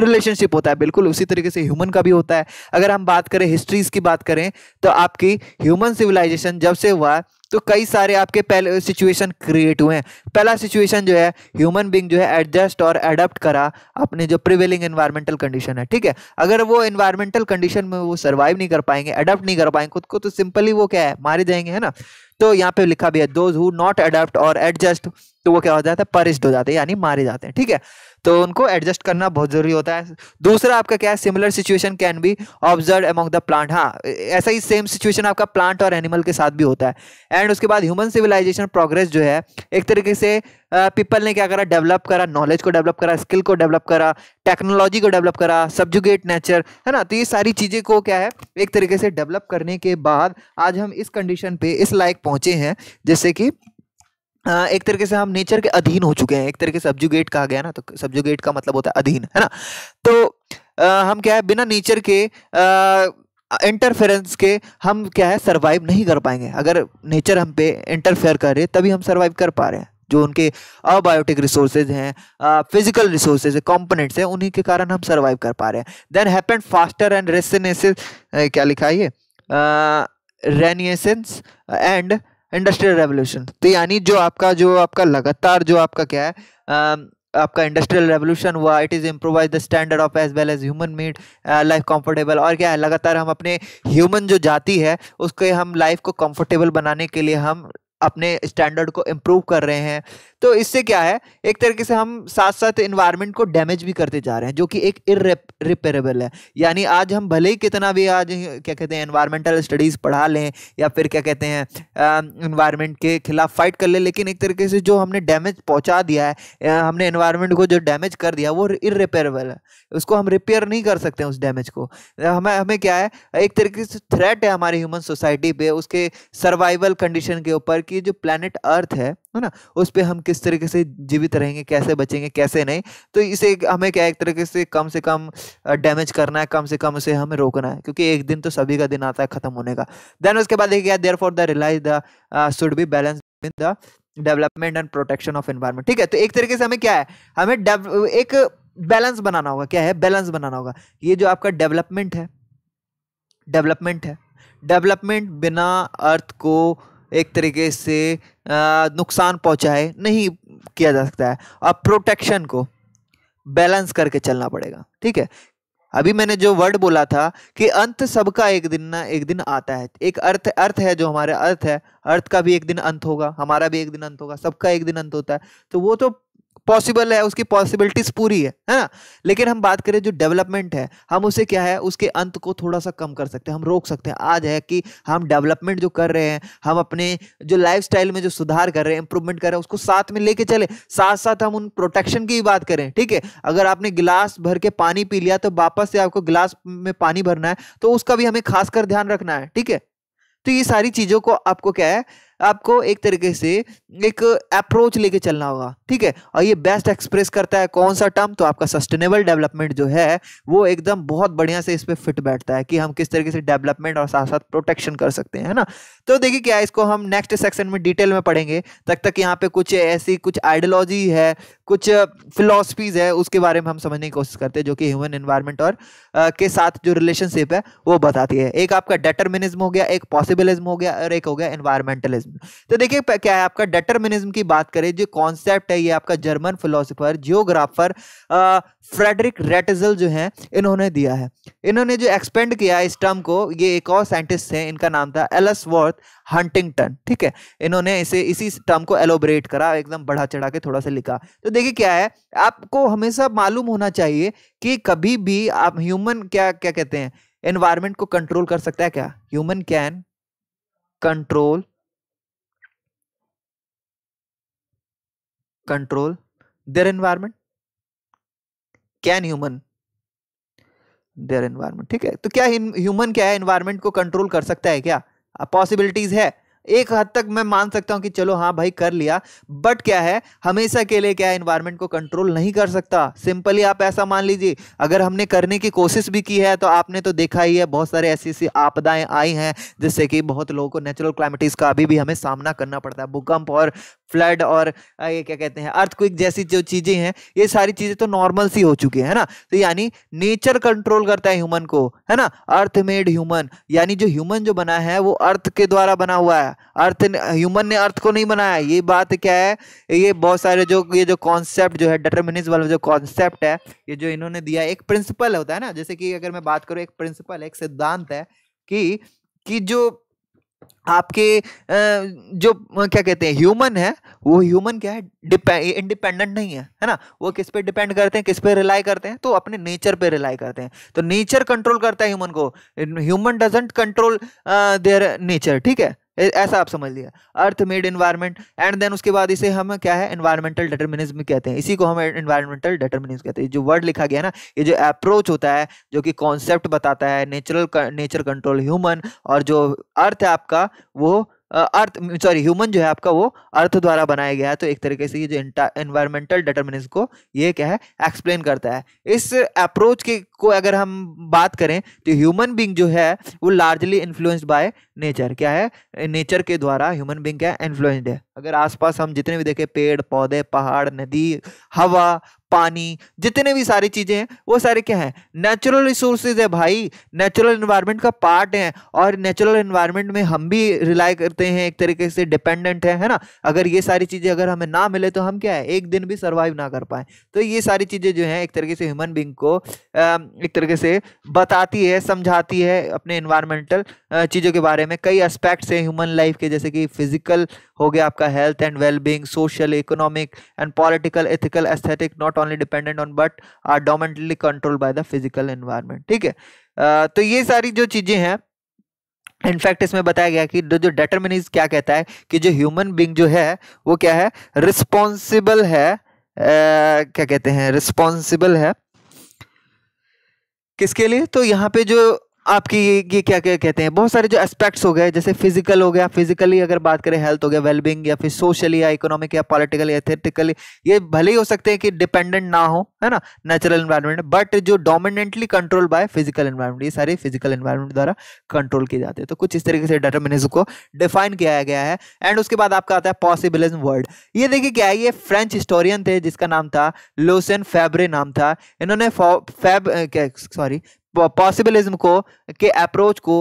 Speaker 1: रिलेशनशिप होता है बिल्कुल उसी तरीके से ह्यूमन का भी होता है अगर हम बात करें हिस्ट्रीज की बात करें तो आपकी ह्यूमन सिविलाइजेशन जब से हुआ तो कई सारे आपके पहले सिचुएशन क्रिएट हुए हैं पहला सिचुएशन जो है ह्यूमन बींग जो है एडजस्ट और एडप्ट करा अपने जो प्रिवेलिंग इन्वायरमेंटल कंडीशन है ठीक है अगर वो इन्वायरमेंटल कंडीशन में वो सर्वाइव नहीं कर पाएंगे एडप्ट नहीं कर पाएंगे खुद को तो सिंपली वो क्या है मारे जाएंगे है ना तो यहाँ पे लिखा भी है दोज हु नॉट एडप्ट और एडजस्ट तो वो क्या हो जाता है परिस्ट हो जाते हैं यानी मारे जाते हैं ठीक है तो उनको एडजस्ट करना बहुत ज़रूरी होता है दूसरा आपका क्या है similar situation can be observe among the plant हाँ ऐसा ही सेम सिचुएशन आपका प्लांट और एनिमल के साथ भी होता है एंड उसके बाद ह्यूमन सिविलाइजेशन प्रोग्रेस जो है एक तरीके से पीपल ने क्या करा डेवलप करा नॉलेज को डेवलप करा स्किल को डेवलप करा टेक्नोलॉजी को डेवलप करा सब्जुगेट नेचर है ना तो ये सारी चीज़ें को क्या है एक तरीके से डेवलप करने के बाद आज हम इस कंडीशन पे इस लायक पहुँचे हैं जैसे कि एक तरीके से हम नेचर के अधीन हो चुके हैं एक तरीके से सब्जुगेट कहा गया ना तो सब्जुगेट का मतलब होता है अधीन है ना तो आ, हम क्या है बिना नेचर के आ, इंटरफेरेंस के हम क्या है सरवाइव नहीं कर पाएंगे अगर नेचर हम पे इंटरफेयर कर रहे तभी हम सरवाइव कर पा रहे हैं जो उनके अबायोटिक रिसोर्सेज हैं फिजिकल रिसोर्सेज हैं कॉम्पोनेंट्स हैं उन्हीं के कारण हम सरवाइव कर पा रहे हैं देन हैपन फास्टर एंड रेसनेसेस क्या लिखा है ये रेनिएसेंस एंड इंडस्ट्रियल रेवोल्यूशन तो यानी जो आपका जो आपका लगातार जो आपका क्या है आपका इंडस्ट्रियल रेवोल्यूशन हुआ it is improvise the standard of as well as human made life comfortable और क्या है लगातार हम अपने ह्यूमन जो जाति है उसके हम लाइफ को कंफर्टेबल बनाने के लिए हम अपने स्टैंडर्ड को इम्प्रूव कर रहे हैं तो इससे क्या है एक तरीके से हम साथ साथ इन्वायरमेंट को डैमेज भी करते जा रहे हैं जो कि एक रिपेरेबल है यानी आज हम भले ही कितना भी आज क्या कहते हैं इन्वायरमेंटल स्टडीज़ पढ़ा लें या फिर क्या कहते हैं इन्वायरमेंट के खिलाफ फाइट कर लें लेकिन एक तरीके से जो हमने डैमेज पहुँचा दिया है हमने इन्वायरमेंट को जो डैमेज कर दिया वो रिपेरेबल है उसको हम रिपेयर नहीं कर सकते उस डैमेज को हमें हमें क्या है एक तरीके से थ्रेट है हमारी ह्यूमन सोसाइटी पर उसके सर्वाइवल कंडीशन के ऊपर कि जो प्लानट अर्थ है है ना उस पर हम किस तरीके से जीवित रहेंगे कैसे बचेंगे कैसे नहीं तो इसे हमें क्या एक तरीके से कम से कम डैमेज करना है कम से कम उसे हमें रोकना है क्योंकि एक दिन तो सभी का दिन आता है खत्म होने का देन उसके बाद देखिए therefore the realise the should be balance in the development and protection of environment ठीक है तो एक तरीके से हमें क्या है हमें एक बैलेंस बनाना होगा क्या है बैलेंस बनाना होगा ये जो आपका डेवलपमेंट है डेवलपमेंट है डेवलपमेंट बिना अर्थ को एक तरीके से नुकसान पहुंचाए नहीं किया जा सकता है और प्रोटेक्शन को बैलेंस करके चलना पड़ेगा ठीक है अभी मैंने जो वर्ड बोला था कि अंत सबका एक दिन ना एक दिन आता है एक अर्थ अर्थ है जो हमारे अर्थ है अर्थ का भी एक दिन अंत होगा हमारा भी एक दिन अंत होगा सबका एक दिन अंत होता है तो वो तो पॉसिबल है उसकी पॉसिबिलिटीज पूरी है है ना लेकिन हम बात करें जो डेवलपमेंट है हम उसे क्या है उसके अंत को थोड़ा सा कम कर सकते हैं हम रोक सकते हैं आज है कि हम डेवलपमेंट जो कर रहे हैं हम अपने जो लाइफ में जो सुधार कर रहे हैं इंप्रूवमेंट कर रहे हैं उसको साथ में लेके चले साथ साथ हम उन प्रोटेक्शन की भी बात करें ठीक है अगर आपने गिलास भर के पानी पी लिया तो वापस से आपको गिलास में पानी भरना है तो उसका भी हमें खासकर ध्यान रखना है ठीक है तो ये सारी चीज़ों को आपको क्या है आपको एक तरीके से एक अप्रोच लेके चलना होगा ठीक है और ये बेस्ट एक्सप्रेस करता है कौन सा टर्म तो आपका सस्टेनेबल डेवलपमेंट जो है वो एकदम बहुत बढ़िया से इस पर फिट बैठता है कि हम किस तरीके से डेवलपमेंट और साथ साथ प्रोटेक्शन कर सकते हैं ना तो देखिए क्या इसको हम नेक्स्ट सेक्शन में डिटेल में पढ़ेंगे तक तक यहाँ पे कुछ ऐसी कुछ आइडियोलॉजी है कुछ फिलोसफीज है उसके बारे में हम समझने की कोशिश करते हैं जो कि ह्यूमन इन्वायरमेंट और आ, के साथ जो रिलेशनशिप है वो बताती है एक आपका डेटरमिनिज्म हो गया एक पॉसिबिलिज्म हो गया और एक हो गया इन्वायरमेंटलिज्म डेटरमिनिज्म तो देखिए क्या है आपका डेटरमिनिज्म की बात करें जो कॉन्सेप्ट है ये आपका German philosopher geographer Friedrich Ratzel जो है इन्होंने दिया है इन्होंने जो एक्सपेंड किया इस टर्म को ये एक और साइंटिस्ट हैं इनका नाम था एलस वर्थ हंटिंगटन ठीक है इन्होंने इसे इसी टर्म को एलोबरेट करा एकदम बढ़ा चढ़ा के थोड़ा सा लिखा तो देखिए क्या है आपको हमेशा मालूम होना चाहिए कि कभी भी आप ह्यूमन क्या क्या कहते हैं एनवायरमेंट को कंट्रोल कर सकता है क्या human can control control their environment can human their environment ठीक है तो क्या human क्या है environment को control कर सकता है क्या possibilities है एक हद तक मैं मान सकता हूं कि चलो हाँ भाई कर लिया बट क्या है हमेशा के लिए क्या है इन्वायरमेंट को कंट्रोल नहीं कर सकता सिंपली आप ऐसा मान लीजिए अगर हमने करने की कोशिश भी की है तो आपने तो देखा ही है बहुत सारे ऐसी ऐसी आपदाएं आई हैं जिससे कि बहुत लोगों को नेचुरल क्लाइमेटिस का अभी भी हमें सामना करना पड़ता है भूकंप और फ्लड और ये क्या कहते हैं अर्थ क्विक जैसी जो चीज़ें हैं ये सारी चीज़ें तो नॉर्मल सी हो चुकी है ना तो यानी नेचर कंट्रोल करता है ह्यूमन को है ना अर्थ मेड ह्यूमन यानी जो ह्यूमन जो बना है वो अर्थ के द्वारा बना हुआ है अर्थ ह्यूमन ने अर्थ को नहीं बनाया है ये बात क्या है ये बहुत सारे जो ये जो कॉन्सेप्ट जो है डिटर्मिनिज वाला जो कॉन्सेप्ट है ये जो इन्होंने दिया एक प्रिंसिपल होता है ना जैसे कि अगर मैं बात करूँ एक प्रिंसिपल एक सिद्धांत है कि कि जो आपके जो क्या कहते हैं ह्यूमन है वो ह्यूमन क्या है इंडिपेंडेंट नहीं है है ना वो किस पे डिपेंड करते हैं किस पे रिलाई करते हैं तो अपने नेचर पे रिलाई करते हैं तो नेचर कंट्रोल करता है ह्यूमन को human doesn't control their nature ठीक है ऐसा आप समझ लिया earth made environment and then उसके बाद इसे हम क्या है इन्वायरमेंटल डिटर्मिनिज्म कहते हैं इसी को हम इन्वायरमेंटल डिटर्मिनिज्म कहते हैं जो वर्ड लिखा गया ना ये जो अप्रोच होता है जो कि कॉन्सेप्ट बताता है नेचुरल नेचर कंट्रोल ह्यूमन और जो अर्थ है आपका वो अर्थ सॉरी ह्यूमन जो है आपका वो अर्थ द्वारा बनाया गया है तो एक तरीके से ये जो इन्वायरमेंटल डिटर्मिनेंस को ये क्या है एक्सप्लेन करता है इस अप्रोच के को अगर हम बात करें तो ह्यूमन बींग जो है वो लार्जली इन्फ्लुएंस्ड बाय नेचर क्या है नेचर के द्वारा ह्यूमन बींग क्या इन्फ्लुएंस्ड है अगर आसपास हम जितने भी देखें पेड़ पौधे पहाड़ नदी हवा पानी जितने भी सारी चीज़ें हैं वो सारे क्या हैं नेचुरल रिसोर्सेज है भाई नेचुरल इन्वायरमेंट का पार्ट है और नेचुरल इन्वायरमेंट में हम भी रिलाई करते हैं एक तरीके से डिपेंडेंट है है ना अगर ये सारी चीज़ें अगर हमें ना मिले तो हम क्या है एक दिन भी सर्वाइव ना कर पाए तो ये सारी चीज़ें जो हैं एक तरीके से ह्यूमन बींग को एक तरीके से बताती है समझाती है अपने इन्वायरमेंटल चीज़ों के बारे में कई एस्पेक्ट्स हैं ह्यूमन लाइफ के जैसे कि फिजिकल हो गया आपका का health and wellbeing social economic and political ethical aesthetic not only dependent on but are dominantly control by the physical environment ठीक है तो ये सारी जो चीज़ें हैं इनफैक्ट इसमें बताया गया कि जो डेटरमिनीज क्या कहता है कि जो ह्यूमन बींग जो है वो क्या है रिस्पॉन्सिबल है आ, क्या कहते हैं रिस्पॉन्सिबल है किसके लिए तो यहाँ पे जो आपकी ये, ये क्या क्या कहते हैं बहुत सारे जो एस्पेक्ट्स हो गए जैसे फिजिकल हो गया फिजिकली अगर बात करें हेल्थ हो गया वेलबींग या फिर सोशली या इकोनॉमिक या पॉलिटिकल या एथेटिकली ये भले ही हो सकते हैं कि डिपेंडेंट ना हो है ना नेचुरल इन्वायरमेंट बट जो dominantly control by physical environment ये सारे फिजिकल इन्वायरमेंट द्वारा कंट्रोल किए जाते हैं तो कुछ इस तरीके से डेटर्मिनिज्म को डिफाइन किया गया है एंड उसके बाद आपका आता है पॉसिबिलिज्म वर्ल्ड ये देखिए क्या है ये फ्रेंच हिस्टोरियन थे जिसका नाम था लोसन फैब्रे नाम था इन्होंने फैब सॉरी पॉसिबलिज्म को के अप्रोच को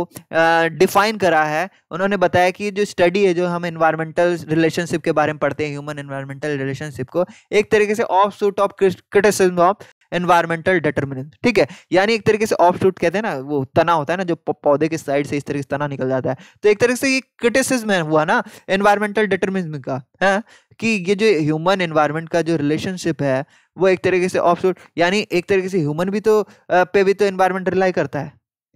Speaker 1: डिफाइन करा है उन्होंने बताया कि जो स्टडी है जो हम इन्वायरमेंटल रिलेशनशिप के बारे में पढ़ते हैं ह्यूमन इन्वायरमेंटल रिलेशनशिप को एक तरीके से offshoot of criticism of environmental determinant ठीक है यानी एक तरीके से ऑफ शूट कहते हैं ना वो तना होता है ना जो पौधे के साइड से इस तरीके से तना निकल जाता है तो एक तरीके से ये क्रिटिसिज्म हुआ ना एनवायरमेंटल डिटर्मिनिज्म का है हाँ? कि ये जो ह्यूमन एनवायरमेंट का जो रिलेशनशिप है वो एक तरीके से ऑफ यानी एक तरीके से ह्यूमन भी तो पे भी तो इन्वायरमेंट रिलाई करता है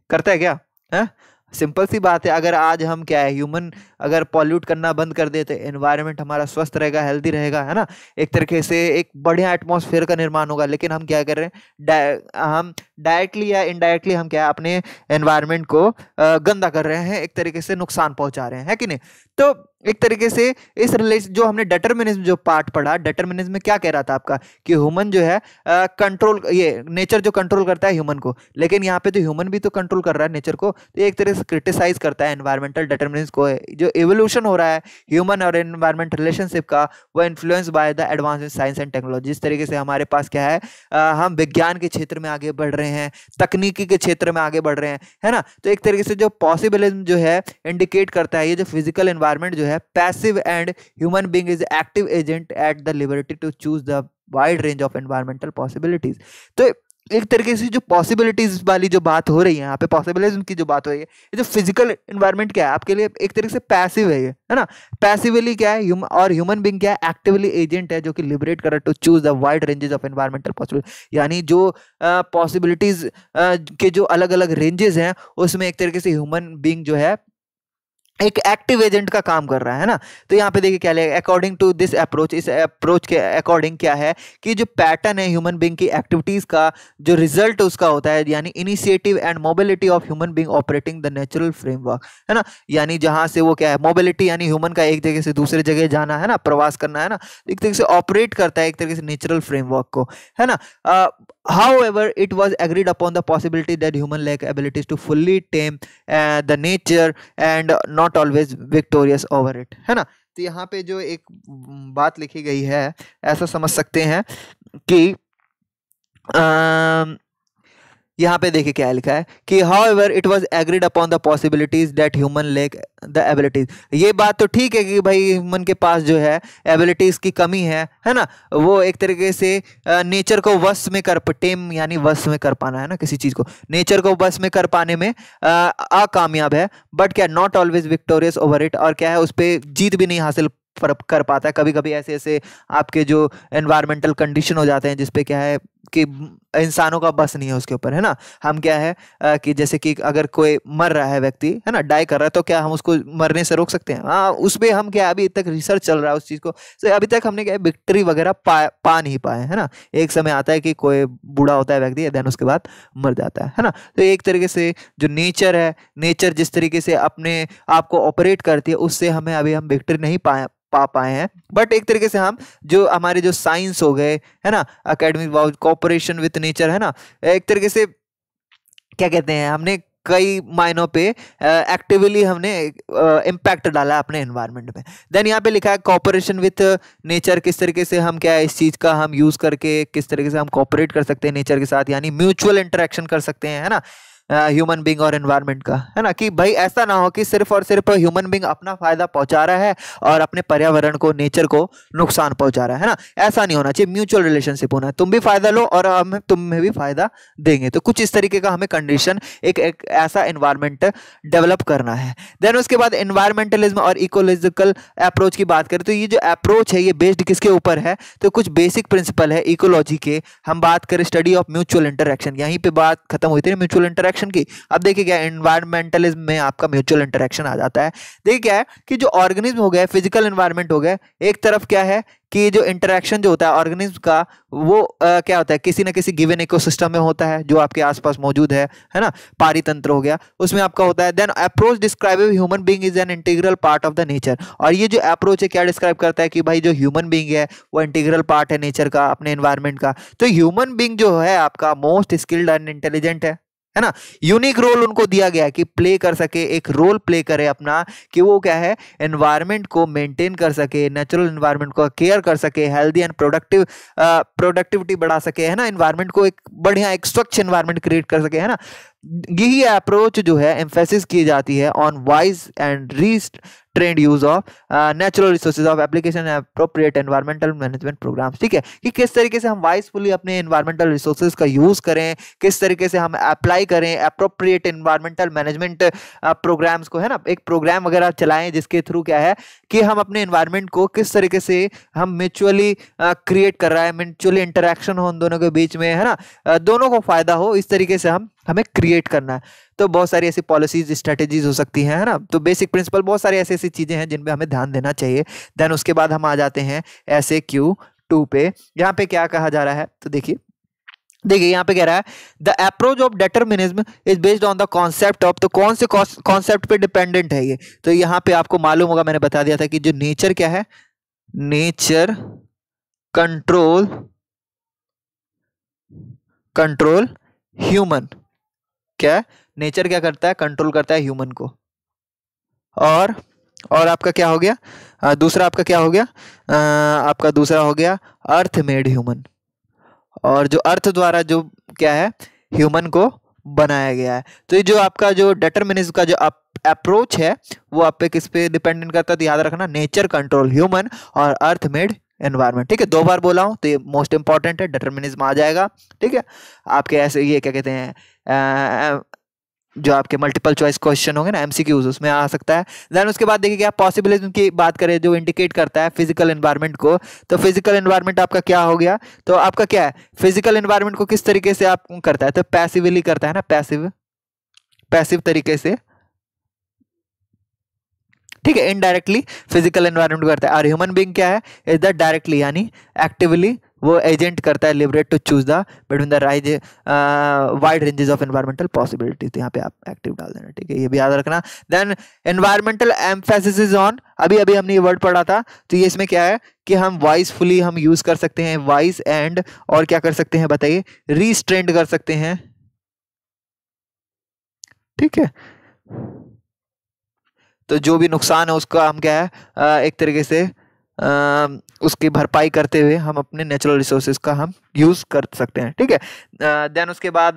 Speaker 1: करता है क्या है हाँ? सिंपल सी बात है अगर आज हम क्या है ह्यूमन अगर पॉल्यूट करना बंद कर दे तो एनवायरनमेंट हमारा स्वस्थ रहेगा हेल्दी रहेगा है ना एक तरीके से एक बढ़िया एटमॉस्फेयर का निर्माण होगा लेकिन हम क्या कर रहे हैं डाय हम डायरेक्टली या इनडायरेक्टली हम क्या है अपने एनवायरनमेंट को गंदा कर रहे हैं एक तरीके से नुकसान पहुंचा रहे हैं है कि नहीं तो एक तरीके से इस रिलेशन जो हमने डेटरमिनिज्म जो पार्ट पढ़ा डेटरमिनिज्म में क्या कह रहा था आपका कि ह्यूमन जो है कंट्रोल ये नेचर जो कंट्रोल करता है ह्यूमन को लेकिन यहाँ पे तो ह्यूमन भी तो कंट्रोल कर रहा है नेचर को तो एक तरह से क्रिटिसाइज करता है एनवायरमेंटल डेटर्मिनिज्म को जो एवोल्यूशन हो रहा है ह्यूमन और एनवायरमेंट रिलेशनशिप का वो influence by the advance in science and technology इस तरीके से हमारे पास क्या है आ, हम विज्ञान के क्षेत्र में आगे बढ़ रहे हैं तकनीकी के क्षेत्र में आगे बढ़ रहे हैं है ना तो एक तरीके से जो पॉसिबिलिज्म जो है इंडिकेट करता है ये जो फिजिकल एनवायरमेंट जो है है passive and human being is active agent at the liberty to choose the wide range of environmental possibilities तो एक तरीके से जो पॉसिबिलिटीज वाली जो बात हो रही है यहाँ पे पॉसिबिलिटीज की जो बात हो रही है ये जो फिजिकल इन्वायरमेंट क्या है आपके लिए एक तरीके से पैसिव है ये है ना पैसिवली क्या है हुम, और ह्यूमन बींग क्या है एक्टिवली एजेंट है जो कि लिबरेट कर to choose the wide ranges of environmental possibility यानी जो पॉसिबिलिटीज के जो अलग अलग रेंजेज हैं उसमें एक तरीके से ह्यूमन बींग जो है एक एक्टिव एजेंट का काम कर रहा है ना तो यहाँ पे देखिए क्या लिया अकॉर्डिंग टू दिस अप्रोच इस अप्रोच के अकॉर्डिंग क्या है कि जो पैटर्न है ह्यूमन बींग की एक्टिविटीज़ का जो रिजल्ट उसका होता है यानी initiative and mobility of human being operating the natural framework है ना यानी जहाँ से वो क्या है मोबिलिटी यानी ह्यूमन का एक जगह से दूसरे जगह जाना है ना प्रवास करना है ना एक तरीके से ऑपरेट करता है एक तरीके से नेचुरल फ्रेमवर्क को है ना however it was agreed upon the possibility that human lack abilities to fully tame the nature and not not always victorious over it है ना तो यहाँ पे जो एक बात लिखी गई है ऐसा समझ सकते हैं कि आ, यहाँ पे देखिए क्या लिखा है कि however it was agreed upon the possibilities that human lack the abilities ये बात तो ठीक है कि भाई ह्यूमन के पास जो है एबिलिटीज की कमी है है ना वो एक तरीके से नेचर को वश में कर टेम यानी वश में कर पाना है ना किसी चीज़ को नेचर को वश में कर पाने में अकामयाब है बट क्या not always victorious over it और क्या है उस पर जीत भी नहीं हासिल कर पाता है कभी कभी ऐसे ऐसे आपके जो एनवायरमेंटल कंडीशन हो जाते हैं जिसपे क्या है कि इंसानों का बस नहीं है उसके ऊपर है ना हम क्या है आ, कि जैसे कि अगर कोई मर रहा है व्यक्ति है ना डाई कर रहा है तो क्या हम उसको मरने से रोक सकते हैं हाँ उस पर हम क्या अभी तक रिसर्च चल रहा है उस चीज़ को तो अभी तक हमने क्या विक्ट्री वगैरह पा पा नहीं पाए है ना एक समय आता है कि कोई बूढ़ा होता है व्यक्ति देन उसके बाद मर जाता है है ना तो एक तरीके से जो नेचर है नेचर जिस तरीके से अपने आप को ऑपरेट करती है उससे हमें अभी हम विक्ट्री नहीं पाए पा पाए हैं बट एक तरीके से हम जो हमारे जो साइंस हो गए है ना अकेडमिक वाउ को कोऑपरेशन विथ नेचर है ना एक तरीके से क्या कहते हैं हमने कई मायनों पे एक्टिवली uh, हमने इम्पैक्ट uh, डाला अपने एनवायरनमेंट में देन यहाँ पे लिखा है कॉपरेशन विथ नेचर किस तरीके से हम क्या है इस चीज़ का हम यूज़ करके किस तरीके से हम कॉपरेट कर सकते हैं नेचर के साथ यानी म्यूचुअल इंटरेक्शन कर सकते हैं है ना ह्यूमन बींग और एनवायरनमेंट का है ना कि भाई ऐसा ना हो कि सिर्फ और सिर्फ ह्यूमन बींग अपना फ़ायदा पहुंचा रहा है और अपने पर्यावरण को नेचर को नुकसान पहुंचा रहा है ना ऐसा नहीं होना चाहिए म्यूचुअल रिलेशनशिप होना तुम भी फ़ायदा लो और हम तुम्हें भी फ़ायदा देंगे तो कुछ इस तरीके का हमें कंडीशन एक, एक ऐसा इन्वायरमेंट डेवलप करना है देन उसके बाद इन्वायरमेंटलिज्म और इकोलॉजिकल अप्रोच की बात करें तो ये जो अप्रोच है ये बेस्ड किसके ऊपर है तो कुछ बेसिक प्रिंसिपल है इकोलॉजी के हम बात करें स्टडी ऑफ म्यूचुअल इंटरेक्शन यहीं पर बात खत्म हुई थी म्यूचुअल इंटरेक्शन इंटरेक्शन की अब देखिए क्या इन्वायरमेंटलिज्म में आपका म्यूचुअल इंटरेक्शन आ जाता है देखिए क्या है कि जो ऑर्गेनिज्म हो गया फिजिकल इन्वायरमेंट हो गया एक तरफ क्या है कि जो इंटरेक्शन जो होता है ऑर्गेनिज्म का वो आ, क्या होता है किसी ना किसी गिवन इको में होता है जो आपके आसपास मौजूद है है ना पारितंत्र हो गया उसमें आपका होता है then approach describe human being is an integral part of the nature और ये जो अप्रोच है क्या डिस्क्राइब करता है कि भाई जो ह्यूमन बींग है वो इंटीग्रल पार्ट है नेचर का अपने इन्वायरमेंट का तो ह्यूमन बींग जो है आपका मोस्ट स्किल्ड एंड इंटेलिजेंट है है ना यूनिक रोल उनको दिया गया कि प्ले कर सके एक रोल प्ले करे अपना कि वो क्या है एनवायरमेंट को मेंटेन कर सके नेचुरल एनवायरमेंट को केयर कर सके हेल्दी एंड प्रोडक्टिव प्रोडक्टिविटी बढ़ा सके है ना एनवायरमेंट को एक बढ़िया एक स्वच्छ एनवायरमेंट क्रिएट कर सके है ना यही अप्रोच जो है एम्फेसिस की जाती है on wise and trained use of natural resources of application appropriate environmental management programme ठीक है कि किस तरीके से हम वाइजफुली अपने एनवायरमेंटल रिसोर्सेज का यूज़ करें किस तरीके से हम अप्लाई करें अप्रोप्रिएट एनवायरमेंटल मैनेजमेंट प्रोग्राम्स को है ना एक प्रोग्राम वगैरह चलाएं जिसके थ्रू क्या है कि हम अपने इन्वायरमेंट को किस तरीके से हम म्यूचुअली क्रिएट uh, कर रहा है म्यूचुअली इंटरेक्शन हो उन दोनों के बीच में है ना uh, दोनों को फ़ायदा हो इस तरीके से हम हमें क्रिएट करना है तो बहुत सारी ऐसी पॉलिसीज स्ट्रेटेजीज हो सकती हैं है ना तो बेसिक प्रिंसिपल बहुत सारी ऐसी ऐसी चीज़ें हैं जिन पे हमें ध्यान देना चाहिए देन उसके बाद हम आ जाते हैं ऐसे क्यू टू पे यहाँ पे क्या कहा जा रहा है तो देखिए देखिए यहाँ पे कह रहा है the approach of determinism is based on the concept of तो कौन से कॉन्सेप्ट पे डिपेंडेंट है ये तो यहाँ पे आपको मालूम होगा मैंने बता दिया था कि जो नेचर क्या है नेचर कंट्रोल कंट्रोल ह्यूमन क्या है नेचर क्या करता है कंट्रोल करता है ह्यूमन को और और आपका क्या हो गया आ, दूसरा आपका क्या हो गया आ, आपका दूसरा हो गया अर्थ मेड ह्यूमन और जो अर्थ द्वारा जो क्या है ह्यूमन को बनाया गया है तो ये जो आपका जो डेटरमिनिज्म का जो अप्रोच है वो आप पे किस पे डिपेंडेंट करता है तो याद रखना नेचर कंट्रोल ह्यूमन और अर्थ मेड एनवायरमेंट ठीक है दो बार बोला हूँ तो ये मोस्ट इंपॉर्टेंट है डेटरमिनिज्म आ जाएगा ठीक है आपके ऐसे ये क्या कहते हैं जो आपके मल्टीपल चॉइस क्वेश्चन होंगे ना एमसीक्यूज उसमें आ सकता है देन उसके बाद देखिए क्या पॉसिबिलिटी उनकी बात करें जो इंडिकेट करता है फिजिकल इन्वायरमेंट को तो फिजिकल इन्वायरमेंट आपका क्या हो गया तो आपका क्या है फिजिकल इन्वायरमेंट को किस तरीके से आप करता है तो पैसिवली करता है ना पैसिव पैसिव तरीके से ठीक है इनडायरेक्टली फिजिकल एनवायरमेंट करता है और ह्यूमन बींग क्या है इज द डायरेक्टली यानी एक्टिवली वो एजेंट करता है liberate to choose the between the rise wide ranges of environmental possibilities यहाँ पे आप एक्टिव डाल देना ठीक है ये भी याद रखना देन एनवायरमेंटल एम्फेसिस ऑन अभी अभी हमने ये वर्ड पढ़ा था तो ये इसमें क्या है कि हम वाइसफुली हम यूज कर सकते हैं वॉइस एंड और क्या कर सकते हैं बताइए रिस्ट्रेंड कर सकते हैं ठीक है तो जो भी नुकसान है उसका हम क्या है एक तरीके से उसकी भरपाई करते हुए हम अपने नेचुरल रिसोर्सेज का हम यूज़ कर सकते हैं ठीक है देन उसके बाद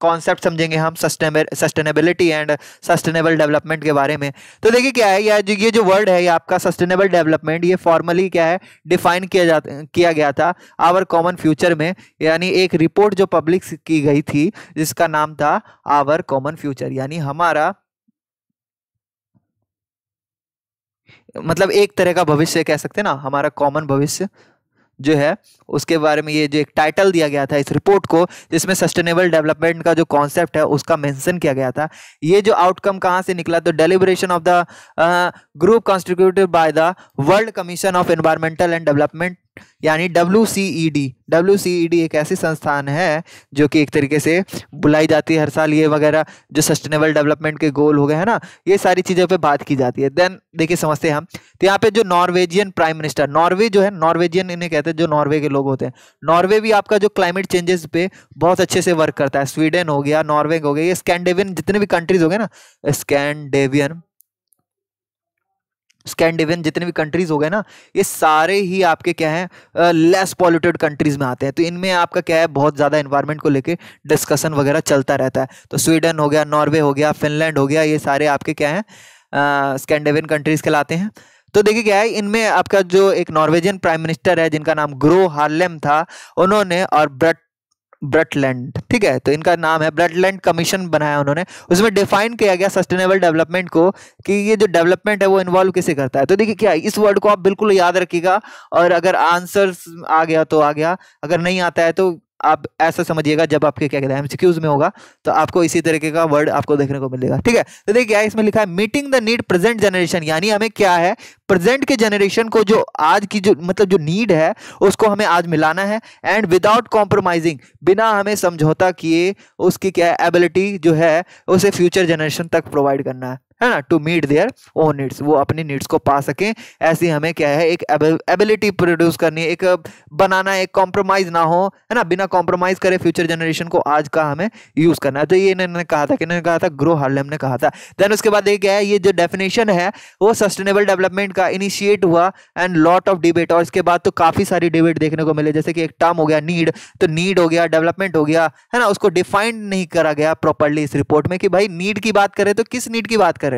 Speaker 1: कॉन्सेप्ट समझेंगे हम सस्टेनेबिलिटी एंड सस्टेनेबल डेवलपमेंट के बारे में तो देखिए क्या है या जो ये जो वर्ड है ये आपका सस्टेनेबल डेवलपमेंट ये फॉर्मली क्या है डिफाइन किया जा किया गया था आवर कॉमन फ्यूचर में यानी एक रिपोर्ट जो पब्लिक की गई थी जिसका नाम था आवर कॉमन फ्यूचर यानी हमारा मतलब एक तरह का भविष्य कह सकते हैं ना हमारा कॉमन भविष्य जो है उसके बारे में ये जो एक टाइटल दिया गया था इस रिपोर्ट को जिसमें सस्टेनेबल डेवलपमेंट का जो कॉन्सेप्ट है उसका मेंशन किया गया था ये जो आउटकम कहाँ से निकला तो deliberation of the group constituted by the World Commission of environmental and development यानी W C E D W C E D एक ऐसी संस्थान है जो कि एक तरीके से बुलाई जाती है हर साल ये वगैरह जो सस्टेनेबल डेवलपमेंट के गोल हो गए हैं ना ये सारी चीज़ों पे बात की जाती है देन देखिए समझते हैं हम तो यहाँ पे जो नॉर्वेजियन प्राइम मिनिस्टर नॉर्वे जो है नॉर्वेजियन इन्हें कहते हैं जो नॉर्वे के लोग होते हैं नॉर्वे भी आपका जो क्लाइमेट चेंजेस पे बहुत अच्छे से वर्क करता है स्वीडन हो गया नॉर्वे हो गया ये स्कैंडेवियन जितने भी कंट्रीज हो गए ना स्कैंडेवियन स्कैंडिवियन जितने भी कंट्रीज हो गए ना ये सारे ही आपके क्या हैं लेस पॉल्यूटेड कंट्रीज में आते हैं तो इनमें आपका क्या है बहुत ज़्यादा इन्वायरमेंट को लेके डिस्कशन वगैरह चलता रहता है तो स्वीडन हो गया नॉर्वे हो गया फिनलैंड हो गया ये सारे आपके क्या हैं स्कैंडिवियन कंट्रीज कहलाते हैं तो देखिए क्या है इनमें आपका जो एक नॉर्वेजियन प्राइम मिनिस्टर है जिनका नाम ग्रो हार्लेम था उन्होंने और ब्रट ब्रटलैंड ठीक है तो इनका नाम है ब्रटलैंड कमीशन बनाया उन्होंने उसमें डिफाइन किया गया सस्टेनेबल डेवलपमेंट को कि ये जो डेवलपमेंट है वो इन्वॉल्व किसे करता है तो देखिए क्या इस वर्ड को आप बिल्कुल याद रखिएगा और अगर आंसर आ गया तो आ गया अगर नहीं आता है तो आप ऐसा समझिएगा जब आपके क्या कहते हैं एमसीक्यूज में होगा तो आपको इसी तरीके का वर्ड आपको देखने को मिलेगा ठीक है तो देखिए इसमें लिखा है meeting the need present generation यानी हमें क्या है प्रेजेंट के जनरेशन को जो आज की जो मतलब जो नीड है उसको हमें आज मिलाना है एंड विदाउट कॉम्प्रोमाइजिंग बिना हमें समझौता किए उसकी क्या एबिलिटी जो है उसे फ्यूचर जनरेशन तक प्रोवाइड करना है है ना to meet their own needs वो अपनी नीड्स को पा सकें ऐसी हमें क्या है एक एबिलिटी प्रोड्यूस करनी है एक बनाना एक कॉम्प्रोमाइज ना हो है ना बिना कॉम्प्रोमाइज करे फ्यूचर जनरेशन को आज का हमें यूज़ करना है तो ये इन्होंने कहा था कि इन्होंने कहा था ग्रो हार्लम ने कहा था देन उसके बाद ये क्या है ये जो डेफिनेशन है वो सस्टेनेबल डेवलपमेंट का इनिशिएट हुआ एंड लॉट ऑफ डिबेट और इसके बाद तो काफ़ी सारी डिबेट देखने को मिले जैसे कि एक टर्म हो गया नीड तो नीड हो गया डेवलपमेंट हो गया है ना उसको डिफाइंड नहीं करा गया प्रॉपरली इस रिपोर्ट में कि भाई नीड की बात करें तो किस नीड की बात करें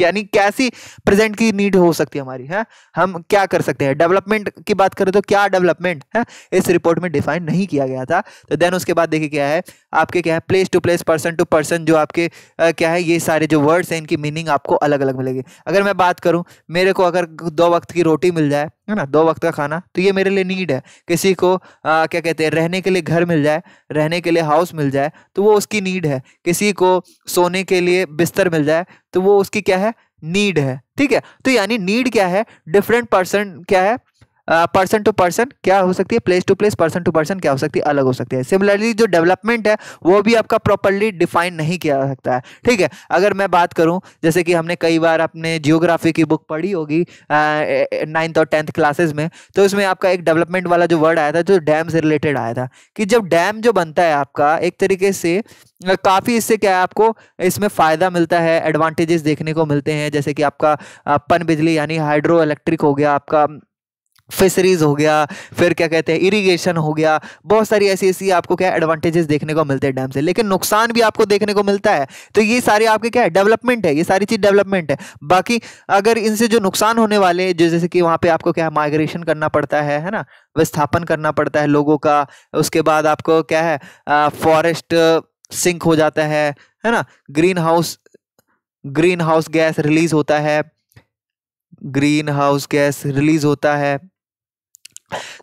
Speaker 1: यानी कैसी प्रेजेंट की नीड हो सकती है हमारी है हम क्या कर सकते हैं डेवलपमेंट की बात करें तो क्या डेवलपमेंट है इस रिपोर्ट में डिफाइन नहीं किया गया था तो देन उसके बाद देखिए क्या है आपके क्या है place to place person to person जो आपके आ, क्या है ये सारे जो वर्ड्स हैं इनकी मीनिंग आपको अलग अलग मिलेगी अगर मैं बात करूँ मेरे को अगर दो वक्त की रोटी मिल जाए है ना दो वक्त का खाना तो ये मेरे लिए नीड है किसी को आ, क्या कहते हैं रहने के लिए घर मिल जाए रहने के लिए हाउस मिल जाए तो वो उसकी नीड है किसी को सोने के लिए बिस्तर मिल जाए तो वो उसकी क्या है नीड है ठीक है तो यानी नीड क्या है डिफरेंट पर्सन क्या है पर्सन टू पर्सन क्या हो सकती है place to place person to person क्या हो सकती है अलग हो सकती है सिमिलरली जो डेवलपमेंट है वो भी आपका प्रॉपरली डिफाइन नहीं किया जा सकता है ठीक है अगर मैं बात करूँ जैसे कि हमने कई बार अपने जियोग्राफी की बुक पढ़ी होगी नाइन्थ और टेंथ क्लासेज में तो उसमें आपका एक डेवलपमेंट वाला जो वर्ड आया था जो डैम से रिलेटेड आया था कि जब डैम जो बनता है आपका एक तरीके से काफ़ी इससे क्या है आपको इसमें फ़ायदा मिलता है एडवांटेजेस देखने को मिलते हैं जैसे कि आपका पन बिजली यानी हाइड्रो इलेक्ट्रिक हो गया आपका फिशरीज हो गया फिर क्या कहते हैं इरिगेशन हो गया बहुत सारी ऐसी ऐसी आपको क्या एडवांटेजेस देखने को मिलते हैं डैम से लेकिन नुकसान भी आपको देखने को मिलता है तो ये सारे आपके क्या है डेवलपमेंट है ये सारी चीज़ डेवलपमेंट है बाकी अगर इनसे जो नुकसान होने वाले जो जैसे कि वहाँ पे आपको क्या है माइग्रेशन करना पड़ता है है ना विस्थापन करना पड़ता है लोगों का उसके बाद आपको क्या है फॉरेस्ट सिंक हो जाता है है ना green house green house gas release होता है ग्रीन हाउस गैस रिलीज होता है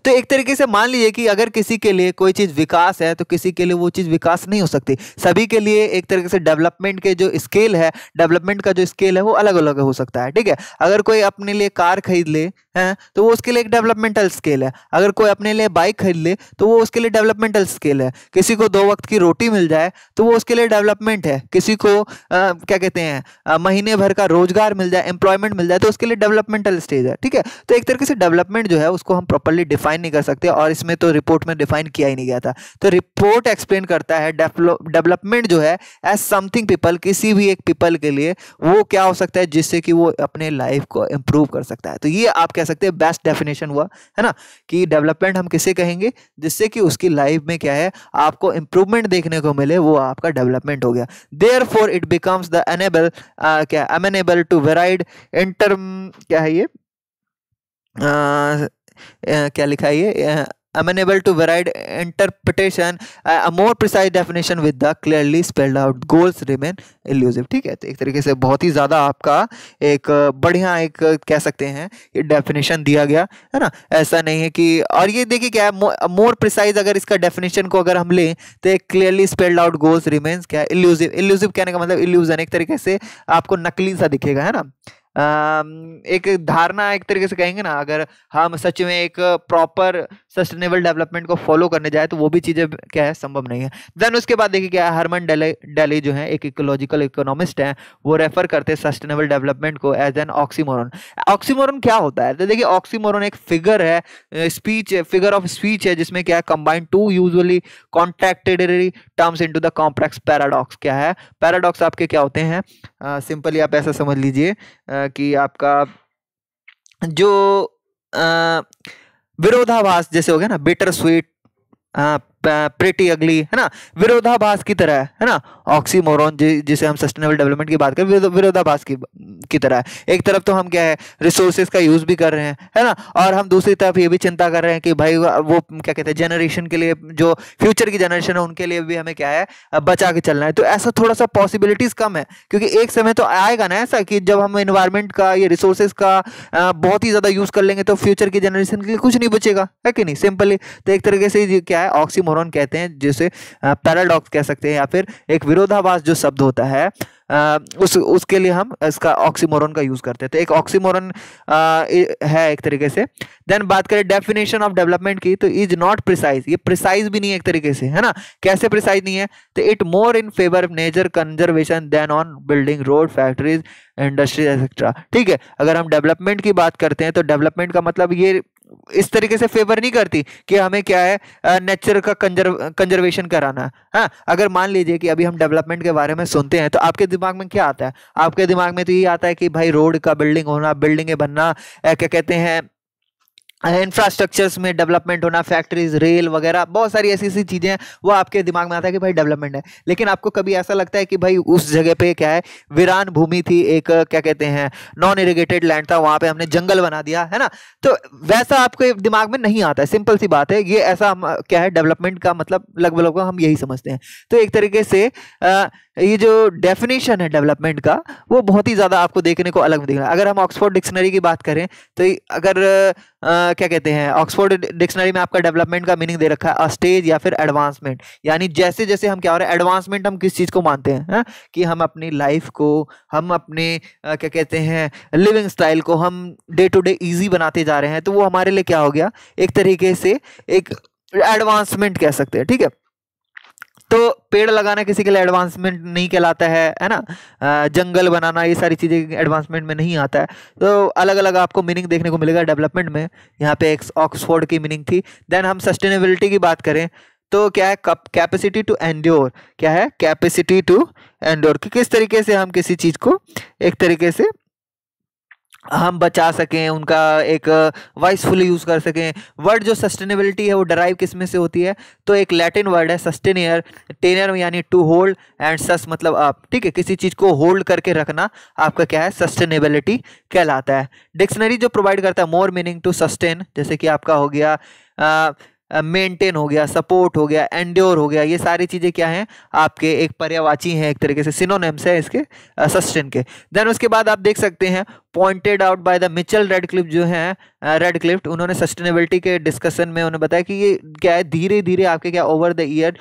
Speaker 1: तो एक तरीके से मान लीजिए कि अगर किसी के लिए कोई चीज़ विकास है तो किसी के लिए वो चीज़ विकास नहीं हो सकती सभी के लिए एक तरीके से डेवलपमेंट के जो स्केल है डेवलपमेंट का जो स्केल है वो अलग अलग हो सकता है ठीक है अगर कोई अपने लिए कार खरीद ले है तो वो उसके लिए एक डेवलपमेंटल स्केल है अगर कोई अपने लिए बाइक खरीद ले तो वो उसके लिए डेवलपमेंटल स्केल है किसी को दो वक्त की रोटी मिल जाए तो वो उसके लिए डेवलपमेंट है किसी को आ, क्या कहते हैं महीने भर का रोजगार मिल जाए एम्प्लॉयमेंट मिल जाए तो उसके लिए डेवलपमेंटल स्टेज है ठीक है तो एक तरीके से डेवलपमेंट जो है उसको हम प्रॉपरली डिफाइन नहीं कर सकते और इसमें तो रिपोर्ट में डिफाइन किया ही नहीं गया था तो रिपोर्ट एक्सप्लेन करता है डेवलपमेंट जो है एज समथिंग पीपल किसी भी एक पीपल के लिए वो क्या हो सकता है जिससे कि वो अपने लाइफ को इम्प्रूव कर सकता है तो ये आप कह सकते हैं बेस्ट डेफिनेशन हुआ है ना कि डेवलपमेंट हम किसे कहेंगे जिससे कि उसकी लाइफ में क्या है आपको इंप्रूवमेंट देखने को मिले वो आपका डेवलपमेंट हो गया therefore it becomes the enable क्या am enable to varied inter क्या है ये uh, uh, क्या लिखा है ये uh, amenable to varied interpretation a more precise definition with the clearly spelled out goals remain elusive ठीक है तो एक तरीके से बहुत ही ज़्यादा आपका एक बढ़िया एक कह सकते हैं कि डेफिनेशन दिया गया है ना ऐसा नहीं है कि और ये देखिए क्या है मोर प्रिसाइज अगर इसका डेफिनेशन को अगर हम लें तो एक clearly spelled out goals remains क्या है इल्यूजिव इल्यूजिव कहने का मतलब इल्यूजन एक तरीके से आपको नकली सा दिखेगा है ना एक धारणा एक तरीके से कहेंगे ना अगर हम सच में एक प्रॉपर सस्टेनेबल डेवलपमेंट को फॉलो करने जाए तो वो भी चीज़ें क्या है संभव नहीं है देन उसके बाद देखिए क्या है हरमन डेले डेली जो है एक इकोलॉजिकल इकोनॉमिस्ट हैं वो रेफर करते हैं सस्टेनेबल डेवलपमेंट को एज एन ऑक्सीमोरन ऑक्सीमोरन क्या होता है तो देखिए ऑक्सीमोरन एक फिगर है स्पीच फिगर ऑफ स्पीच है जिसमें क्या है combined two usually contradictory terms in the complex paradox क्या है पैराडॉक्स आपके क्या होते हैं सिंपली आप ऐसा समझ लीजिए कि आपका जो विरोधाभास जैसे हो गया ना बिटर स्वीट प्रिटी अगली है ना विरोधाभास की तरह है, ना ऑक्सीमोरॉन जि, जिसे हम सस्टेनेबल डेवलपमेंट की बात करें विरोधाभास की की तरह है एक तरफ तो हम क्या है रिसोर्सेज का यूज़ भी कर रहे हैं है ना और हम दूसरी तरफ ये भी चिंता कर रहे हैं कि भाई वो क्या कहते हैं जनरेशन के लिए जो फ्यूचर की जनरेशन है उनके लिए भी हमें क्या है बचा के चलना है तो ऐसा थोड़ा सा पॉसिबिलिटीज़ कम है क्योंकि एक समय तो आएगा ना ऐसा कि जब हम इन्वायरमेंट का ये रिसोर्सेज का बहुत ही ज़्यादा यूज़ कर लेंगे तो फ्यूचर की जनरेशन के लिए कुछ नहीं बचेगा है कि नहीं सिंपली तो एक तरीके से क्या है ऑक्सीमोर ओxymoron कहते हैं जिसे पैराडॉक्स कह सकते हैं या फिर एक विरोधाभास जो शब्द होता है आ, उस उसके लिए हम इसका ऑक्सीमोरन का यूज करते हैं तो एक ऑक्सीमोरन है एक तरीके से देन बात करें डेफिनेशन ऑफ डेवलपमेंट की तो इज नॉट प्रिसाइज ये प्रिसाइज भी नहीं है एक तरीके से है ना कैसे प्रिसाइज नहीं है तो it more in favour of nature conservation than on building road factories industries etcetera ठीक है अगर हम डेवलपमेंट की बात करते हैं तो डेवलपमेंट का मतलब ये इस तरीके से फेवर नहीं करती कि हमें क्या है नेचर का कंजर्व कंजर्वेशन कराना है हाँ, अगर मान लीजिए कि अभी हम डेवलपमेंट के बारे में सुनते हैं तो आपके दिमाग में क्या आता है आपके दिमाग में तो ये आता है कि भाई रोड का बिल्डिंग होना बिल्डिंगें बनना क्या कहते हैं इंफ्रास्ट्रक्चर्स में डेवलपमेंट होना फैक्ट्रीज रेल वगैरह बहुत सारी ऐसी ऐसी चीज़ें हैं वो आपके दिमाग में आता है कि भाई डेवलपमेंट है लेकिन आपको कभी ऐसा लगता है कि भाई उस जगह पे क्या है वीरान भूमि थी एक क्या कहते हैं नॉन इरीगेटेड लैंड था वहाँ पे हमने जंगल बना दिया है ना तो वैसा आपके दिमाग में नहीं आता है सिंपल सी बात है ये ऐसा हम क्या है डेवलपमेंट का मतलब लगभग लगभग हम यही समझते हैं तो एक तरीके से आ, ये जो डेफिनेशन है डेवलपमेंट का वो बहुत ही ज़्यादा आपको देखने को अलग दिख रहा है अगर हम ऑक्सफोर्ड डिक्शनरी की बात करें तो अगर क्या कहते हैं ऑक्सफोर्ड डिक्शनरी में आपका डेवलपमेंट का मीनिंग दे रखा है स्टेज या फिर एडवांसमेंट यानी जैसे जैसे हम क्या हो रहे हैं एडवांसमेंट हम किस चीज़ को मानते हैं है? हाँ? कि हम अपनी लाइफ को हम अपने आ, क्या कहते हैं लिविंग स्टाइल को हम डे टू डे ईजी बनाते जा रहे हैं तो वो हमारे लिए क्या हो गया एक तरीके से एक एडवांसमेंट कह सकते हैं ठीक है तो पेड़ लगाना किसी के लिए एडवांसमेंट नहीं कहलाता है है ना जंगल बनाना ये सारी चीज़ें एडवांसमेंट में नहीं आता है तो अलग अलग आपको मीनिंग देखने को मिलेगा डेवलपमेंट में यहाँ पे एक ऑक्सफोर्ड की मीनिंग थी देन हम सस्टेनेबिलिटी की बात करें तो क्या है कैपेसिटी टू एंड्योर क्या है कैपेसिटी टू एंड्योर कि किस तरीके से हम किसी चीज़ को एक तरीके से हम बचा सकें उनका एक वाइसफुली यूज़ कर सकें वर्ड जो सस्टेनेबिलिटी है वो डराइव किस में से होती है तो एक लैटिन वर्ड है सस्टेनियर टेनियर यानी टू होल्ड एंड सस मतलब आप ठीक है किसी चीज़ को होल्ड करके रखना आपका क्या है सस्टेनेबिलिटी कहलाता है डिक्शनरी जो प्रोवाइड करता है मोर मीनिंग टू सस्टेन जैसे कि आपका हो गया मेंटेन हो गया सपोर्ट हो गया एंड्योर हो गया ये सारी चीज़ें क्या हैं आपके एक पर्यावाची हैं एक तरीके से सिनोनेम्स है इसके सस्टेन के देन उसके बाद आप देख सकते हैं pointed out by the Michael Redclift जो है रेड क्लिफ्ट उन्होंने सस्टेनेबिलिटी के डिस्कशन में उन्होंने बताया कि ये क्या है धीरे धीरे आपके क्या over the year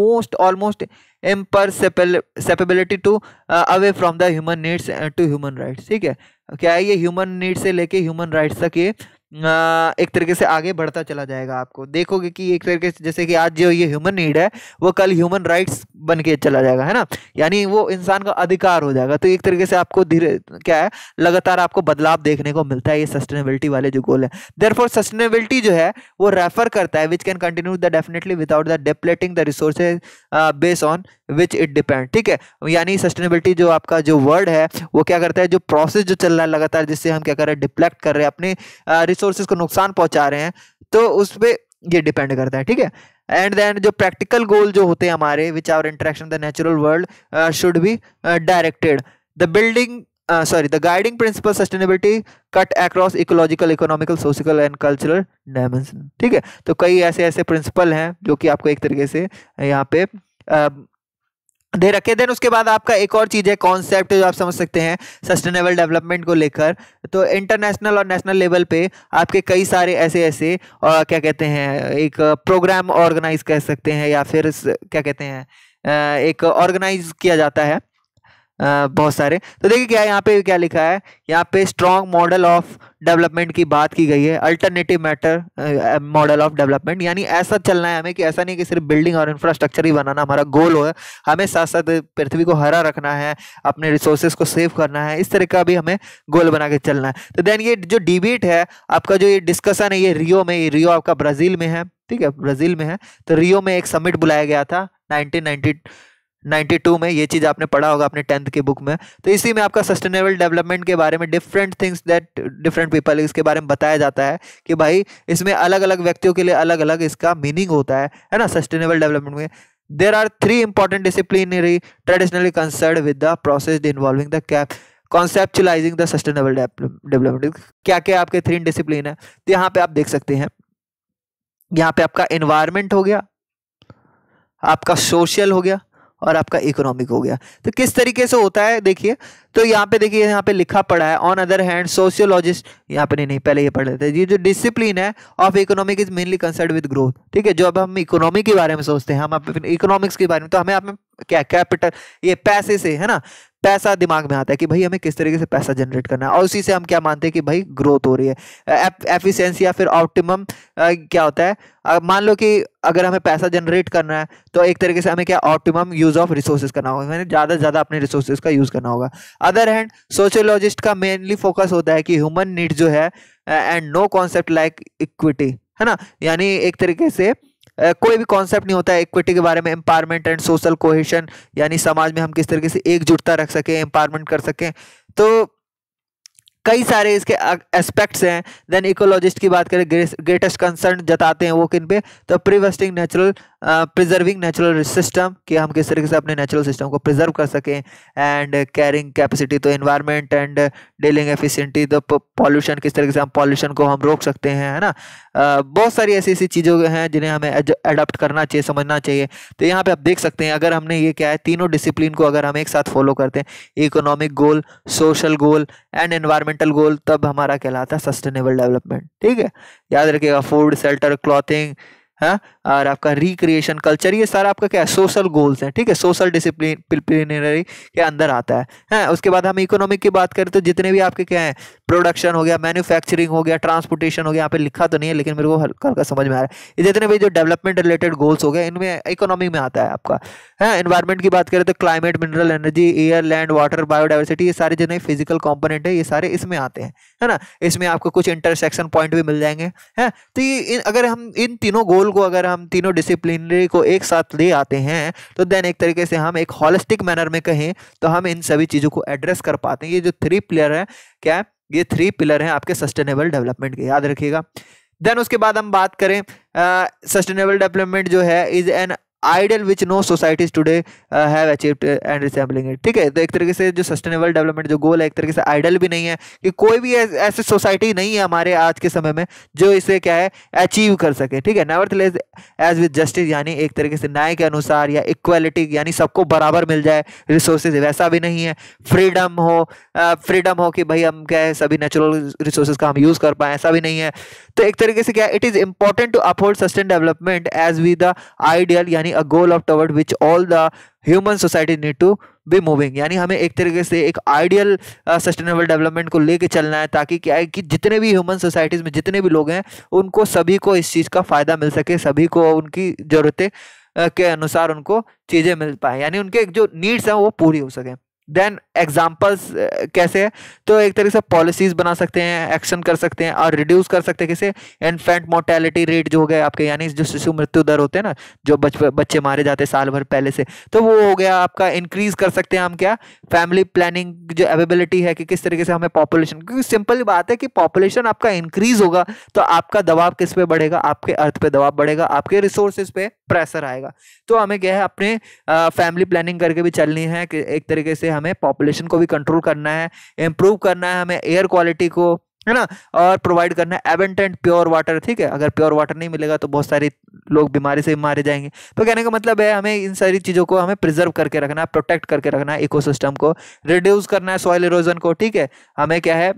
Speaker 1: most almost separability to away from the human needs to human rights ठीक है क्या है ये ह्यूमन नीड से लेके ह्यूमन राइट्स तक ये हाँ, एक तरीके से आगे बढ़ता चला जाएगा आपको देखोगे कि एक तरीके से जैसे कि आज जो ये ह्यूमन नीड है वो कल ह्यूमन राइट्स बन के चला जाएगा है ना यानी वो इंसान का अधिकार हो जाएगा तो एक तरीके से आपको धीरे क्या है लगातार आपको बदलाव देखने को मिलता है ये सस्टेनेबिलिटी वाले जो गोल है देर फॉर सस्टेनेबिलिटी जो है वो रेफर करता है which can continue the definitely without the depleting the resources base on which it depend ठीक है यानी सस्टेनेबिलिटी जो आपका जो वर्ड है वो क्या करता है जो प्रोसेस जो चल रहा है लगातार जिससे हम क्या कर रहे हैं डिप्लेक्ट कर रहे हैं अपने uh, रिसोर्सेज को नुकसान पहुंचा रहे हैं तो उस पर ये डिपेंड करता है ठीक है एंड देन जो प्रैक्टिकल गोल जो होते हैं हमारे which our interaction the natural world should be directed the building sorry the guiding principle sustainability cut across ecological economical social and cultural dimension ठीक है तो कई ऐसे ऐसे प्रिंसिपल हैं जो कि आपको एक तरीके से यहाँ पे uh, दे रखे देन उसके बाद आपका एक और चीज़ है कॉन्सेप्ट जो आप समझ सकते हैं सस्टेनेबल डेवलपमेंट को लेकर तो इंटरनेशनल और नेशनल लेवल पे आपके कई सारे ऐसे ऐसे और क्या कहते हैं एक प्रोग्राम ऑर्गेनाइज कह सकते हैं या फिर क्या कहते हैं एक ऑर्गेनाइज किया जाता है बहुत सारे तो देखिए क्या यहाँ पे क्या लिखा है यहाँ पे स्ट्रॉन्ग मॉडल ऑफ डेवलपमेंट की बात की गई है alternative matter model of development यानी ऐसा चलना है हमें कि ऐसा नहीं कि सिर्फ बिल्डिंग और इंफ्रास्ट्रक्चर ही बनाना हमारा गोल हो हमें साथ साथ पृथ्वी को हरा रखना है अपने रिसोर्सेज को सेव करना है इस तरह का भी हमें गोल बना के चलना है तो देन ये जो डिबेट है आपका जो ये डिस्कशन है ये रियो में ये रियो आपका ब्राज़ील में है ठीक है ब्राज़ील में है तो रियो में एक समिट बुलाया गया था नाइनटीन 92 में ये चीज़ आपने पढ़ा होगा अपने टेंथ की बुक में तो इसी में आपका सस्टेनेबल डेवलपमेंट के बारे में different things that different people इसके बारे में बताया जाता है कि भाई इसमें अलग अलग व्यक्तियों के लिए अलग अलग इसका मीनिंग होता है है ना सस्टेनेबल डेवलपमेंट में there are three important disciplinary traditionally concerned with the process involving the cap conceptualising the sustainable development क्या क्या आपके थ्री डिसिप्लिन है तो यहाँ पे आप देख सकते हैं यहाँ पे आपका इन्वायरमेंट हो गया आपका सोशल हो गया और आपका इकोनॉमिक हो गया तो किस तरीके से होता है देखिए तो यहाँ पे देखिए यहाँ पे लिखा पड़ा है ऑन अदर हैंड सोशियोलॉजिस्ट यहाँ पे नहीं, नहीं पहले ये पढ़ लेते हैं ये जो डिसिप्लिन है of economic is mainly concerned with growth ठीक है जो अब हम इकोनॉमी के बारे में सोचते हैं हम इकोनॉमिक्स के बारे में तो हमें आप क्या कैपिटल ये पैसे से है ना पैसा दिमाग में आता है कि भाई हमें किस तरीके से पैसा जनरेट करना है और उसी से हम क्या मानते हैं कि भाई ग्रोथ हो रही है एफिशिएंसी या फिर ऑप्टिमम क्या होता है मान लो कि अगर हमें पैसा जनरेट करना है तो एक तरीके से हमें क्या ऑप्टिमम यूज़ ऑफ रिसोर्सेज करना होगा मैंने ज़्यादा से ज़्यादा अपने रिसोर्सेज का यूज़ करना होगा अदर हैंड सोशोलॉजिस्ट का मेनली फोकस होता है कि ह्यूमन नीड जो है and no concept like equity है ना यानी एक तरीके से uh, कोई भी कॉन्सेप्ट नहीं होता है इक्विटी के बारे में एम्पावरमेंट एंड सोशल कोहेशन यानी समाज में हम किस तरीके से एकजुटता रख सकें एम्पावरमेंट कर सकें तो कई सारे इसके एस्पेक्ट्स हैं देन इकोलॉजिस्ट की बात करें ग्रेटेस्ट कंसर्न जताते हैं वो किन पे तो preserving natural preserving natural system कि हम किस तरीके से अपने नेचुरल सिस्टम को प्रिजर्व कर सकें and carrying capacity to environment and dealing efficiently to pollution किस तरीके से हम पॉल्यूशन को हम रोक सकते हैं है ना uh, बहुत सारी ऐसी ऐसी चीज़ों हैं जिन्हें हमें अडोप्ट करना चाहिए समझना चाहिए तो यहाँ पर आप देख सकते हैं अगर हमने ये क्या है तीनों डिसिप्लिन को अगर हम एक साथ फॉलो करते हैं economic goal social goal and environmental goal तब हमारा कहलाता है सस्टेनेबल डेवलपमेंट ठीक है याद रखिएगा फूड सेल्टर क्लॉथिंग है हाँ? और आपका रिक्रिएशन कल्चर ये सारा आपका क्या है सोशल गोल्स हैं ठीक है सोशल डिसिप्लिन डिसिप्लिनरी के अंदर आता है हैं हाँ, उसके बाद हम इकोनॉमिक की बात करें तो जितने भी आपके क्या हैं प्रोडक्शन हो गया मैन्युफैक्चरिंग हो गया ट्रांसपोर्टेशन हो गया यहाँ पे लिखा तो नहीं है लेकिन मेरे को हल्का हल्का समझ में आ रहा है जितने भी जो डेवलपमेंट रिलेटेड गोल्स हो गए इनमें इकोनॉमी में आता है आपका है हाँ, इन्वायरमेंट की बात करें तो climate mineral energy air land water biodiversity ये सारे जितने फिजिकल कॉम्पोनेंट है ये सारे इसमें आते हैं है ना इसमें आपको कुछ इंटरसेक्शन पॉइंट भी मिल जाएंगे हैं तो ये अगर हम इन तीनों गोल मॉड्यूल को अगर हम तीनों डिसिप्लिनरी को एक साथ ले आते हैं तो देन एक तरीके से हम एक हॉलिस्टिक मैनर में कहें तो हम इन सभी चीज़ों को एड्रेस कर पाते हैं ये जो थ्री प्लेयर है क्या है ये थ्री पिलर हैं आपके सस्टेनेबल डेवलपमेंट के याद रखिएगा देन उसके बाद हम बात करें सस्टेनेबल डेवलपमेंट जो है is an ideal which no societies today have achieve and resembling it ठीक है तो एक तरीके से जो सस्टेनेबल डेवलपमेंट जो गोल है एक तरीके से आइडल भी नहीं है कि कोई भी ऐसी सोसाइटी नहीं है हमारे आज के समय में जो इसे क्या है अचीव कर सके ठीक है nevertheless as with justice यानी एक तरीके से न्याय के अनुसार या इक्वालिटी यानी सबको बराबर मिल जाए रिसोर्सेज वैसा भी नहीं है फ्रीडम हो फ्रीडम uh, हो कि भाई हम क्या है सभी नेचुरल रिसोर्सेज का हम यूज़ कर पाए ऐसा भी नहीं है तो एक तरीके से क्या it is important to uphold sustain development as with the ideal यानी यानी a goal of toward which all the human society need to be moving यानी हमें एक तरीके से एक आइडियल सस्टेनेबल डेवलपमेंट को लेके चलना है ताकि क्या है कि जितने भी ह्यूमन सोसाइटीज़ में जितने भी लोग हैं उनको सभी को इस चीज़ का फ़ायदा मिल सके सभी को उनकी ज़रूरतें uh, के अनुसार उनको चीज़ें मिल पाएँ यानी उनके जो नीड्स हैं वो पूरी हो सकें देन एग्जाम्पल्स uh, कैसे है तो एक तरीके से पॉलिसीज बना सकते हैं एक्शन कर सकते हैं और रिड्यूस कर सकते हैं किसे इन्फेंट मोर्टेलिटी रेट जो हो गया आपके यानी जो शिशु मृत्यु दर होते हैं ना जो बच, बच्चे मारे जाते हैं साल भर पहले से तो वो हो गया आपका इंक्रीज कर सकते हैं हम क्या फैमिली प्लानिंग जो अवेबिलिटी है कि किस तरीके से हमें पॉपुलेशन क्योंकि सिंपल बात है कि पॉपुलेशन आपका इंक्रीज होगा तो आपका दबाव किस पे बढ़ेगा आपके अर्थ पे दबाव बढ़ेगा आपके रिसोर्सेज पे प्रेशर आएगा तो हमें क्या है अपने फैमिली प्लानिंग करके भी चलनी है कि एक तरीके से हमें पॉपुलेशन पॉपुलेशन को भी कंट्रोल करना है इम्प्रूव करना है हमें एयर क्वालिटी को है ना और प्रोवाइड करना है एवेंटेंट प्योर वाटर ठीक है अगर प्योर वाटर नहीं मिलेगा तो बहुत सारे लोग बीमारी से मारे जाएंगे तो कहने का मतलब है हमें इन सारी चीज़ों को हमें प्रिजर्व करके रखना है प्रोटेक्ट करके रखना है इकोसिस्टम को रिड्यूस करना है सॉइल इरोजन को ठीक है हमें क्या है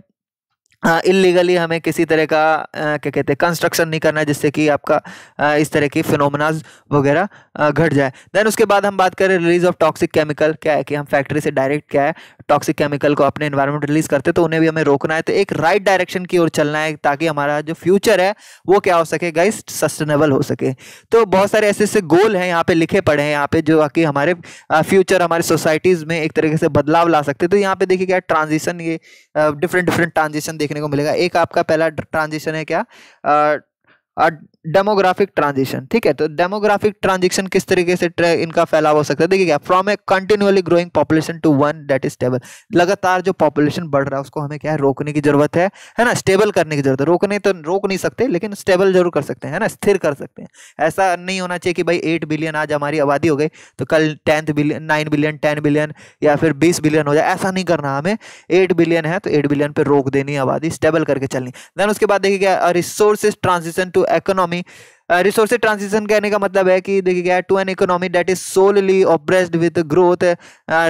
Speaker 1: इलीगली हाँ, हमें किसी तरह का क्या कहते हैं कंस्ट्रक्शन नहीं करना जिससे कि आपका इस तरह की फिनोमनाज वगैरह घट जाए देन उसके बाद हम बात करें रिलीज ऑफ टॉक्सिक केमिकल क्या है कि हम फैक्ट्री से डायरेक्ट क्या है टॉक्सिक केमिकल को अपने इन्वायरमेंट रिलीज करते तो उन्हें भी हमें रोकना है तो एक राइट right डायरेक्शन की ओर चलना है ताकि हमारा जो फ्यूचर है वो क्या हो सके गाइस सस्टेनेबल हो सके तो बहुत सारे ऐसे ऐसे गोल हैं यहाँ पे लिखे पड़े हैं यहाँ पे जो कि हमारे फ्यूचर हमारे सोसाइटीज़ में एक तरीके से बदलाव ला सकते तो यहाँ पे देखिए क्या ट्रांजिशन ये डिफरेंट डिफरेंट ट्रांजिशन देखे देखने को मिलेगा एक आपका पहला ट्रांजिशन है क्या डेमोग्राफिक ट्रांजिशन ठीक है तो डेमोग्राफिक ट्रांजिशन किस तरीके से इनका फैलाव हो सकता है देखिए क्या from a continuously growing population to one that is stable लगातार जो पॉपुलेशन बढ़ रहा है उसको हमें क्या है रोकने की जरूरत है है ना स्टेबल करने की जरूरत है रोकने तो रोक नहीं सकते लेकिन स्टेबल जरूर कर सकते हैं है ना स्थिर कर सकते हैं ऐसा नहीं होना चाहिए कि भाई एट बिलियन आज हमारी आबादी हो गई तो कल tenth billion nine billion ten billion या फिर बीस बिलियन हो जाए ऐसा नहीं करना हमें एट बिलियन है तो एट बिलियन पर रोक देनी आबादी स्टेबल करके चलनी देन उसके बाद देखिए क्या resources transition to economic economy resources transition कहने का मतलब है कि देखिए क्या to an economy that is solely obsessed with growth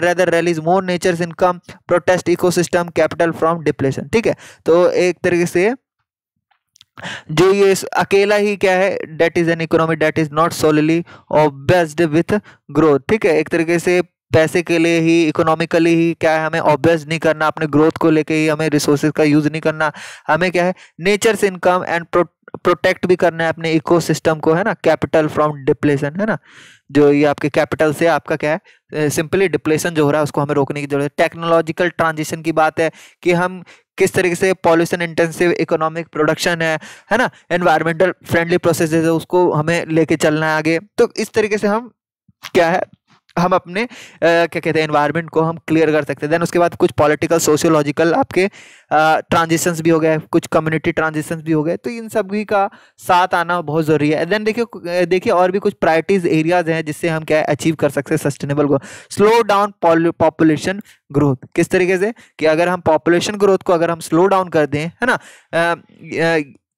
Speaker 1: rather relies more nature income protects ecosystem capital from depletion ठीक है तो एक तरीके से जो ये अकेला ही क्या है that is an economy that is not solely और बेस्ड विथ ग्रोथ ठीक है एक तरीके से पैसे के लिए ही इकोनॉमिकली ही क्या है हमें ऑब्वियस नहीं करना अपने ग्रोथ को लेके ही हमें रिसोर्सेज का यूज़ नहीं करना हमें क्या है नेचर से इनकम एंड प्रोटेक्ट भी करना है अपने इकोसिस्टम को है ना कैपिटल फ्रॉम डिप्लेशन है ना जो ये आपके कैपिटल से आपका क्या है सिंपली डिप्लेशन जो हो रहा है उसको हमें रोकने की जरूरत है टेक्नोलॉजिकल ट्रांजिशन की बात है कि हम किस तरीके से पॉल्यूशन इंटेंसिव इकोनॉमिक प्रोडक्शन है है ना एनवायरमेंटल फ्रेंडली प्रोसेस है उसको हमें लेके चलना है आगे तो इस तरीके से हम क्या है हम अपने आ, क्या कहते हैं इन्वायरमेंट को हम क्लियर कर सकते हैं देन उसके बाद कुछ पॉलिटिकल सोशियोलॉजिकल आपके ट्रांजिशंस भी हो गए कुछ कम्युनिटी ट्रांजिशंस भी हो गए तो इन सब भी का साथ आना बहुत ज़रूरी है देन देखिए देखिए और भी कुछ प्रायोरिटीज़ एरियाज हैं जिससे हम क्या अचीव कर सकते हैं sustainable growth slow down population growth किस तरीके से कि अगर हम पॉपुलेशन ग्रोथ को अगर हम स्लो डाउन कर दें है ना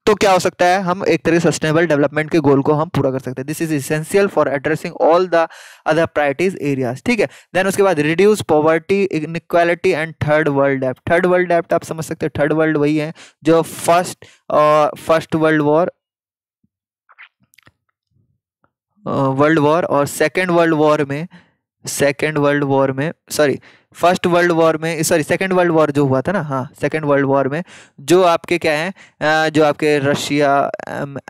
Speaker 1: तो क्या हो सकता है हम एक तरह सस्टेनेबल डेवलपमेंट के गोल को हम पूरा कर सकते हैं this is essential for addressing all the other priorities areas ठीक है देन उसके बाद reduce poverty inequality and third world dept third world डेप्ट आप समझ सकते हैं थर्ड वर्ल्ड वही है जो first first world war world war और सेकेंड वर्ल्ड वॉर में सेकेंड वर्ल्ड वॉर में सॉरी फर्स्ट वर्ल्ड वॉर में सॉरी सेकेंड वर्ल्ड वॉर जो हुआ था ना हाँ सेकेंड वर्ल्ड वॉर में जो आपके क्या हैं जो आपके रशिया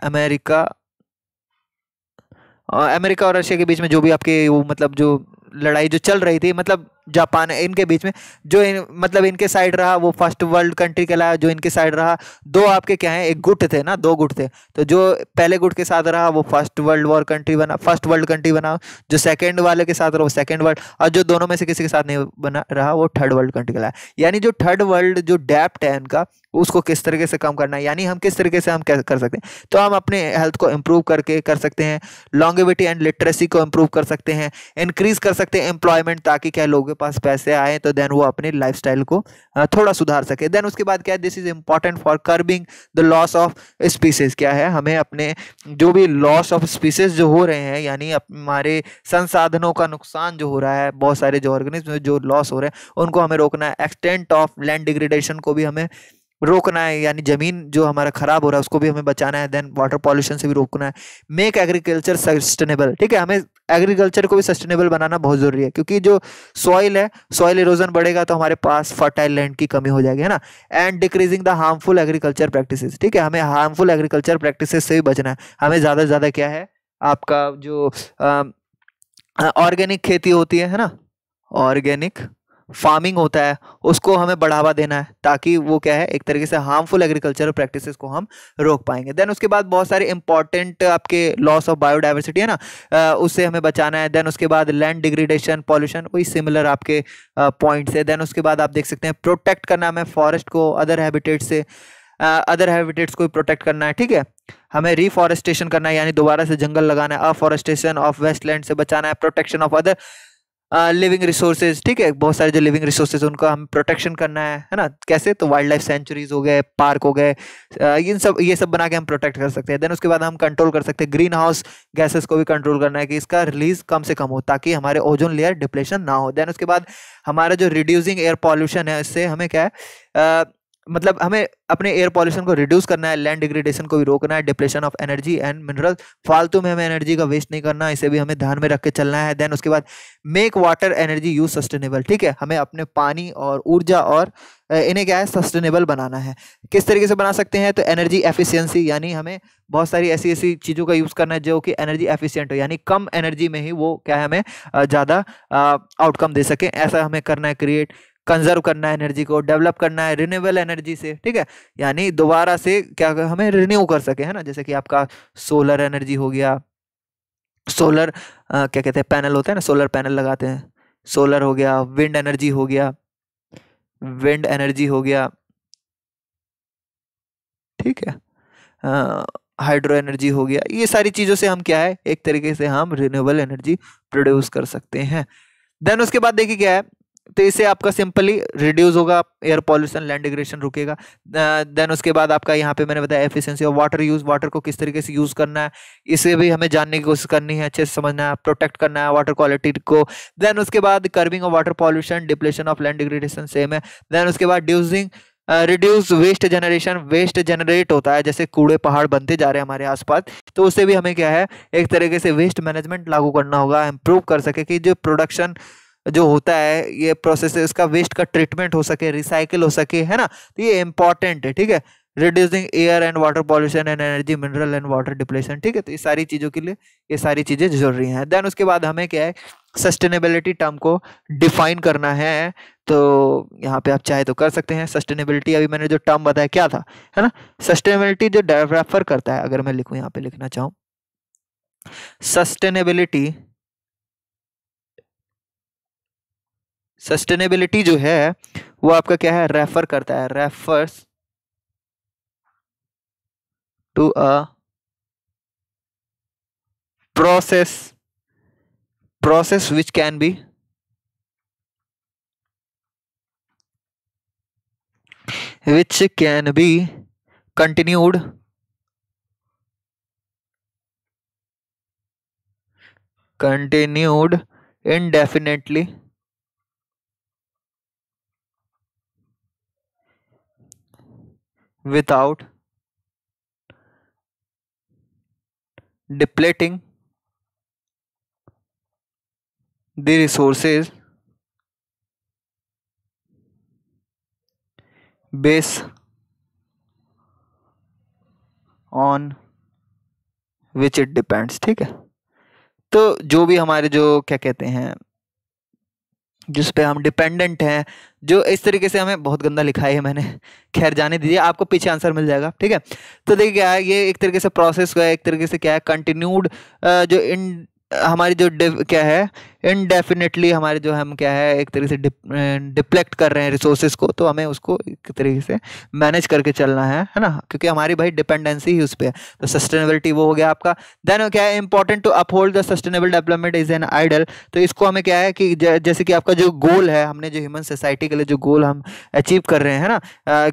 Speaker 1: अमेरिका अमेरिका और रशिया के बीच में जो भी आपके वो मतलब जो लड़ाई जो चल रही थी मतलब जापान इनके बीच में जो इन, मतलब इनके साइड रहा वो फर्स्ट वर्ल्ड कंट्री कहलाया जो इनके साइड रहा दो आपके क्या हैं एक गुट थे ना दो गुट थे तो जो पहले गुट के साथ रहा वो फर्स्ट वर्ल्ड वॉर कंट्री बना फर्स्ट वर्ल्ड कंट्री बना जो सेकेंड वाले के साथ रहा वो सेकेंड वर्ल्ड और जो दोनों में से किसी के साथ नहीं बना रहा वो थर्ड वर्ल्ड कंट्री कहलाया यानी जो थर्ड वर्ल्ड जो डेप्ट है इनका उसको किस तरीके से कम करना है यानी हम किस तरीके से हम क्या कर सकते हैं तो हम अपने हेल्थ को इम्प्रूव करके कर सकते हैं लॉन्गेविटी एंड लिटरेसी को इम्प्रूव कर सकते हैं इंक्रीज़ कर सकते हैं एम्प्लॉयमेंट ताकि क्या लोग पास पैसे आए तो देन वो अपनी लाइफ को थोड़ा सुधार सके देन उसके बाद क्या है this is important for curbing the loss of species क्या है हमें अपने जो भी लॉस ऑफ स्पीसीज जो हो रहे हैं यानी हमारे संसाधनों का नुकसान जो हो रहा है बहुत सारे जो ऑर्गेनिज्म जो लॉस हो रहे हैं उनको हमें रोकना है एक्सटेंट ऑफ लैंड डिग्रेडेशन को भी हमें रोकना है यानी ज़मीन जो हमारा ख़राब हो रहा है उसको भी हमें बचाना है देन वाटर पॉल्यूशन से भी रोकना है मेक एग्रीकल्चर सस्टेनेबल ठीक है हमें एग्रीकल्चर को भी सस्टेनेबल बनाना बहुत ज़रूरी है क्योंकि जो सॉइल है सॉइल इरोजन बढ़ेगा तो हमारे पास फर्टाइल लैंड की कमी हो जाएगी है ना and decreasing the harmful agriculture practice ठीक है हमें हार्मफुल एग्रीकल्चर प्रैक्टिस से भी बचना है हमें ज़्यादा से ज़्यादा क्या है आपका जो ऑर्गेनिक खेती होती है है ना ऑर्गेनिक फार्मिंग होता है उसको हमें बढ़ावा देना है ताकि वो क्या है एक तरीके से हार्मफुल एग्रीकल्चर प्रैक्टिसेस को हम रोक पाएंगे देन उसके बाद बहुत सारे इंपॉर्टेंट आपके लॉस ऑफ बायोडाइवर्सिटी है ना उससे हमें बचाना है देन उसके बाद लैंड डिग्रेडेशन पॉल्यूशन वही सिमिलर आपके पॉइंट्स है देन उसके बाद आप देख सकते हैं प्रोटेक्ट करना हमें फॉरेस्ट को अदर हैबिटेट से अदर हैबिटेट्स को प्रोटेक्ट करना है ठीक है हमें रिफॉरेस्टेशन करना है यानी दोबारा से जंगल लगाना है अफॉरेस्टेशन ऑफ वेस्टलैंड से बचाना है protection of other living resources ठीक है बहुत सारे जो लिविंग रिसोर्सेज उनका हम प्रोटेक्शन करना है है ना कैसे तो वाइल्ड लाइफ सेंचुरीज हो गए पार्क हो गए इन सब ये सब बना के हम प्रोटेक्ट कर सकते हैं देन उसके बाद हम कंट्रोल कर सकते हैं ग्रीन हाउस गैसेस को भी कंट्रोल करना है कि इसका रिलीज कम से कम हो ताकि हमारे ओजोन लेयर डिप्लेशन ना हो देन उसके बाद हमारा जो रिड्यूसिंग एयर पॉल्यूशन है इससे हमें क्या है मतलब हमें अपने एयर पॉल्यूशन को रिड्यूस करना है लैंड डिग्रेडेशन को भी रोकना है depression of energy and mineral फालतू में हमें एनर्जी का वेस्ट नहीं करना इसे भी हमें ध्यान में रख के चलना है देन उसके बाद make water energy use sustainable ठीक है हमें अपने पानी और ऊर्जा और इन्हें क्या है सस्टेनेबल बनाना है किस तरीके से बना सकते हैं तो एनर्जी एफिशियंसी यानी हमें बहुत सारी ऐसी ऐसी चीज़ों का यूज़ करना है जो कि एनर्जी एफिशियंट हो यानी कम एनर्जी में ही वो क्या है हमें ज़्यादा आउटकम दे सके ऐसा हमें करना है क्रिएट कंजर्व करना है एनर्जी को डेवलप करना है रिन्यूएबल एनर्जी से ठीक है यानी दोबारा से क्या हमें रिन्यू कर सके है ना जैसे कि आपका सोलर एनर्जी हो गया सोलर आ, क्या कहते हैं पैनल होते हैं ना सोलर पैनल लगाते हैं सोलर हो गया विंड एनर्जी हो गया विंड एनर्जी हो गया ठीक है हाइड्रो एनर्जी हो गया ये सारी चीज़ों से हम क्या है एक तरीके से हम रिन्यूएबल एनर्जी प्रोड्यूस कर सकते हैं देन उसके बाद देखिए क्या है तो इससे आपका सिंपली रिड्यूस होगा एयर पॉल्यूशन लैंड डिग्रेशन रुकेगा देन उसके बाद आपका यहाँ पे मैंने बताया efficiency of water use water को किस तरीके से यूज़ करना है इसे भी हमें जानने की कोशिश करनी है अच्छे से समझना है प्रोटेक्ट करना है वाटर क्वालिटी को देन उसके बाद curbing of water pollution depletion of land degradation same है देन उसके बाद ड्यूजिंग reduce waste generation waste generate होता है जैसे कूड़े पहाड़ बनते जा रहे हैं हमारे आसपास तो उससे भी हमें क्या है एक तरीके से वेस्ट मैनेजमेंट लागू करना होगा इम्प्रूव कर सके कि जो प्रोडक्शन जो होता है ये प्रोसेस है इसका वेस्ट का ट्रीटमेंट हो सके रिसाइकिल हो सके है ना तो ये इंपॉर्टेंट है ठीक है reducing air and water pollution and energy mineral and water depletion ठीक है तो ये सारी चीज़ों के लिए ये सारी चीज़ें जरूरी हैं देन उसके बाद हमें क्या है सस्टेनेबिलिटी टर्म को डिफाइन करना है तो यहाँ पे आप चाहे तो कर सकते हैं सस्टेनेबिलिटी अभी मैंने जो टर्म बताया क्या था है ना सस्टेनेबिलिटी जो रेफर करता है अगर मैं लिखूँ यहाँ पे लिखना चाहूँ सस्टेनेबिलिटी सस्टेनेबिलिटी जो है वो आपका क्या है रेफर करता है refers to a process process which can be which can be continued continued indefinitely without depleting the resources base on which it depends ठीक है तो जो भी हमारे जो क्या कहते हैं जिस पे हम डिपेंडेंट हैं जो इस तरीके से हमें बहुत गंदा लिखा है मैंने खैर जाने दीजिए आपको पीछे आंसर मिल जाएगा ठीक है तो देखिए क्या है ये एक तरीके से प्रोसेस का एक तरीके से क्या है कंटिन्यूड जो इन हमारी जो क्या है इनडेफिनेटली हमारे जो हम क्या है एक तरीके से डिप्लेक्ट कर रहे हैं रिसोर्सेज को तो हमें उसको एक तरीके से मैनेज करके चलना है है ना क्योंकि हमारी भाई डिपेंडेंसी ही उस पर है तो सस्टेनेबिलिटी वो हो गया आपका देन क्या है important to uphold the sustainable development is an ideal तो इसको हमें क्या है कि जैसे कि आपका जो गोल है हमने जो ह्यूमन सोसाइटी के लिए जो गोल हम अचीव कर रहे हैं ना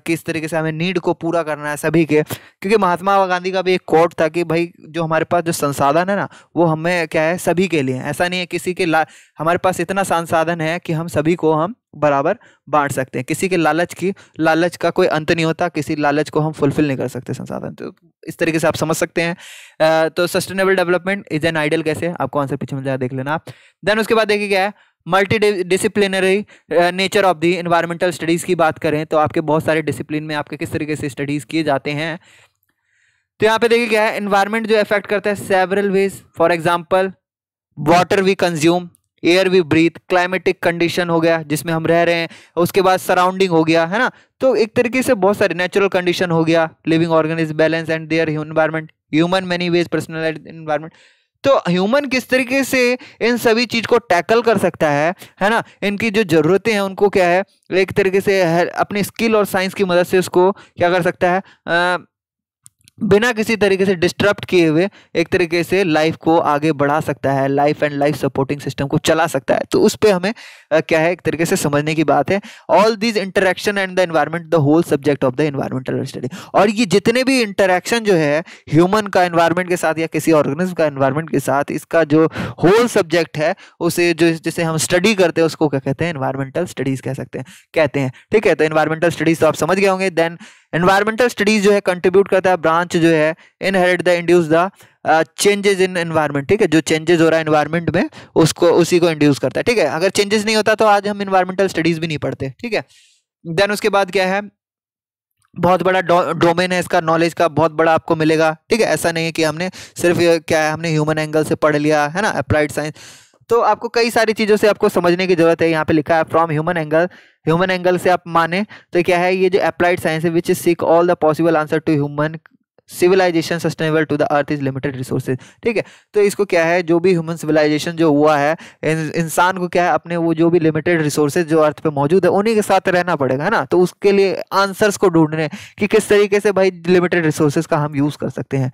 Speaker 1: किस तरीके से हमें नीड को पूरा करना है सभी के क्योंकि महात्मा गांधी का भी एक कोट था कि भाई जो हमारे पास जो संसाधन है ना वो हमें क्या है सभी के लिए ऐसा नहीं है किसी के सा हमारे पास इतना संसाधन है कि हम सभी को हम बराबर बांट सकते हैं किसी के लालच की लालच का कोई अंत नहीं होता किसी लालच को हम फुलफिल नहीं कर सकते संसाधन तो इस तरीके से आप समझ सकते हैं तो sustainable development is an ideal कैसे आपको आंसर पीछे मिल जाएगा देख लेना आप देन उसके बाद देखिए क्या है multi disciplinary nature of the environmental studies की बात करें तो आपके बहुत सारे डिसिप्लिन में आपके किस तरीके से स्टडीज़ किए जाते हैं तो यहाँ पे देखिए क्या है इन्वायरमेंट जो इफेक्ट करता है several ways for example water we consume air we breathe climatic condition हो गया जिसमें हम रह रहे हैं उसके बाद सराउंडिंग हो गया है ना तो एक तरीके से बहुत सारे नेचुरल कंडीशन हो गया living organism balance and their environment human many ways personal environment तो ह्यूमन किस तरीके से इन सभी चीज़ को टैकल कर सकता है है ना इनकी जो ज़रूरतें हैं उनको क्या है एक तरीके से अपनी स्किल और साइंस की मदद से उसको क्या कर सकता है आ, बिना किसी तरीके से डिस्टर्ब किए हुए एक तरीके से लाइफ को आगे बढ़ा सकता है life and life supporting system को चला सकता है तो उस पर हमें क्या है एक तरीके से समझने की बात है all these interaction and the environment the whole subject of the environmental study और ये जितने भी इंटरेक्शन जो है ह्यूमन का इन्वायरमेंट के साथ या किसी ऑर्गेनिज्म का इन्वायरमेंट के साथ इसका जो होल सब्जेक्ट है उसे जो जिसे हम स्टडी करते हैं उसको क्या कहते हैं इन्वायरमेंटल स्टडीज़ कह सकते हैं कहते हैं ठीक है तो इन्वायरमेंटल स्टडीज़ तो आप समझ गए होंगे देन इन्वायरमेंटल स्टडीज जो है कंट्रीब्यूट करता है ब्रांच जो है inherit the induce the changes in environment ठीक है जो चेंजेस हो रहा है एनवायरमेंट में उसको उसी को इंड्यूस करता है ठीक है अगर चेंजेस नहीं होता तो आज हम इन्वायरमेंटल स्टडीज भी नहीं पढ़ते ठीक है देन उसके बाद क्या है बहुत बड़ा डोमेन डौ, है इसका नॉलेज का बहुत बड़ा आपको मिलेगा ठीक है ऐसा नहीं है कि हमने सिर्फ क्या है हमने ह्यूमन एंगल से पढ़ लिया है ना अप्लाइड साइंस तो आपको कई सारी चीज़ों से आपको समझने की जरूरत है यहाँ पे लिखा है from human angle human angle से आप माने तो क्या है ये जो अप्लाइड साइंस है which is seek all the possible answer to human civilization sustainable to the earth is limited resources ठीक है तो इसको क्या है जो भी ह्यूमन सिविलाइजेशन जो हुआ है इंसान को क्या है अपने वो जो भी लिमिटेड रिसोर्सेज जो अर्थ पे मौजूद है उन्हीं के साथ रहना पड़ेगा है ना तो उसके लिए आंसर्स को ढूंढने कि किस तरीके से भाई लिमिटेड रिसोर्सेज का हम यूज़ कर सकते हैं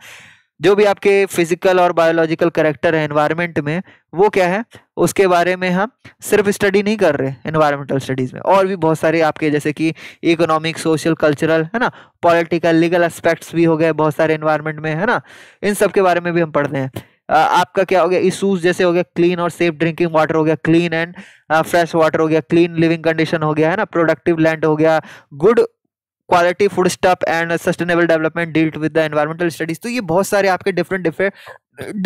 Speaker 1: जो भी आपके फिजिकल और बायोलॉजिकल करेक्टर है एनवायरनमेंट में वो क्या है उसके बारे में हम सिर्फ स्टडी नहीं कर रहे एनवायरमेंटल स्टडीज़ में और भी बहुत सारे आपके जैसे कि इकोनॉमिक सोशल कल्चरल है ना पॉलिटिकल लीगल एस्पेक्ट्स भी हो गए बहुत सारे एनवायरनमेंट में है ना इन सब के बारे में भी हम पढ़ते हैं आपका क्या हो गया इशूज जैसे हो गया क्लीन और सेफ ड्रिंकिंग वाटर हो गया क्लीन एंड फ्रेश वाटर हो गया क्लीन लिविंग कंडीशन हो गया है ना प्रोडक्टिव लैंड हो गया good quality food stuff and sustainable development dealt with the environmental studies तो ये बहुत सारे आपके डिफरेंट डिफरेंट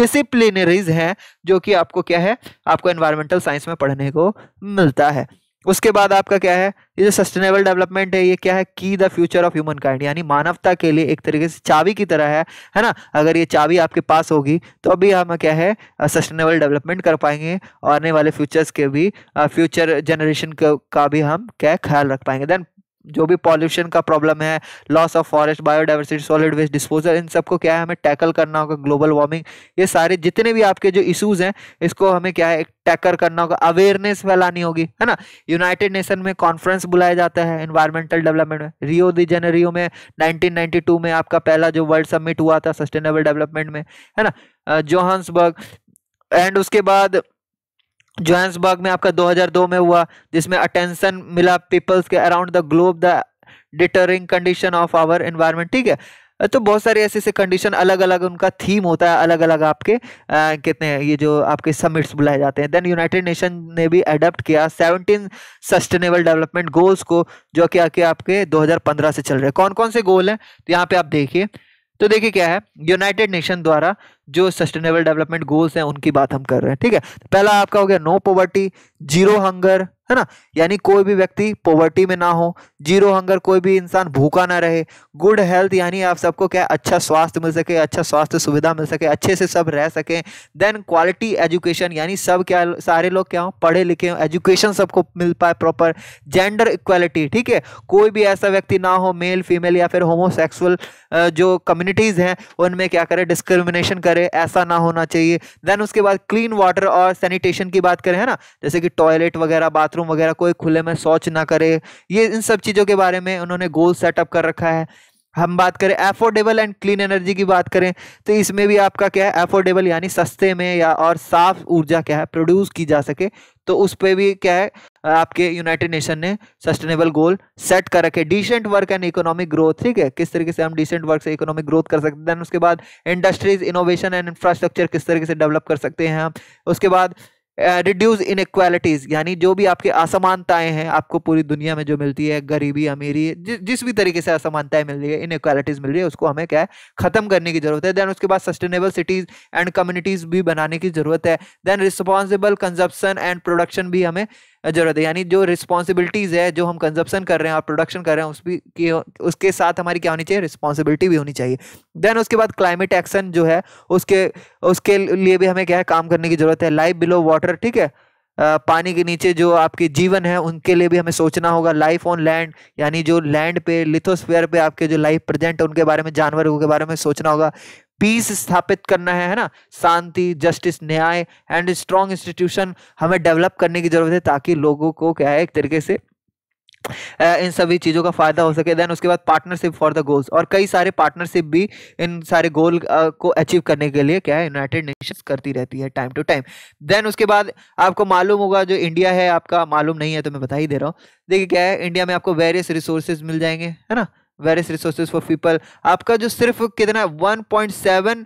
Speaker 1: डिसिप्लिनरीज हैं जो कि आपको क्या है आपको एनवायरमेंटल साइंस में पढ़ने को मिलता है उसके बाद आपका क्या है ये जो सस्टेनेबल डेवलपमेंट है ये क्या है की the future of humankind यानी मानवता के लिए एक तरीके से चाबी की तरह है है ना अगर ये चाबी आपके पास होगी तो अभी हम क्या है सस्टेनेबल डेवलपमेंट कर पाएंगे और आने वाले फ्यूचर्स के भी फ्यूचर जनरेशन का भी हम क्या ख्याल रख पाएंगे देन जो भी पॉल्यूशन का प्रॉब्लम है loss of forest biodiversity solid waste disposal इन सबको क्या है हमें टैकल करना होगा ग्लोबल वार्मिंग ये सारे जितने भी आपके जो इश्यूज हैं इसको हमें क्या है एक करना होगा अवेयरनेस फैलानी होगी है ना यूनाइटेड नेशन में कॉन्फ्रेंस बुलाया जाता है इन्वायरमेंटल डेवलपमेंट में रियो दी रियो में नाइनटीन में आपका पहला जो वर्ल्ड समिट हुआ था सस्टेनेबल डेवलपमेंट में है ना जोहान्सबर्ग एंड उसके बाद जोहान्सबर्ग में आपका 2002 में हुआ जिसमें अटेंशन मिला पीपल्स के around the globe the deteriorating condition of our environment ठीक है तो बहुत सारे ऐसे ऐसे कंडीशन अलग अलग उनका थीम होता है अलग अलग आपके कितने ये जो आपके समिट्स बुलाए जाते हैं देन यूनाइटेड नेशन ने भी अडेप्ट किया 17 सस्टेनेबल डेवलपमेंट गोल्स को जो कि आके आपके 2015 से चल रहे हैं कौन कौन से गोल हैं तो यहाँ पे आप देखिए तो देखिए क्या है यूनाइटेड नेशन द्वारा जो सस्टेनेबल डेवलपमेंट गोल्स हैं उनकी बात हम कर रहे हैं ठीक है तो पहला आपका हो गया नो पॉवर्टी जीरो हंगर है ना यानी कोई भी व्यक्ति पॉवर्टी में ना हो जीरो हंगर कोई भी इंसान भूखा ना रहे गुड हेल्थ यानी आप सबको क्या अच्छा स्वास्थ्य मिल सके अच्छा स्वास्थ्य सुविधा मिल सके अच्छे से सब रह सकें देन क्वालिटी एजुकेशन यानी सब क्या सारे लोग क्या हों पढ़े लिखे हों एजुकेशन सबको मिल पाए प्रॉपर जेंडर इक्वालिटी ठीक है कोई भी ऐसा व्यक्ति ना हो मेल फीमेल या फिर होमोसेक्सुअल जो कम्युनिटीज़ हैं उनमें क्या करें डिस्क्रिमिनेशन करें करें ऐसा ना होना चाहिए देन उसके बाद क्लीन वाटर और सैनिटेशन की बात करें है ना जैसे कि टॉयलेट वगैरह बाथरूम वगैरह कोई खुले में शौच ना करे ये इन सब चीज़ों के बारे में उन्होंने गोल सेटअप कर रखा है हम बात करें एफोर्डेबल एंड क्लीन एनर्जी की बात करें तो इसमें भी आपका क्या है एफोर्डेबल यानी सस्ते में या और साफ ऊर्जा क्या है प्रोड्यूस की जा सके तो उस पर भी क्या है आपके यूनाइटेड नेशन ने सस्टेनेबल गोल सेट कर रखे decent work and economic growth ठीक है किस तरीके से हम डिसेंट वर्क से इकोनॉमिक ग्रोथ कर सकते हैं देन उसके बाद इंडस्ट्रीज इनोवेशन एंड इंफ्रास्ट्रक्चर किस तरीके से डेवलप कर सकते हैं हम उसके बाद रिड्यूस uh, इनक्वालिटीज़ यानी जो भी आपके असमानताएं हैं आपको पूरी दुनिया में जो मिलती है गरीबी अमीरी जि, जिस भी तरीके से असमानताएं मिल रही है इनक्वालिटीज़ मिल रही है उसको हमें क्या है ख़त्म करने की ज़रूरत है देन उसके बाद सस्टेनेबल सिटीज़ एंड कम्युनिटीज़ भी बनाने की ज़रूरत है then responsible consumption and production भी हमें ज़रूरत है यानी जो रिस्पॉन्सिबिलिटीज़ है जो हम कंजप्शन कर रहे हैं और प्रोडक्शन कर रहे हैं उस भी की उसके साथ हमारी क्या होनी चाहिए रिस्पॉन्सिबिलिटी भी होनी चाहिए देन उसके बाद क्लाइमेट एक्शन जो है उसके उसके लिए भी हमें क्या है काम करने की ज़रूरत है लाइफ बिलो वाटर ठीक है पानी के नीचे जो आपके जीवन है उनके लिए भी हमें सोचना होगा लाइफ ऑन लैंड यानी जो लैंड पे लिथोस्फेयर पे आपके जो लाइफ प्रेजेंट है उनके बारे में जानवरों के बारे में सोचना होगा पीस स्थापित करना है है ना शांति जस्टिस न्याय एंड स्ट्रॉन्ग इंस्टीट्यूशन हमें डेवलप करने की जरूरत है ताकि लोगों को क्या है एक तरीके से इन सभी चीज़ों का फायदा हो सके देन उसके बाद पार्टनरशिप फॉर द गोल्स और कई सारे पार्टनरशिप भी इन सारे गोल को अचीव करने के लिए क्या है यूनाइटेड नेशंस करती रहती है टाइम टू टाइम देन उसके बाद आपको मालूम होगा जो इंडिया है आपका मालूम नहीं है तो मैं बता ही दे रहा हूँ देखिए क्या है इंडिया में आपको वेरियस रिसोर्सेज मिल जाएंगे है ना वेरियस रिसोर्सेज फॉर पीपल आपका जो सिर्फ कितना 1.7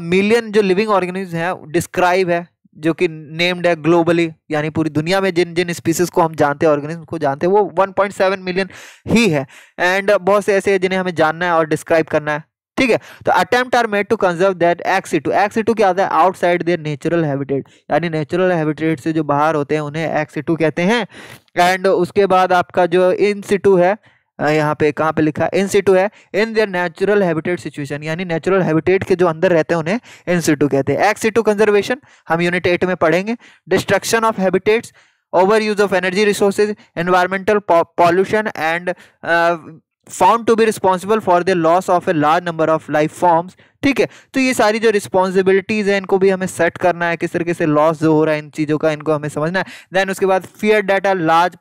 Speaker 1: मिलियन uh, जो लिविंग ऑर्गेनिज्म है डिस्क्राइब है जो कि नेम्ड है ग्लोबली यानी पूरी दुनिया में जिन जिन स्पीसीज को हम जानते हैं ऑर्गेनिज्म को जानते हैं वो 1.7 मिलियन ही है एंड बहुत से ऐसे जिन्हें हमें जानना है और डिस्क्राइब करना है ठीक है तो attempt are made to conserve that ex situ ex situ क्या होता है आउटसाइड देयर नेचुरल हैबिटेट यानी नेचुरल हैबिटेट से जो बाहर होते हैं उन्हें एक्सीटू टू कहते हैं एंड उसके बाद आपका जो इन सिटू है यहाँ पे कहाँ पे लिखा है इन सीटू है in their natural habitat situation यानी नेचुरल हैबिटेट के जो अंदर रहते हैं उन्हें इन सीटू कहते हैं एक्स सीटू कंजर्वेशन हम यूनिट एट में पढ़ेंगे destruction of habitats over use of energy resources environmental pollution and found to be responsible for the loss of a large number of life forms ठीक है तो ये सारी जो रिस्पॉन्सिबिलिटीज़ हैं इनको भी हमें सेट करना है किस तरीके से लॉस जो हो रहा है इन चीज़ों का इनको हमें समझना है देन उसके बाद fear data large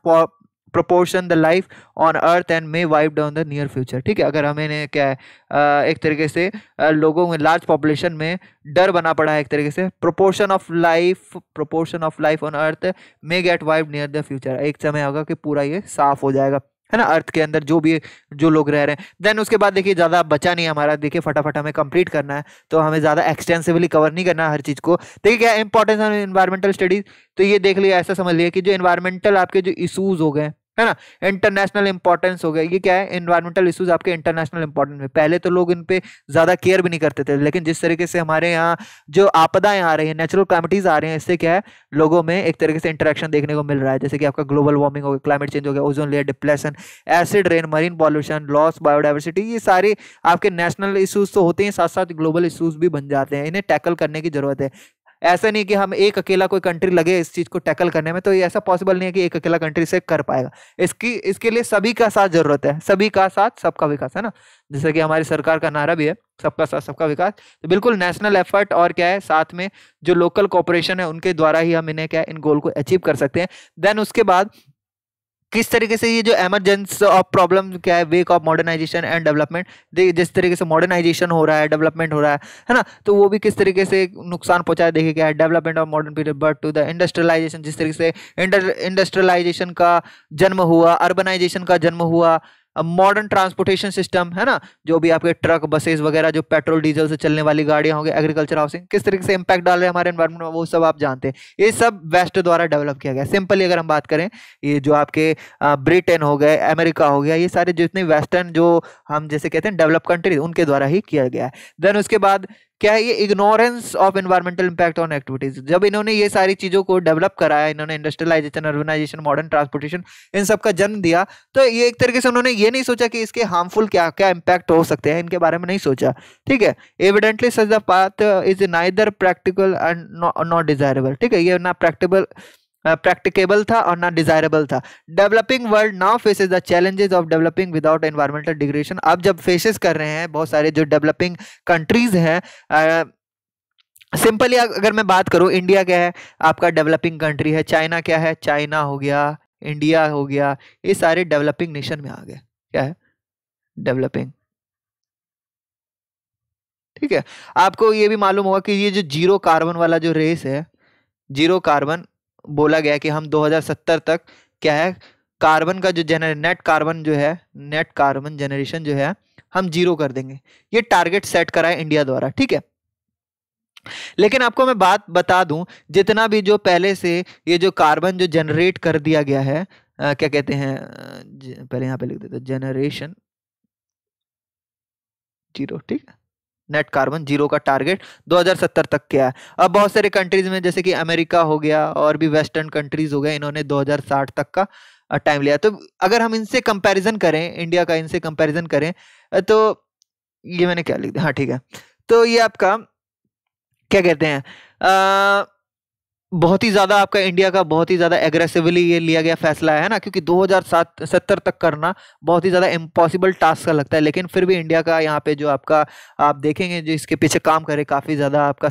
Speaker 1: proportion the life on earth and may wipe down the near future ठीक है अगर हमें क्या है एक तरीके से लोगों में लार्ज पॉपुलेशन में डर बना पड़ा है एक तरीके से proportion of life proportion of life on earth may get wipe near the future एक समय होगा कि पूरा ये साफ हो जाएगा है ना अर्थ के अंदर जो भी जो लोग रह रहे हैं देन उसके बाद देखिए ज़्यादा बचा नहीं हमारा देखिए फटाफट हमें कंप्लीट करना है तो हमें ज़्यादा एक्सटेंसिवली कवर नहीं करना हर चीज़ को देखिए क्या इंपॉर्टेंस ऑन इन्वायरमेंटल स्टडीज़ तो ये देख लिया ऐसा समझ लिया कि जो इन्वायरमेंटल आपके जो इशूज़ हो गए है ना इंटरनेशनल इंपॉर्टेंस हो गया ये क्या है इन्वायरमेंटल इशूज आपके इंटरनेशनल इंपॉर्टेंस में पहले तो लोग इन पे ज्यादा केयर भी नहीं करते थे लेकिन जिस तरीके से हमारे यहाँ जो आपदाएं आ रही हैं नेचुरल क्लामिटीज आ रहे हैं इससे क्या है लोगों में एक तरीके से इंटरेक्शन देखने को मिल रहा है जैसे कि आपका ग्लोबल वार्मिंग हो गया क्लाइमेट चेंज हो गया ozone layer depletion acid rain marine pollution loss biodiversity ये सारे आपके नेशनल इशूज तो होते हैं साथ साथ ग्लोबल इशूज भी बन जाते हैं इन्हें टैकल करने की जरूरत है ऐसा नहीं कि हम एक अकेला कोई कंट्री लगे इस चीज़ को टैकल करने में तो ये ऐसा पॉसिबल नहीं है कि एक अकेला कंट्री से कर पाएगा इसकी इसके लिए सभी का साथ जरूरत है सभी का साथ सबका विकास है ना जैसे कि हमारी सरकार का नारा भी है सबका साथ सबका विकास तो बिल्कुल नेशनल एफर्ट और क्या है साथ में जो लोकल कॉपरेशन है उनके द्वारा ही हम इन्हें क्या है इन गोल को अचीव कर सकते हैं देन उसके बाद किस तरीके से ये जो एमरजेंस ऑफ प्रॉब्लम क्या है wake of modernization and development जिस तरीके से मॉडर्नाइजेशन हो रहा है डेवलपमेंट हो रहा है है ना तो वो भी किस तरीके से नुकसान पहुंचाया देखिए क्या है development of modern period but to the industrialization जिस तरीके से इंडस्ट्रियलाइजेशन का जन्म हुआ अर्बनाइजेशन का जन्म हुआ मॉडर्न ट्रांसपोर्टेशन सिस्टम है ना जो भी आपके ट्रक बसेस वगैरह जो पेट्रोल डीजल से चलने वाली गाड़ियां होंगे एग्रीकल्चर हाउसिंग किस तरीके से इंपैक्ट डाल रहे हैं हमारे एनवायरमेंट में वो सब आप जानते हैं ये सब वेस्ट द्वारा डेवलप किया गया सिंपली अगर हम बात करें ये जो आपके ब्रिटेन हो गए अमेरिका हो गया ये सारे जितने वेस्टर्न जो हम जैसे कहते हैं डेवलप कंट्रीज उनके द्वारा ही किया गया है देन उसके बाद क्या है ये ignorance of environmental impact on activities जब इन्होंने ये सारी चीज़ों को डेवलप कराया इन्होंने इंडस्ट्रियलाइजेशन अर्बनाइजेशन मॉडर्न ट्रांसपोर्टेशन इन सब का जन्म दिया तो ये एक तरीके से उन्होंने ये नहीं सोचा कि इसके हार्मफुल क्या क्या इंपैक्ट हो सकते हैं इनके बारे में नहीं सोचा ठीक है evidently such the path is neither practical and not desirable ठीक है ये ना प्रैक्टिकल प्रैक्टिकेबल था और ना डिजायरेबल था developing world now faces the challenges of developing without environmental degradation अब जब फेसेस कर रहे हैं बहुत सारे जो डेवलपिंग कंट्रीज हैं सिंपली अगर मैं बात करूं इंडिया क्या है आपका डेवलपिंग कंट्री है चाइना क्या है चाइना हो गया इंडिया हो गया ये सारे डेवलपिंग नेशन में आ गए क्या है डेवलपिंग ठीक है आपको ये भी मालूम होगा कि ये जो जीरो कार्बन वाला जो रेस है जीरो कार्बन बोला गया कि हम 2070 तक क्या है कार्बन का जो जनर नेट कार्बन जो है नेट कार्बन जनरेशन जो है हम जीरो कर देंगे ये टारगेट सेट करा है इंडिया द्वारा ठीक है लेकिन आपको मैं बात बता दूं जितना भी जो पहले से ये जो कार्बन जो जनरेट कर दिया गया है आ, क्या कहते हैं पहले यहां पे लिख देते जनरेशन जीरो ठीक है नेट कार्बन जीरो का टारगेट 2070 तक क्या है अब बहुत सारे कंट्रीज में जैसे कि अमेरिका हो गया और भी वेस्टर्न कंट्रीज हो गया इन्होंने 2060 तक का टाइम लिया तो अगर हम इनसे कंपैरिजन करें इंडिया का इनसे कंपैरिजन करें तो ये मैंने क्या लिख दिया हाँ ठीक है तो ये आपका क्या कहते हैं आ, बहुत ही ज्यादा आपका इंडिया का बहुत ही ज्यादा एग्रेसिवली ये लिया गया फैसला है ना क्योंकि 2007 सत्तर तक करना बहुत ही ज्यादा इम्पॉसिबल टास्क का लगता है लेकिन फिर भी इंडिया का यहाँ पे जो आपका आप देखेंगे जो इसके पीछे काम करे काफ़ी ज़्यादा आपका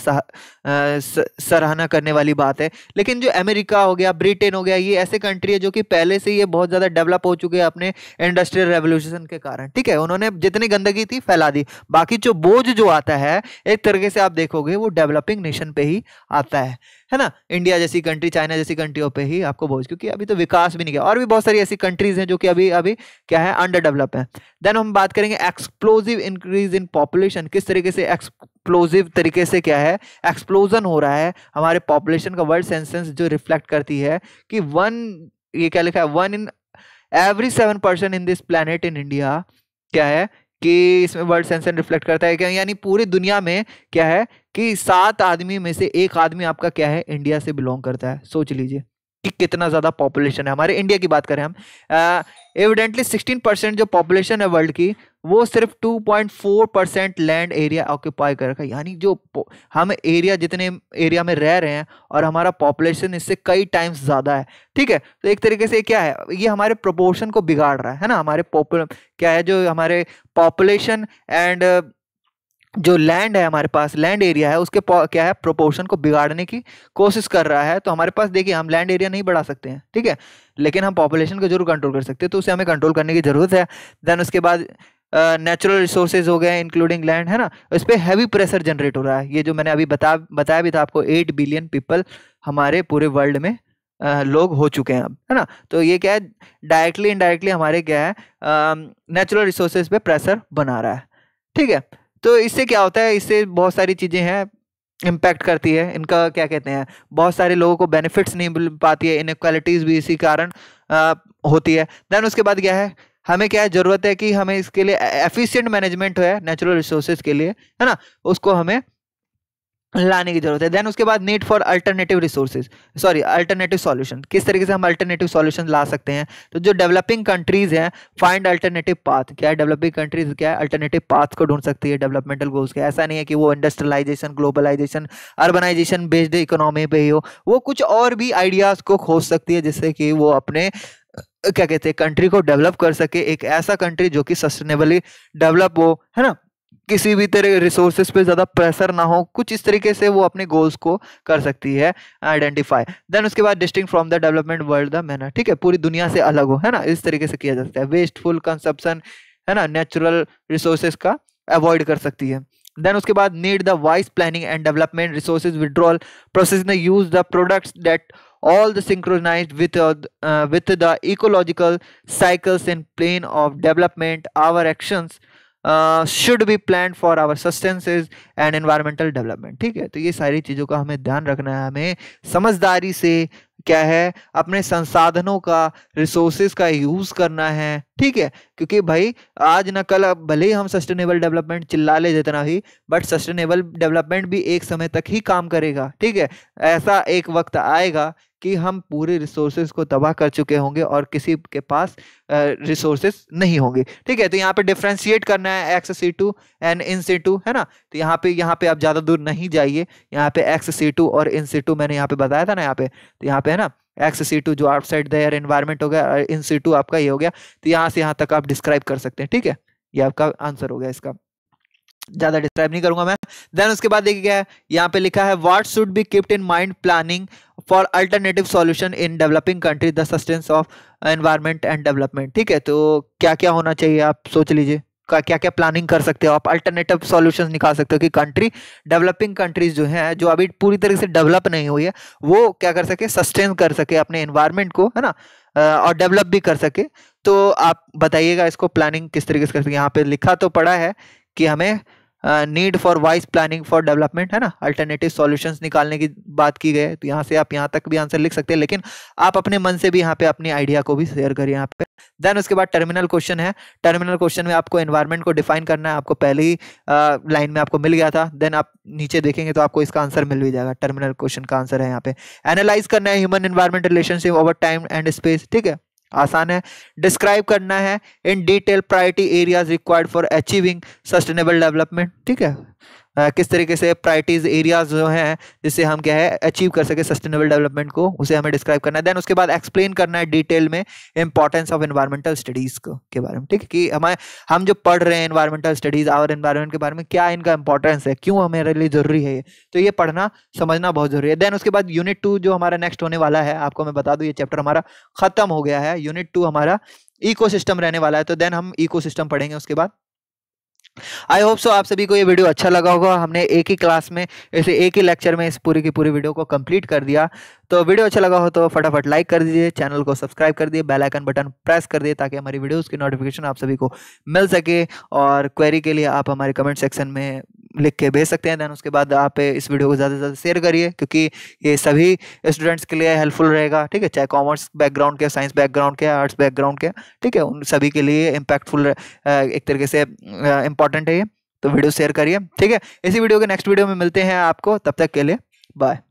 Speaker 1: सराहना करने वाली बात है लेकिन जो अमेरिका हो गया ब्रिटेन हो गया ये ऐसे कंट्री है जो कि पहले से ये बहुत ज़्यादा डेवलप हो चुके हैं अपने इंडस्ट्रियल रेवोल्यूशन के कारण ठीक है उन्होंने जितनी गंदगी थी फैला दी बाकी जो बोझ जो आता है एक तरीके से आप देखोगे वो डेवलपिंग नेशन पर ही आता है है ना इंडिया जैसी कंट्री चाइना जैसी कंट्रियों पे ही आपको बोझ क्योंकि अभी तो विकास भी नहीं किया और भी बहुत सारी ऐसी कंट्रीज हैं जो कि अभी अभी क्या है अंडर डेवलप है देन हम बात करेंगे एक्सप्लोजिव इंक्रीज इन पॉपुलेशन किस तरीके से एक्सप्लोजिव तरीके से क्या है एक्सप्लोजन हो रहा है हमारे पॉपुलेशन का वर्ल्ड सेंसेंस जो रिफ्लेक्ट करती है कि वन ये क्या लिखा है one in every seven person in this planet in India क्या है कि इसमें वर्ल्ड सेंसर रिफ्लेक्ट करता है क्या यानी पूरी दुनिया में क्या है कि सात आदमी में से एक आदमी आपका क्या है इंडिया से बिलोंग करता है सोच लीजिए कि कितना ज़्यादा पॉपुलेशन है हमारे इंडिया की बात करें हम एविडेंटली सिक्सटीन परसेंट जो पॉपुलेशन है वर्ल्ड की वो सिर्फ two point four percent land area occupy कर रखा है यानी जो हम एरिया जितने एरिया में रह रहे हैं और हमारा पॉपुलेशन इससे कई टाइम्स ज़्यादा है ठीक है तो एक तरीके से क्या है ये हमारे प्रोपोर्शन को बिगाड़ रहा है है ना हमारे पॉपुल क्या है जो हमारे पॉपुलेशन एंड जो लैंड है हमारे पास लैंड एरिया है उसके क्या है प्रोपोर्शन को बिगाड़ने की कोशिश कर रहा है तो हमारे पास देखिए हम लैंड एरिया नहीं बढ़ा सकते हैं ठीक है लेकिन हम पॉपुलेशन को जरूर कंट्रोल कर सकते हैं तो उसे हमें कंट्रोल करने की ज़रूरत है देन उसके बाद नेचुरल रिसोर्सेज हो गए इंक्लूडिंग लैंड है ना इस पर हैवी प्रेशर जनरेट हो रहा है ये जो मैंने अभी बता बताया भी था आपको एट बिलियन पीपल हमारे पूरे वर्ल्ड में आ, लोग हो चुके हैं अब है ना तो ये क्या है डायरेक्टली इनडायरेक्टली हमारे क्या है नेचुरल रिसोर्सेज पे प्रेशर बना रहा है ठीक है तो इससे क्या होता है इससे बहुत सारी चीज़ें हैं इम्पैक्ट करती है इनका क्या कहते हैं बहुत सारे लोगों को बेनिफिट्स नहीं मिल पाती है इनक्वालिटीज़ भी इसी कारण आ, होती है देन उसके बाद क्या है हमें क्या है ज़रूरत है कि हमें इसके लिए एफिशिएंट e-, मैनेजमेंट है नेचुरल रिसोर्सेज के लिए है ना उसको हमें लाने की जरूरत है देन उसके बाद need for alternative resources sorry alternative solution किस तरीके से हम अल्टरनेटिव सॉल्यूशन ला सकते हैं तो जो डेवलपिंग कंट्रीज हैं फाइंड अल्टरनेटिव पाथ क्या है डेवलपिंग कंट्रीज क्या है अल्टरनेटिव पाथ को ढूंढ सकती है डेवलपमेंटल गोल्स के ऐसा नहीं है कि वो industrialization globalization urbanization based economy पे ही हो वो कुछ और भी आइडियाज़ को खोज सकती है जिससे कि वो अपने क्या कहते हैं कंट्री को डेवलप कर सके एक ऐसा कंट्री जो कि सस्टेनेबली डेवलप हो है ना किसी भी तरह रिसोर्सेज पे ज़्यादा प्रेशर ना हो कुछ इस तरीके से वो अपने गोल्स को कर सकती है आइडेंटिफाई देन उसके बाद distinguish from the development world the manner ठीक है पूरी दुनिया से अलग हो है ना इस तरीके से किया जा सकता है वेस्टफुल कंसप्शन है ना नेचुरल रिसोर्सेज का अवॉइड कर सकती है देन उसके बाद need the wise planning and development resources withdrawal process ने use the products that all the synchronize with with the ecological ecological in plane of development our actions should be plan for our sustenances and environmental development ठीक है तो ये सारी चीज़ों का हमें ध्यान रखना है हमें समझदारी से क्या है अपने संसाधनों का रिसोर्सेज का यूज़ करना है ठीक है क्योंकि भाई आज ना कल अब भले ही हम सस्टेनेबल डेवलपमेंट चिल्ला ले जितना भी बट सस्टेनेबल डेवलपमेंट भी एक समय तक ही काम करेगा ठीक है ऐसा एक वक्त आएगा कि हम पूरे रिसोर्सेज को तबाह कर चुके होंगे और किसी के पास रिसोर्सेज नहीं होंगे ठीक है तो यहाँ पे डिफ्रेंशिएट करना है ex situ and in situ है ना तो यहाँ पे यहाँ पे आप ज़्यादा दूर नहीं जाइए यहाँ पे एक्स सी टू और इन सी टू मैंने यहाँ पे बताया था ना यहाँ पे तो यहाँ पे है ना एक्स सी टू जो आउटसाइड दर इन्वायरमेंट हो गया इन सी टू आपका ये हो गया तो यहाँ से यहाँ तक आप डिस्क्राइब कर सकते हैं ठीक है ये आपका आंसर हो गया इसका ज्यादा डिस्क्राइब नहीं करूंगा मैं देन उसके बाद देखिए क्या है यहाँ पे लिखा है what should be kept in mind planning for alternative solution in developing country the sustenance of environment and development ठीक है तो क्या क्या होना चाहिए आप सोच लीजिए का क्या क्या प्लानिंग कर सकते हो आप अल्टरनेटिव सॉल्यूशंस निकाल सकते हो कि कंट्री डेवलपिंग कंट्रीज जो हैं जो अभी पूरी तरीके से डेवलप नहीं हुई है वो क्या कर सके सस्टेन कर सके अपने एनवायरनमेंट को है ना और डेवलप भी कर सके तो आप बताइएगा इसको प्लानिंग किस तरीके से कर सके यहाँ पे लिखा तो पड़ा है कि हमें need for wise planning for development है ना अल्टरनेटिव सॉल्यूशंस निकालने की बात की गई तो यहाँ से आप यहाँ तक भी आंसर लिख सकते हैं लेकिन आप अपने मन से भी यहाँ पे अपनी आइडिया को भी शेयर करिए यहाँ पे देन उसके बाद टर्मिनल क्वेश्चन है टर्मिनल क्वेश्चन में आपको एनवायरमेंट को डिफाइन करना है आपको पहली लाइन में आपको मिल गया था देन आप नीचे देखेंगे तो आपको इसका आंसर मिल भी जाएगा टर्मिनल क्वेश्चन का आंसर है यहाँ पे एनालाइज करना है human environment relationship over time and space ठीक है आसान है डिस्क्राइब करना है in detail priority areas required for achieving sustainable development ठीक है किस तरीके से प्रायरिटीज़ एरियाज़ जो हैं जिससे हम क्या है अचीव कर सके सस्टेनेबल डेवलपमेंट को उसे हमें डिस्क्राइब करना है देन उसके बाद एक्सप्लेन करना है डिटेल में इंपॉर्टेंस ऑफ इन्वायरमेंटल स्टडीज़ के बारे में ठीक है कि हमारे हम जो पढ़ रहे हैं इन्वायरमेंटल स्टडीज़ और इन्वायरमेंट के बारे में क्या इनका इंपॉर्टेंस है क्यों हमारे लिए ज़रूरी है ये तो ये पढ़ना समझना बहुत ज़रूरी है देन उसके बाद यूनिट टू जो हमारा नेक्स्ट होने वाला है आपको मैं बता दूँ ये चैप्टर हमारा ख़त्म हो गया है यूनिट टू हमारा इकोसिस्टम रहने वाला है तो देन हम इकोसिस्टम पढ़ेंगे उसके बाद आई होप सो आप सभी को ये वीडियो अच्छा लगा होगा हमने एक ही क्लास में ऐसे एक ही लेक्चर में इस पूरी की पूरी वीडियो को कंप्लीट कर दिया तो वीडियो अच्छा लगा हो तो फटाफट लाइक कर दीजिए चैनल को सब्सक्राइब कर दिए बेल आइकन बटन प्रेस कर दिए ताकि हमारी वीडियोस की नोटिफिकेशन आप सभी को मिल सके और क्वेरी के लिए आप हमारे कमेंट सेक्शन में लिख के भेज सकते हैं दैन उसके बाद आप इस वीडियो को ज़्यादा से ज़्यादा शेयर करिए क्योंकि ये सभी स्टूडेंट्स के लिए हेल्पफुल रहेगा ठीक है चाहे कॉमर्स बैकग्राउंड के साइंस बैकग्राउंड के आर्ट्स बैकग्राउंड के ठीक है उन सभी के लिए इम्पैक्टफुल एक तरीके से इंपॉर्टेंट है ये तो वीडियो शेयर करिए ठीक है इसी वीडियो के नेक्स्ट वीडियो में मिलते हैं आपको तब तक के लिए बाय